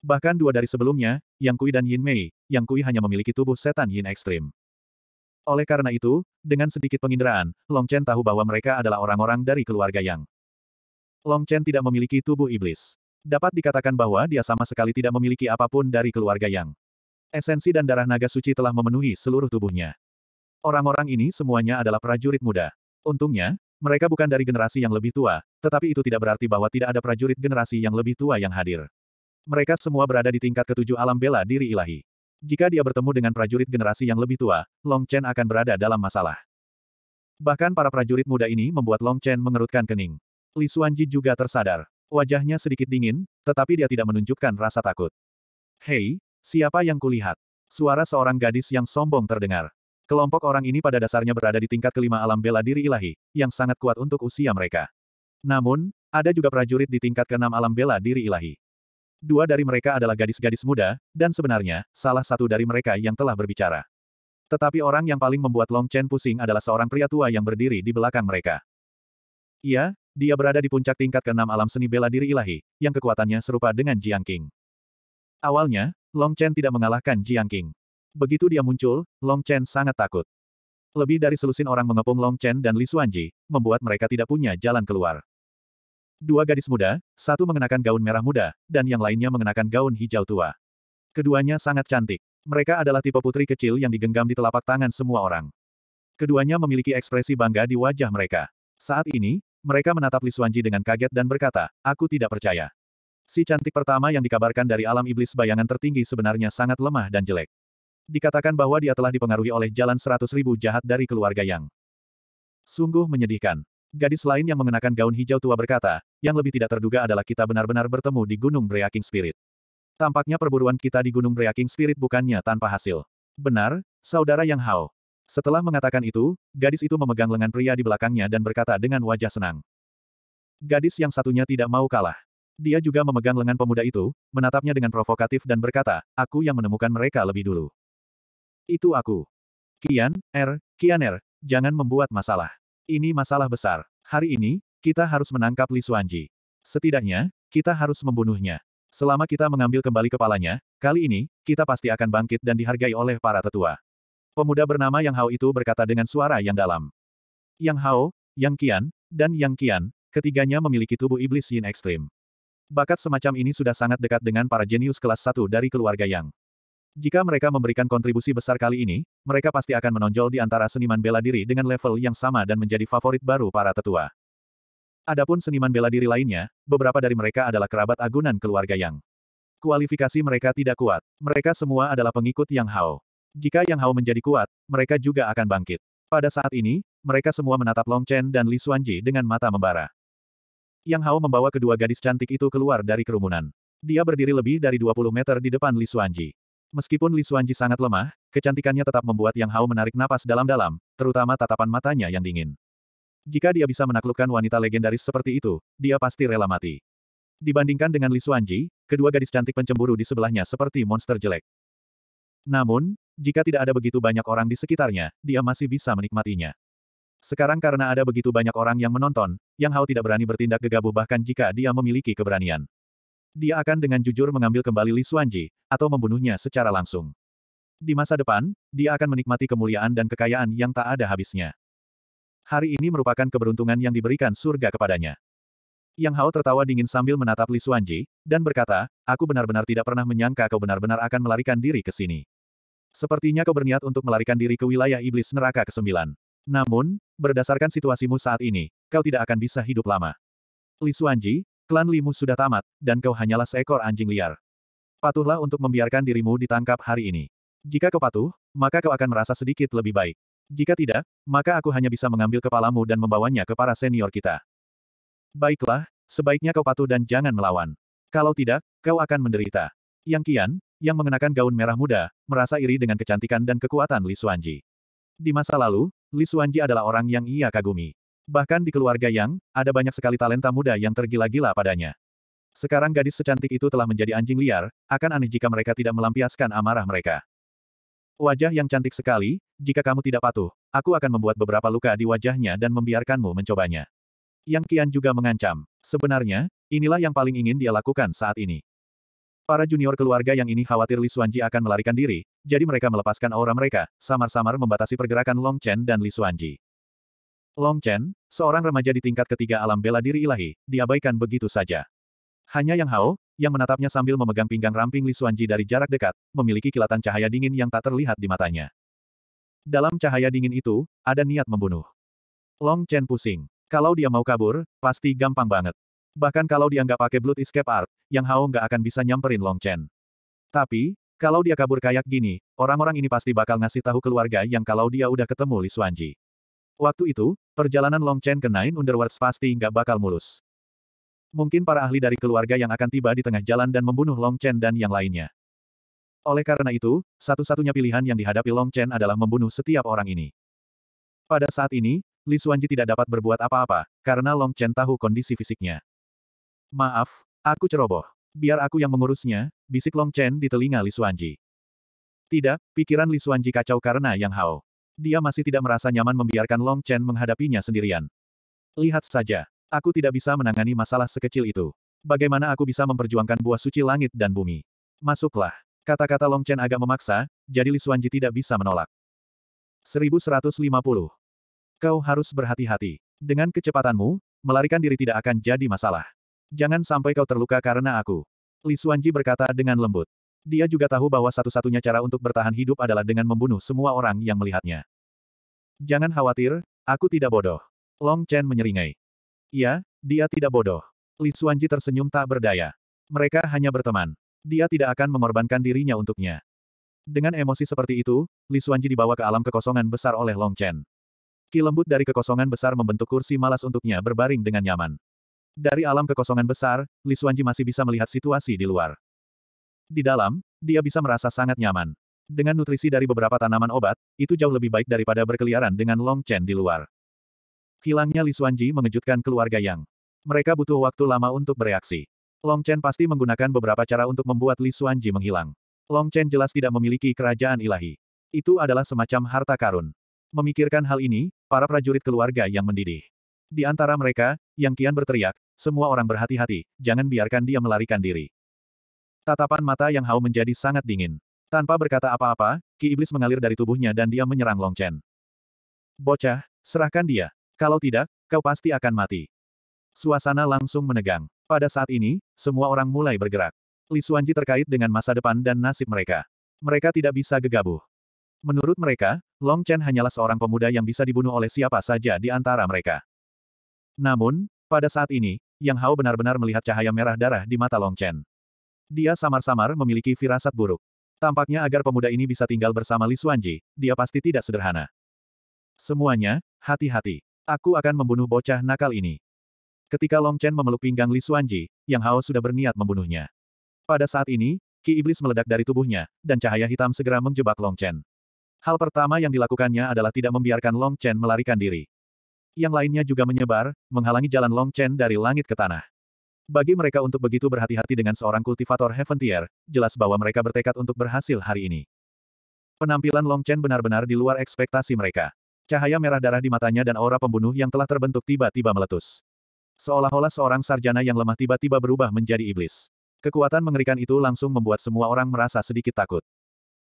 S1: Bahkan dua dari sebelumnya, Yang Kui dan Yin Mei, Yang Kui hanya memiliki tubuh setan yin ekstrim. Oleh karena itu, dengan sedikit penginderaan, Long Chen tahu bahwa mereka adalah orang-orang dari keluarga Yang. Long Chen tidak memiliki tubuh iblis. Dapat dikatakan bahwa dia sama sekali tidak memiliki apapun dari keluarga Yang. Esensi dan darah naga suci telah memenuhi seluruh tubuhnya. Orang-orang ini semuanya adalah prajurit muda. Untungnya, mereka bukan dari generasi yang lebih tua, tetapi itu tidak berarti bahwa tidak ada prajurit generasi yang lebih tua yang hadir. Mereka semua berada di tingkat ketujuh alam bela diri ilahi. Jika dia bertemu dengan prajurit generasi yang lebih tua, Long Chen akan berada dalam masalah. Bahkan para prajurit muda ini membuat Long Chen mengerutkan kening. Li Xuanji juga tersadar. Wajahnya sedikit dingin, tetapi dia tidak menunjukkan rasa takut. Hei, siapa yang kulihat? Suara seorang gadis yang sombong terdengar. Kelompok orang ini pada dasarnya berada di tingkat kelima alam bela diri ilahi, yang sangat kuat untuk usia mereka. Namun, ada juga prajurit di tingkat keenam alam bela diri ilahi. Dua dari mereka adalah gadis-gadis muda, dan sebenarnya, salah satu dari mereka yang telah berbicara. Tetapi orang yang paling membuat Long Chen pusing adalah seorang pria tua yang berdiri di belakang mereka. Ia, dia berada di puncak tingkat keenam alam seni bela diri ilahi, yang kekuatannya serupa dengan Jiang Qing. Awalnya, Long Chen tidak mengalahkan Jiang Qing. Begitu dia muncul, Long Chen sangat takut. Lebih dari selusin orang mengepung Long Chen dan Li Xuanji, membuat mereka tidak punya jalan keluar. Dua gadis muda, satu mengenakan gaun merah muda, dan yang lainnya mengenakan gaun hijau tua. Keduanya sangat cantik. Mereka adalah tipe putri kecil yang digenggam di telapak tangan semua orang. Keduanya memiliki ekspresi bangga di wajah mereka. Saat ini, mereka menatap Li Xuanji dengan kaget dan berkata, aku tidak percaya. Si cantik pertama yang dikabarkan dari alam iblis bayangan tertinggi sebenarnya sangat lemah dan jelek. Dikatakan bahwa dia telah dipengaruhi oleh jalan seratus ribu jahat dari keluarga Yang. Sungguh menyedihkan. Gadis lain yang mengenakan gaun hijau tua berkata, yang lebih tidak terduga adalah kita benar-benar bertemu di Gunung Breaking Spirit. Tampaknya perburuan kita di Gunung Breaking Spirit bukannya tanpa hasil. Benar, Saudara Yang Hao, setelah mengatakan itu, gadis itu memegang lengan pria di belakangnya dan berkata dengan wajah senang. Gadis yang satunya tidak mau kalah. Dia juga memegang lengan pemuda itu, menatapnya dengan provokatif dan berkata, aku yang menemukan mereka lebih dulu. Itu aku. Kian, Er, Kian Er. jangan membuat masalah. Ini masalah besar. Hari ini, kita harus menangkap Li Suanji. Setidaknya, kita harus membunuhnya. Selama kita mengambil kembali kepalanya, kali ini, kita pasti akan bangkit dan dihargai oleh para tetua. Pemuda bernama Yang Hao itu berkata dengan suara yang dalam. Yang Hao, Yang Qian, dan Yang Qian, ketiganya memiliki tubuh iblis yin ekstrim. Bakat semacam ini sudah sangat dekat dengan para jenius kelas satu dari keluarga Yang. Jika mereka memberikan kontribusi besar kali ini, mereka pasti akan menonjol di antara seniman bela diri dengan level yang sama dan menjadi favorit baru para tetua. Adapun seniman bela diri lainnya, beberapa dari mereka adalah kerabat agunan keluarga Yang. Kualifikasi mereka tidak kuat. Mereka semua adalah pengikut Yang Hao. Jika Yang Hao menjadi kuat, mereka juga akan bangkit. Pada saat ini, mereka semua menatap Long Chen dan Li Xuanji dengan mata membara. Yang Hao membawa kedua gadis cantik itu keluar dari kerumunan. Dia berdiri lebih dari 20 meter di depan Li Xuanji. Meskipun Li Xuanji sangat lemah, kecantikannya tetap membuat Yang Hao menarik napas dalam-dalam, terutama tatapan matanya yang dingin. Jika dia bisa menaklukkan wanita legendaris seperti itu, dia pasti rela mati. Dibandingkan dengan Li Xuanji, kedua gadis cantik pencemburu di sebelahnya seperti monster jelek. Namun, jika tidak ada begitu banyak orang di sekitarnya, dia masih bisa menikmatinya. Sekarang karena ada begitu banyak orang yang menonton, Yang Hao tidak berani bertindak gegabah bahkan jika dia memiliki keberanian. Dia akan dengan jujur mengambil kembali Li Xuanji, atau membunuhnya secara langsung. Di masa depan, dia akan menikmati kemuliaan dan kekayaan yang tak ada habisnya. Hari ini merupakan keberuntungan yang diberikan surga kepadanya. Yang Hao tertawa dingin sambil menatap Li Xuanji, dan berkata, aku benar-benar tidak pernah menyangka kau benar-benar akan melarikan diri ke sini. Sepertinya kau berniat untuk melarikan diri ke wilayah iblis neraka ke-9. Namun, berdasarkan situasimu saat ini, kau tidak akan bisa hidup lama. Li Suanji, klan Limu sudah tamat, dan kau hanyalah seekor anjing liar. Patuhlah untuk membiarkan dirimu ditangkap hari ini. Jika kau patuh, maka kau akan merasa sedikit lebih baik. Jika tidak, maka aku hanya bisa mengambil kepalamu dan membawanya ke para senior kita. Baiklah, sebaiknya kau patuh dan jangan melawan. Kalau tidak, kau akan menderita. Yang Qian, yang mengenakan gaun merah muda, merasa iri dengan kecantikan dan kekuatan Li Xuanji. Di masa lalu, Li Xuanji adalah orang yang ia kagumi. Bahkan di keluarga Yang, ada banyak sekali talenta muda yang tergila-gila padanya. Sekarang gadis secantik itu telah menjadi anjing liar, akan aneh jika mereka tidak melampiaskan amarah mereka. Wajah yang cantik sekali, jika kamu tidak patuh, aku akan membuat beberapa luka di wajahnya dan membiarkanmu mencobanya. Yang Kian juga mengancam. Sebenarnya, inilah yang paling ingin dia lakukan saat ini. Para junior keluarga yang ini khawatir Li Xuanji akan melarikan diri, jadi mereka melepaskan aura mereka, samar-samar membatasi pergerakan Long Chen dan Li Xuanji. Long Chen, seorang remaja di tingkat ketiga alam bela diri ilahi, diabaikan begitu saja. Hanya Yang Hao, yang menatapnya sambil memegang pinggang ramping Li Xuanji dari jarak dekat, memiliki kilatan cahaya dingin yang tak terlihat di matanya. Dalam cahaya dingin itu, ada niat membunuh. Long Chen pusing. Kalau dia mau kabur, pasti gampang banget. Bahkan kalau dia nggak pakai Blood Escape Art, Yang Hao nggak akan bisa nyamperin Long Chen. Tapi, kalau dia kabur kayak gini, orang-orang ini pasti bakal ngasih tahu keluarga yang kalau dia udah ketemu Li Suanji. Waktu itu, perjalanan Long Chen ke Nine Underworlds pasti nggak bakal mulus. Mungkin para ahli dari keluarga yang akan tiba di tengah jalan dan membunuh Long Chen dan yang lainnya. Oleh karena itu, satu-satunya pilihan yang dihadapi Long Chen adalah membunuh setiap orang ini. Pada saat ini, Li Suanji tidak dapat berbuat apa-apa, karena Long Chen tahu kondisi fisiknya. Maaf, aku ceroboh. Biar aku yang mengurusnya, bisik Long Chen di telinga Li Suanji. Tidak, pikiran Li Suanji kacau karena Yang Hao. Dia masih tidak merasa nyaman membiarkan Long Chen menghadapinya sendirian. Lihat saja, aku tidak bisa menangani masalah sekecil itu. Bagaimana aku bisa memperjuangkan buah suci langit dan bumi? Masuklah. Kata-kata Long Chen agak memaksa, jadi Li Suanji tidak bisa menolak. 1150. Kau harus berhati-hati. Dengan kecepatanmu, melarikan diri tidak akan jadi masalah. Jangan sampai kau terluka karena aku. Li Xuanji berkata dengan lembut. Dia juga tahu bahwa satu-satunya cara untuk bertahan hidup adalah dengan membunuh semua orang yang melihatnya. Jangan khawatir, aku tidak bodoh. Long Chen menyeringai. Ya, dia tidak bodoh. Li Xuanji tersenyum tak berdaya. Mereka hanya berteman. Dia tidak akan mengorbankan dirinya untuknya. Dengan emosi seperti itu, Li Xuanji dibawa ke alam kekosongan besar oleh Long Chen. Ki lembut dari kekosongan besar membentuk kursi malas untuknya berbaring dengan nyaman. Dari alam kekosongan besar, Li Xuanji masih bisa melihat situasi di luar. Di dalam, dia bisa merasa sangat nyaman. Dengan nutrisi dari beberapa tanaman obat, itu jauh lebih baik daripada berkeliaran dengan Long Chen di luar. Hilangnya Li Xuanji mengejutkan keluarga Yang. Mereka butuh waktu lama untuk bereaksi. Long Chen pasti menggunakan beberapa cara untuk membuat Li Xuanji menghilang. Long Chen jelas tidak memiliki kerajaan ilahi. Itu adalah semacam harta karun. Memikirkan hal ini, para prajurit keluarga yang mendidih. Di antara mereka, yang kian berteriak, semua orang berhati-hati, jangan biarkan dia melarikan diri. Tatapan mata yang Hao menjadi sangat dingin. Tanpa berkata apa-apa, ki iblis mengalir dari tubuhnya dan dia menyerang Long Chen. Bocah, serahkan dia. Kalau tidak, kau pasti akan mati. Suasana langsung menegang. Pada saat ini, semua orang mulai bergerak. Li Suanji terkait dengan masa depan dan nasib mereka. Mereka tidak bisa gegabah. Menurut mereka, Long Chen hanyalah seorang pemuda yang bisa dibunuh oleh siapa saja di antara mereka. Namun, pada saat ini, Yang Hao benar-benar melihat cahaya merah darah di mata Long Chen. Dia samar-samar memiliki firasat buruk. Tampaknya agar pemuda ini bisa tinggal bersama Li Xuanji, dia pasti tidak sederhana. Semuanya, hati-hati. Aku akan membunuh bocah nakal ini. Ketika Long Chen memeluk pinggang Li Xuanji, Yang Hao sudah berniat membunuhnya. Pada saat ini, ki iblis meledak dari tubuhnya, dan cahaya hitam segera menjebak Long Chen. Hal pertama yang dilakukannya adalah tidak membiarkan Long Chen melarikan diri. Yang lainnya juga menyebar, menghalangi jalan Long Chen dari langit ke tanah. Bagi mereka untuk begitu berhati-hati dengan seorang kultivator Heaven Tier, jelas bahwa mereka bertekad untuk berhasil hari ini. Penampilan Long Chen benar-benar di luar ekspektasi mereka. Cahaya merah darah di matanya dan aura pembunuh yang telah terbentuk tiba-tiba meletus. Seolah-olah seorang sarjana yang lemah tiba-tiba berubah menjadi iblis. Kekuatan mengerikan itu langsung membuat semua orang merasa sedikit takut.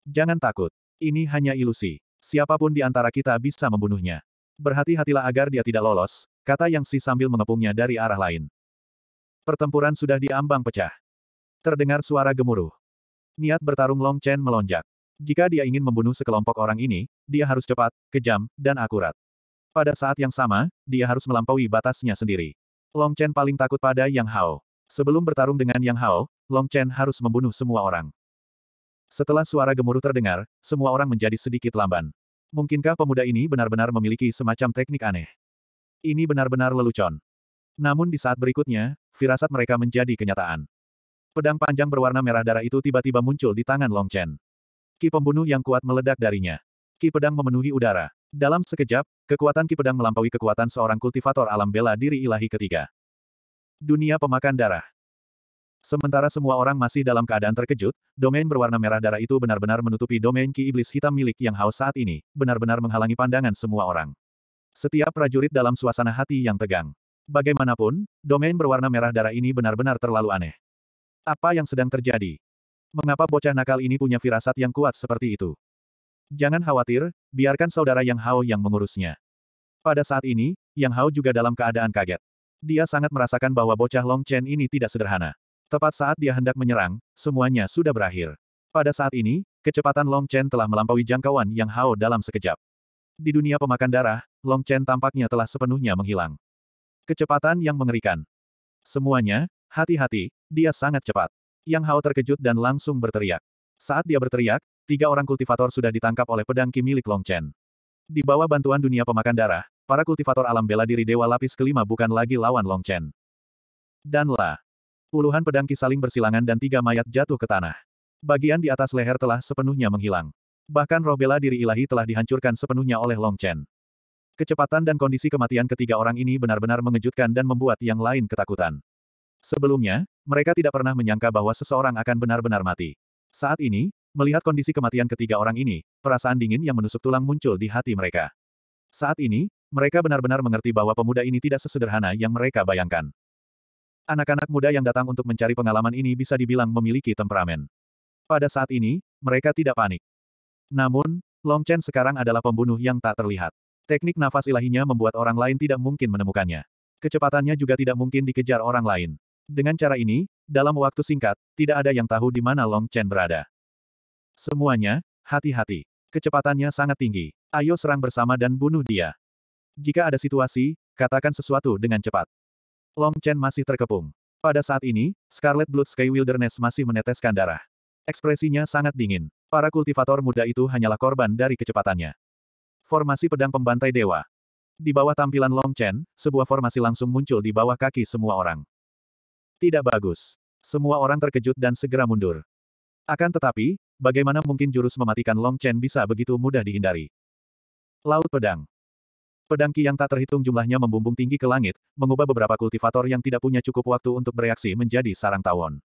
S1: Jangan takut. Ini hanya ilusi. Siapapun di antara kita bisa membunuhnya. Berhati-hatilah agar dia tidak lolos, kata Yang Si sambil mengepungnya dari arah lain. Pertempuran sudah diambang pecah. Terdengar suara gemuruh. Niat bertarung Long Chen melonjak. Jika dia ingin membunuh sekelompok orang ini, dia harus cepat, kejam, dan akurat. Pada saat yang sama, dia harus melampaui batasnya sendiri. Long Chen paling takut pada Yang Hao. Sebelum bertarung dengan Yang Hao, Long Chen harus membunuh semua orang. Setelah suara gemuruh terdengar, semua orang menjadi sedikit lamban. Mungkinkah pemuda ini benar-benar memiliki semacam teknik aneh? Ini benar-benar lelucon. Namun di saat berikutnya, firasat mereka menjadi kenyataan. Pedang panjang berwarna merah darah itu tiba-tiba muncul di tangan Long Chen. Ki pembunuh yang kuat meledak darinya. Ki pedang memenuhi udara. Dalam sekejap, kekuatan ki pedang melampaui kekuatan seorang kultivator alam bela diri ilahi ketiga. Dunia pemakan darah. Sementara semua orang masih dalam keadaan terkejut, domain berwarna merah darah itu benar-benar menutupi domain ki iblis hitam milik Yang Hao saat ini, benar-benar menghalangi pandangan semua orang. Setiap prajurit dalam suasana hati yang tegang. Bagaimanapun, domain berwarna merah darah ini benar-benar terlalu aneh. Apa yang sedang terjadi? Mengapa bocah nakal ini punya firasat yang kuat seperti itu? Jangan khawatir, biarkan saudara Yang Hao yang mengurusnya. Pada saat ini, Yang Hao juga dalam keadaan kaget. Dia sangat merasakan bahwa bocah Long Chen ini tidak sederhana. Tepat saat dia hendak menyerang, semuanya sudah berakhir. Pada saat ini, kecepatan Long Chen telah melampaui jangkauan yang Hao dalam sekejap. Di dunia pemakan darah, Long Chen tampaknya telah sepenuhnya menghilang. Kecepatan yang mengerikan. Semuanya, hati-hati, dia sangat cepat. Yang Hao terkejut dan langsung berteriak. Saat dia berteriak, tiga orang kultivator sudah ditangkap oleh pedang Ki milik Long Chen. Di bawah bantuan dunia pemakan darah, para kultivator alam bela diri Dewa Lapis kelima bukan lagi lawan Long Chen. Dan lah, Puluhan pedang kisaling bersilangan dan tiga mayat jatuh ke tanah. Bagian di atas leher telah sepenuhnya menghilang. Bahkan roh bela diri ilahi telah dihancurkan sepenuhnya oleh Long Chen. Kecepatan dan kondisi kematian ketiga orang ini benar-benar mengejutkan dan membuat yang lain ketakutan. Sebelumnya, mereka tidak pernah menyangka bahwa seseorang akan benar-benar mati. Saat ini, melihat kondisi kematian ketiga orang ini, perasaan dingin yang menusuk tulang muncul di hati mereka. Saat ini, mereka benar-benar mengerti bahwa pemuda ini tidak sesederhana yang mereka bayangkan. Anak-anak muda yang datang untuk mencari pengalaman ini bisa dibilang memiliki temperamen. Pada saat ini, mereka tidak panik. Namun, Long Chen sekarang adalah pembunuh yang tak terlihat. Teknik nafas ilahinya membuat orang lain tidak mungkin menemukannya. Kecepatannya juga tidak mungkin dikejar orang lain. Dengan cara ini, dalam waktu singkat, tidak ada yang tahu di mana Long Chen berada. Semuanya, hati-hati. Kecepatannya sangat tinggi. Ayo serang bersama dan bunuh dia. Jika ada situasi, katakan sesuatu dengan cepat. Long Chen masih terkepung. Pada saat ini, Scarlet Blood Sky Wilderness masih meneteskan darah. Ekspresinya sangat dingin. Para kultivator muda itu hanyalah korban dari kecepatannya. Formasi pedang pembantai dewa. Di bawah tampilan Long Chen, sebuah formasi langsung muncul di bawah kaki semua orang. Tidak bagus. Semua orang terkejut dan segera mundur. Akan tetapi, bagaimana mungkin jurus mematikan Long Chen bisa begitu mudah dihindari? Laut pedang. Pedang Ki yang tak terhitung jumlahnya membumbung tinggi ke langit, mengubah beberapa kultivator yang tidak punya cukup waktu untuk bereaksi menjadi sarang tawon.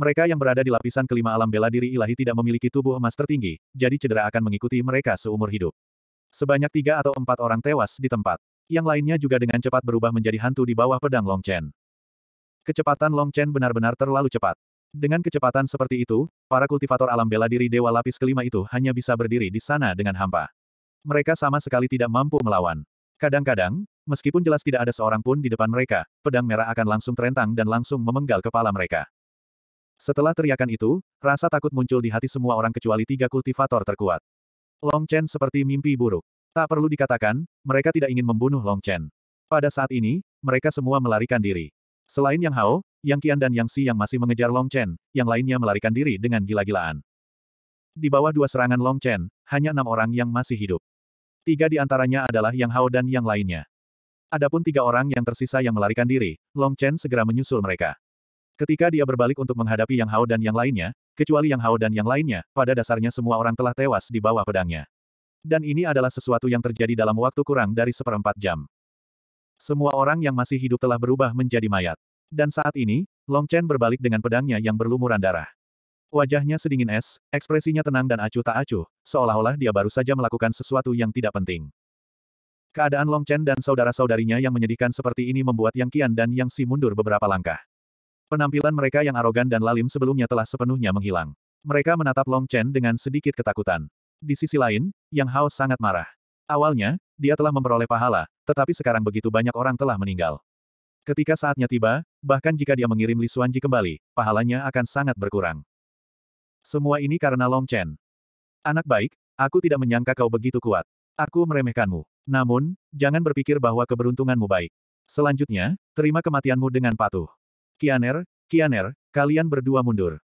S1: Mereka yang berada di lapisan kelima alam bela diri ilahi tidak memiliki tubuh emas tertinggi, jadi cedera akan mengikuti mereka seumur hidup. Sebanyak tiga atau empat orang tewas di tempat. Yang lainnya juga dengan cepat berubah menjadi hantu di bawah pedang Long Chen. Kecepatan Long Chen benar-benar terlalu cepat. Dengan kecepatan seperti itu, para kultivator alam bela diri Dewa Lapis Kelima itu hanya bisa berdiri di sana dengan hampa. Mereka sama sekali tidak mampu melawan. Kadang-kadang, meskipun jelas tidak ada seorang pun di depan mereka, pedang merah akan langsung terentang dan langsung memenggal kepala mereka. Setelah teriakan itu, rasa takut muncul di hati semua orang kecuali tiga kultivator terkuat. Long Chen seperti mimpi buruk. Tak perlu dikatakan, mereka tidak ingin membunuh Long Chen. Pada saat ini, mereka semua melarikan diri. Selain Yang Hao, Yang Qian dan Yang Si yang masih mengejar Long Chen, yang lainnya melarikan diri dengan gila-gilaan. Di bawah dua serangan Long Chen, hanya enam orang yang masih hidup. Tiga di antaranya adalah Yang Hao dan yang lainnya. Adapun tiga orang yang tersisa yang melarikan diri, Long Chen segera menyusul mereka. Ketika dia berbalik untuk menghadapi Yang Hao dan yang lainnya, kecuali Yang Hao dan yang lainnya, pada dasarnya semua orang telah tewas di bawah pedangnya. Dan ini adalah sesuatu yang terjadi dalam waktu kurang dari seperempat jam. Semua orang yang masih hidup telah berubah menjadi mayat. Dan saat ini, Long Chen berbalik dengan pedangnya yang berlumuran darah. Wajahnya sedingin es, ekspresinya tenang dan acuh tak acuh, seolah-olah dia baru saja melakukan sesuatu yang tidak penting. Keadaan Long Chen dan saudara-saudarinya yang menyedihkan seperti ini membuat Yang Qian dan Yang Si mundur beberapa langkah. Penampilan mereka yang arogan dan lalim sebelumnya telah sepenuhnya menghilang. Mereka menatap Long Chen dengan sedikit ketakutan. Di sisi lain, Yang Hao sangat marah. Awalnya, dia telah memperoleh pahala, tetapi sekarang begitu banyak orang telah meninggal. Ketika saatnya tiba, bahkan jika dia mengirim Li Lisuanji kembali, pahalanya akan sangat berkurang. Semua ini karena Long Chen. Anak baik, aku tidak menyangka kau begitu kuat. Aku meremehkanmu. Namun, jangan berpikir bahwa keberuntunganmu baik. Selanjutnya, terima kematianmu dengan patuh. Kianer, Kianer, kalian berdua mundur.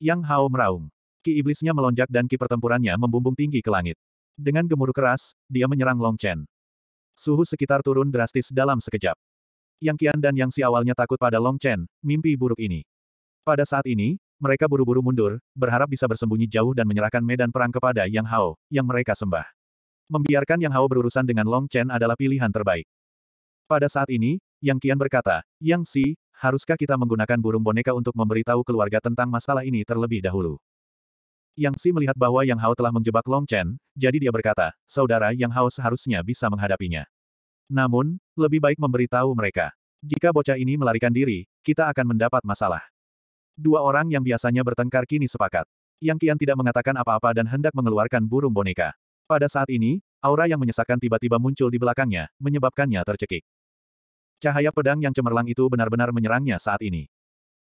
S1: Yang Hao meraung. Ki iblisnya melonjak dan ki pertempurannya membumbung tinggi ke langit. Dengan gemuruh keras, dia menyerang Long Chen. Suhu sekitar turun drastis dalam sekejap. Yang Kian dan Yang Si awalnya takut pada Long Chen, mimpi buruk ini. Pada saat ini, mereka buru-buru mundur, berharap bisa bersembunyi jauh dan menyerahkan medan perang kepada Yang Hao, yang mereka sembah. Membiarkan Yang Hao berurusan dengan Long Chen adalah pilihan terbaik. Pada saat ini, Yang Qian berkata, Yang Si, haruskah kita menggunakan burung boneka untuk memberitahu keluarga tentang masalah ini terlebih dahulu? Yang Si melihat bahwa Yang Hao telah menjebak Long Chen, jadi dia berkata, saudara Yang Hao seharusnya bisa menghadapinya. Namun, lebih baik memberitahu mereka. Jika bocah ini melarikan diri, kita akan mendapat masalah. Dua orang yang biasanya bertengkar kini sepakat. Yang Kian tidak mengatakan apa-apa dan hendak mengeluarkan burung boneka. Pada saat ini, aura yang menyesakkan tiba-tiba muncul di belakangnya, menyebabkannya tercekik. Cahaya pedang yang cemerlang itu benar-benar menyerangnya saat ini.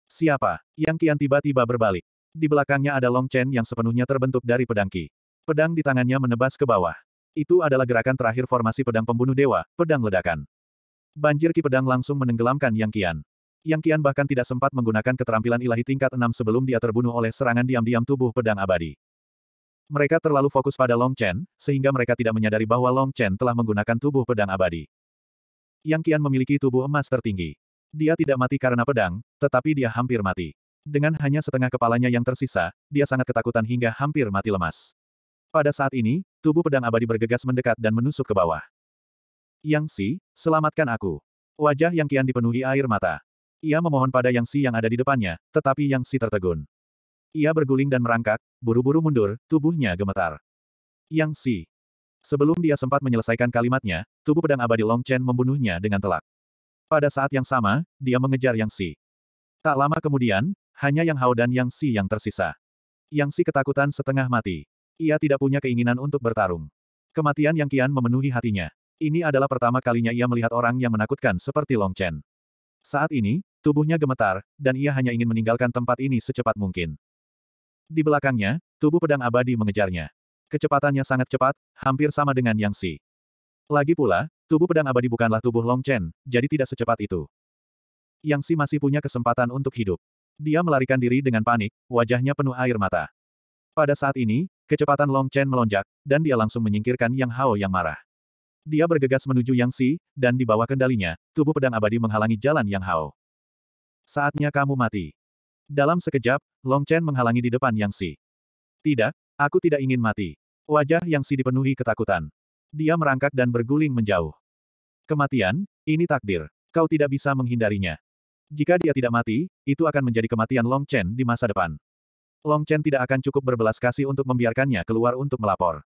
S1: Siapa? Yang Kian tiba-tiba berbalik. Di belakangnya ada Long Chen yang sepenuhnya terbentuk dari pedang Ki. Pedang di tangannya menebas ke bawah. Itu adalah gerakan terakhir formasi pedang pembunuh dewa, pedang ledakan. Banjir ki pedang langsung menenggelamkan Yang Kian. Yang Qian bahkan tidak sempat menggunakan keterampilan ilahi tingkat 6 sebelum dia terbunuh oleh serangan diam-diam tubuh pedang abadi. Mereka terlalu fokus pada Long Chen, sehingga mereka tidak menyadari bahwa Long Chen telah menggunakan tubuh pedang abadi. Yang Qian memiliki tubuh emas tertinggi. Dia tidak mati karena pedang, tetapi dia hampir mati. Dengan hanya setengah kepalanya yang tersisa, dia sangat ketakutan hingga hampir mati lemas. Pada saat ini, tubuh pedang abadi bergegas mendekat dan menusuk ke bawah. Yang Si, selamatkan aku. Wajah Yang Qian dipenuhi air mata. Ia memohon pada Yang Si yang ada di depannya, tetapi Yang Si tertegun. Ia berguling dan merangkak, buru-buru mundur, tubuhnya gemetar. Yang Si. Sebelum dia sempat menyelesaikan kalimatnya, tubuh pedang abadi Long Chen membunuhnya dengan telak. Pada saat yang sama, dia mengejar Yang Si. Tak lama kemudian, hanya Yang Hao dan Yang Si yang tersisa. Yang Si ketakutan setengah mati. Ia tidak punya keinginan untuk bertarung. Kematian Yang Qian memenuhi hatinya. Ini adalah pertama kalinya ia melihat orang yang menakutkan seperti Long Chen. Saat ini, Tubuhnya gemetar, dan ia hanya ingin meninggalkan tempat ini secepat mungkin. Di belakangnya, tubuh pedang abadi mengejarnya. Kecepatannya sangat cepat, hampir sama dengan Yang Si. Lagi pula, tubuh pedang abadi bukanlah tubuh Long Chen, jadi tidak secepat itu. Yang Si masih punya kesempatan untuk hidup. Dia melarikan diri dengan panik, wajahnya penuh air mata. Pada saat ini, kecepatan Long Chen melonjak, dan dia langsung menyingkirkan Yang Hao yang marah. Dia bergegas menuju Yang Si, dan di bawah kendalinya, tubuh pedang abadi menghalangi jalan Yang Hao. Saatnya kamu mati. Dalam sekejap, Long Chen menghalangi di depan Yang Si. Tidak, aku tidak ingin mati. Wajah Yang Si dipenuhi ketakutan. Dia merangkak dan berguling menjauh. Kematian, ini takdir. Kau tidak bisa menghindarinya. Jika dia tidak mati, itu akan menjadi kematian Long Chen di masa depan. Long Chen tidak akan cukup berbelas kasih untuk membiarkannya keluar untuk melapor.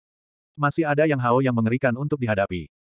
S1: Masih ada yang Hao yang mengerikan untuk dihadapi.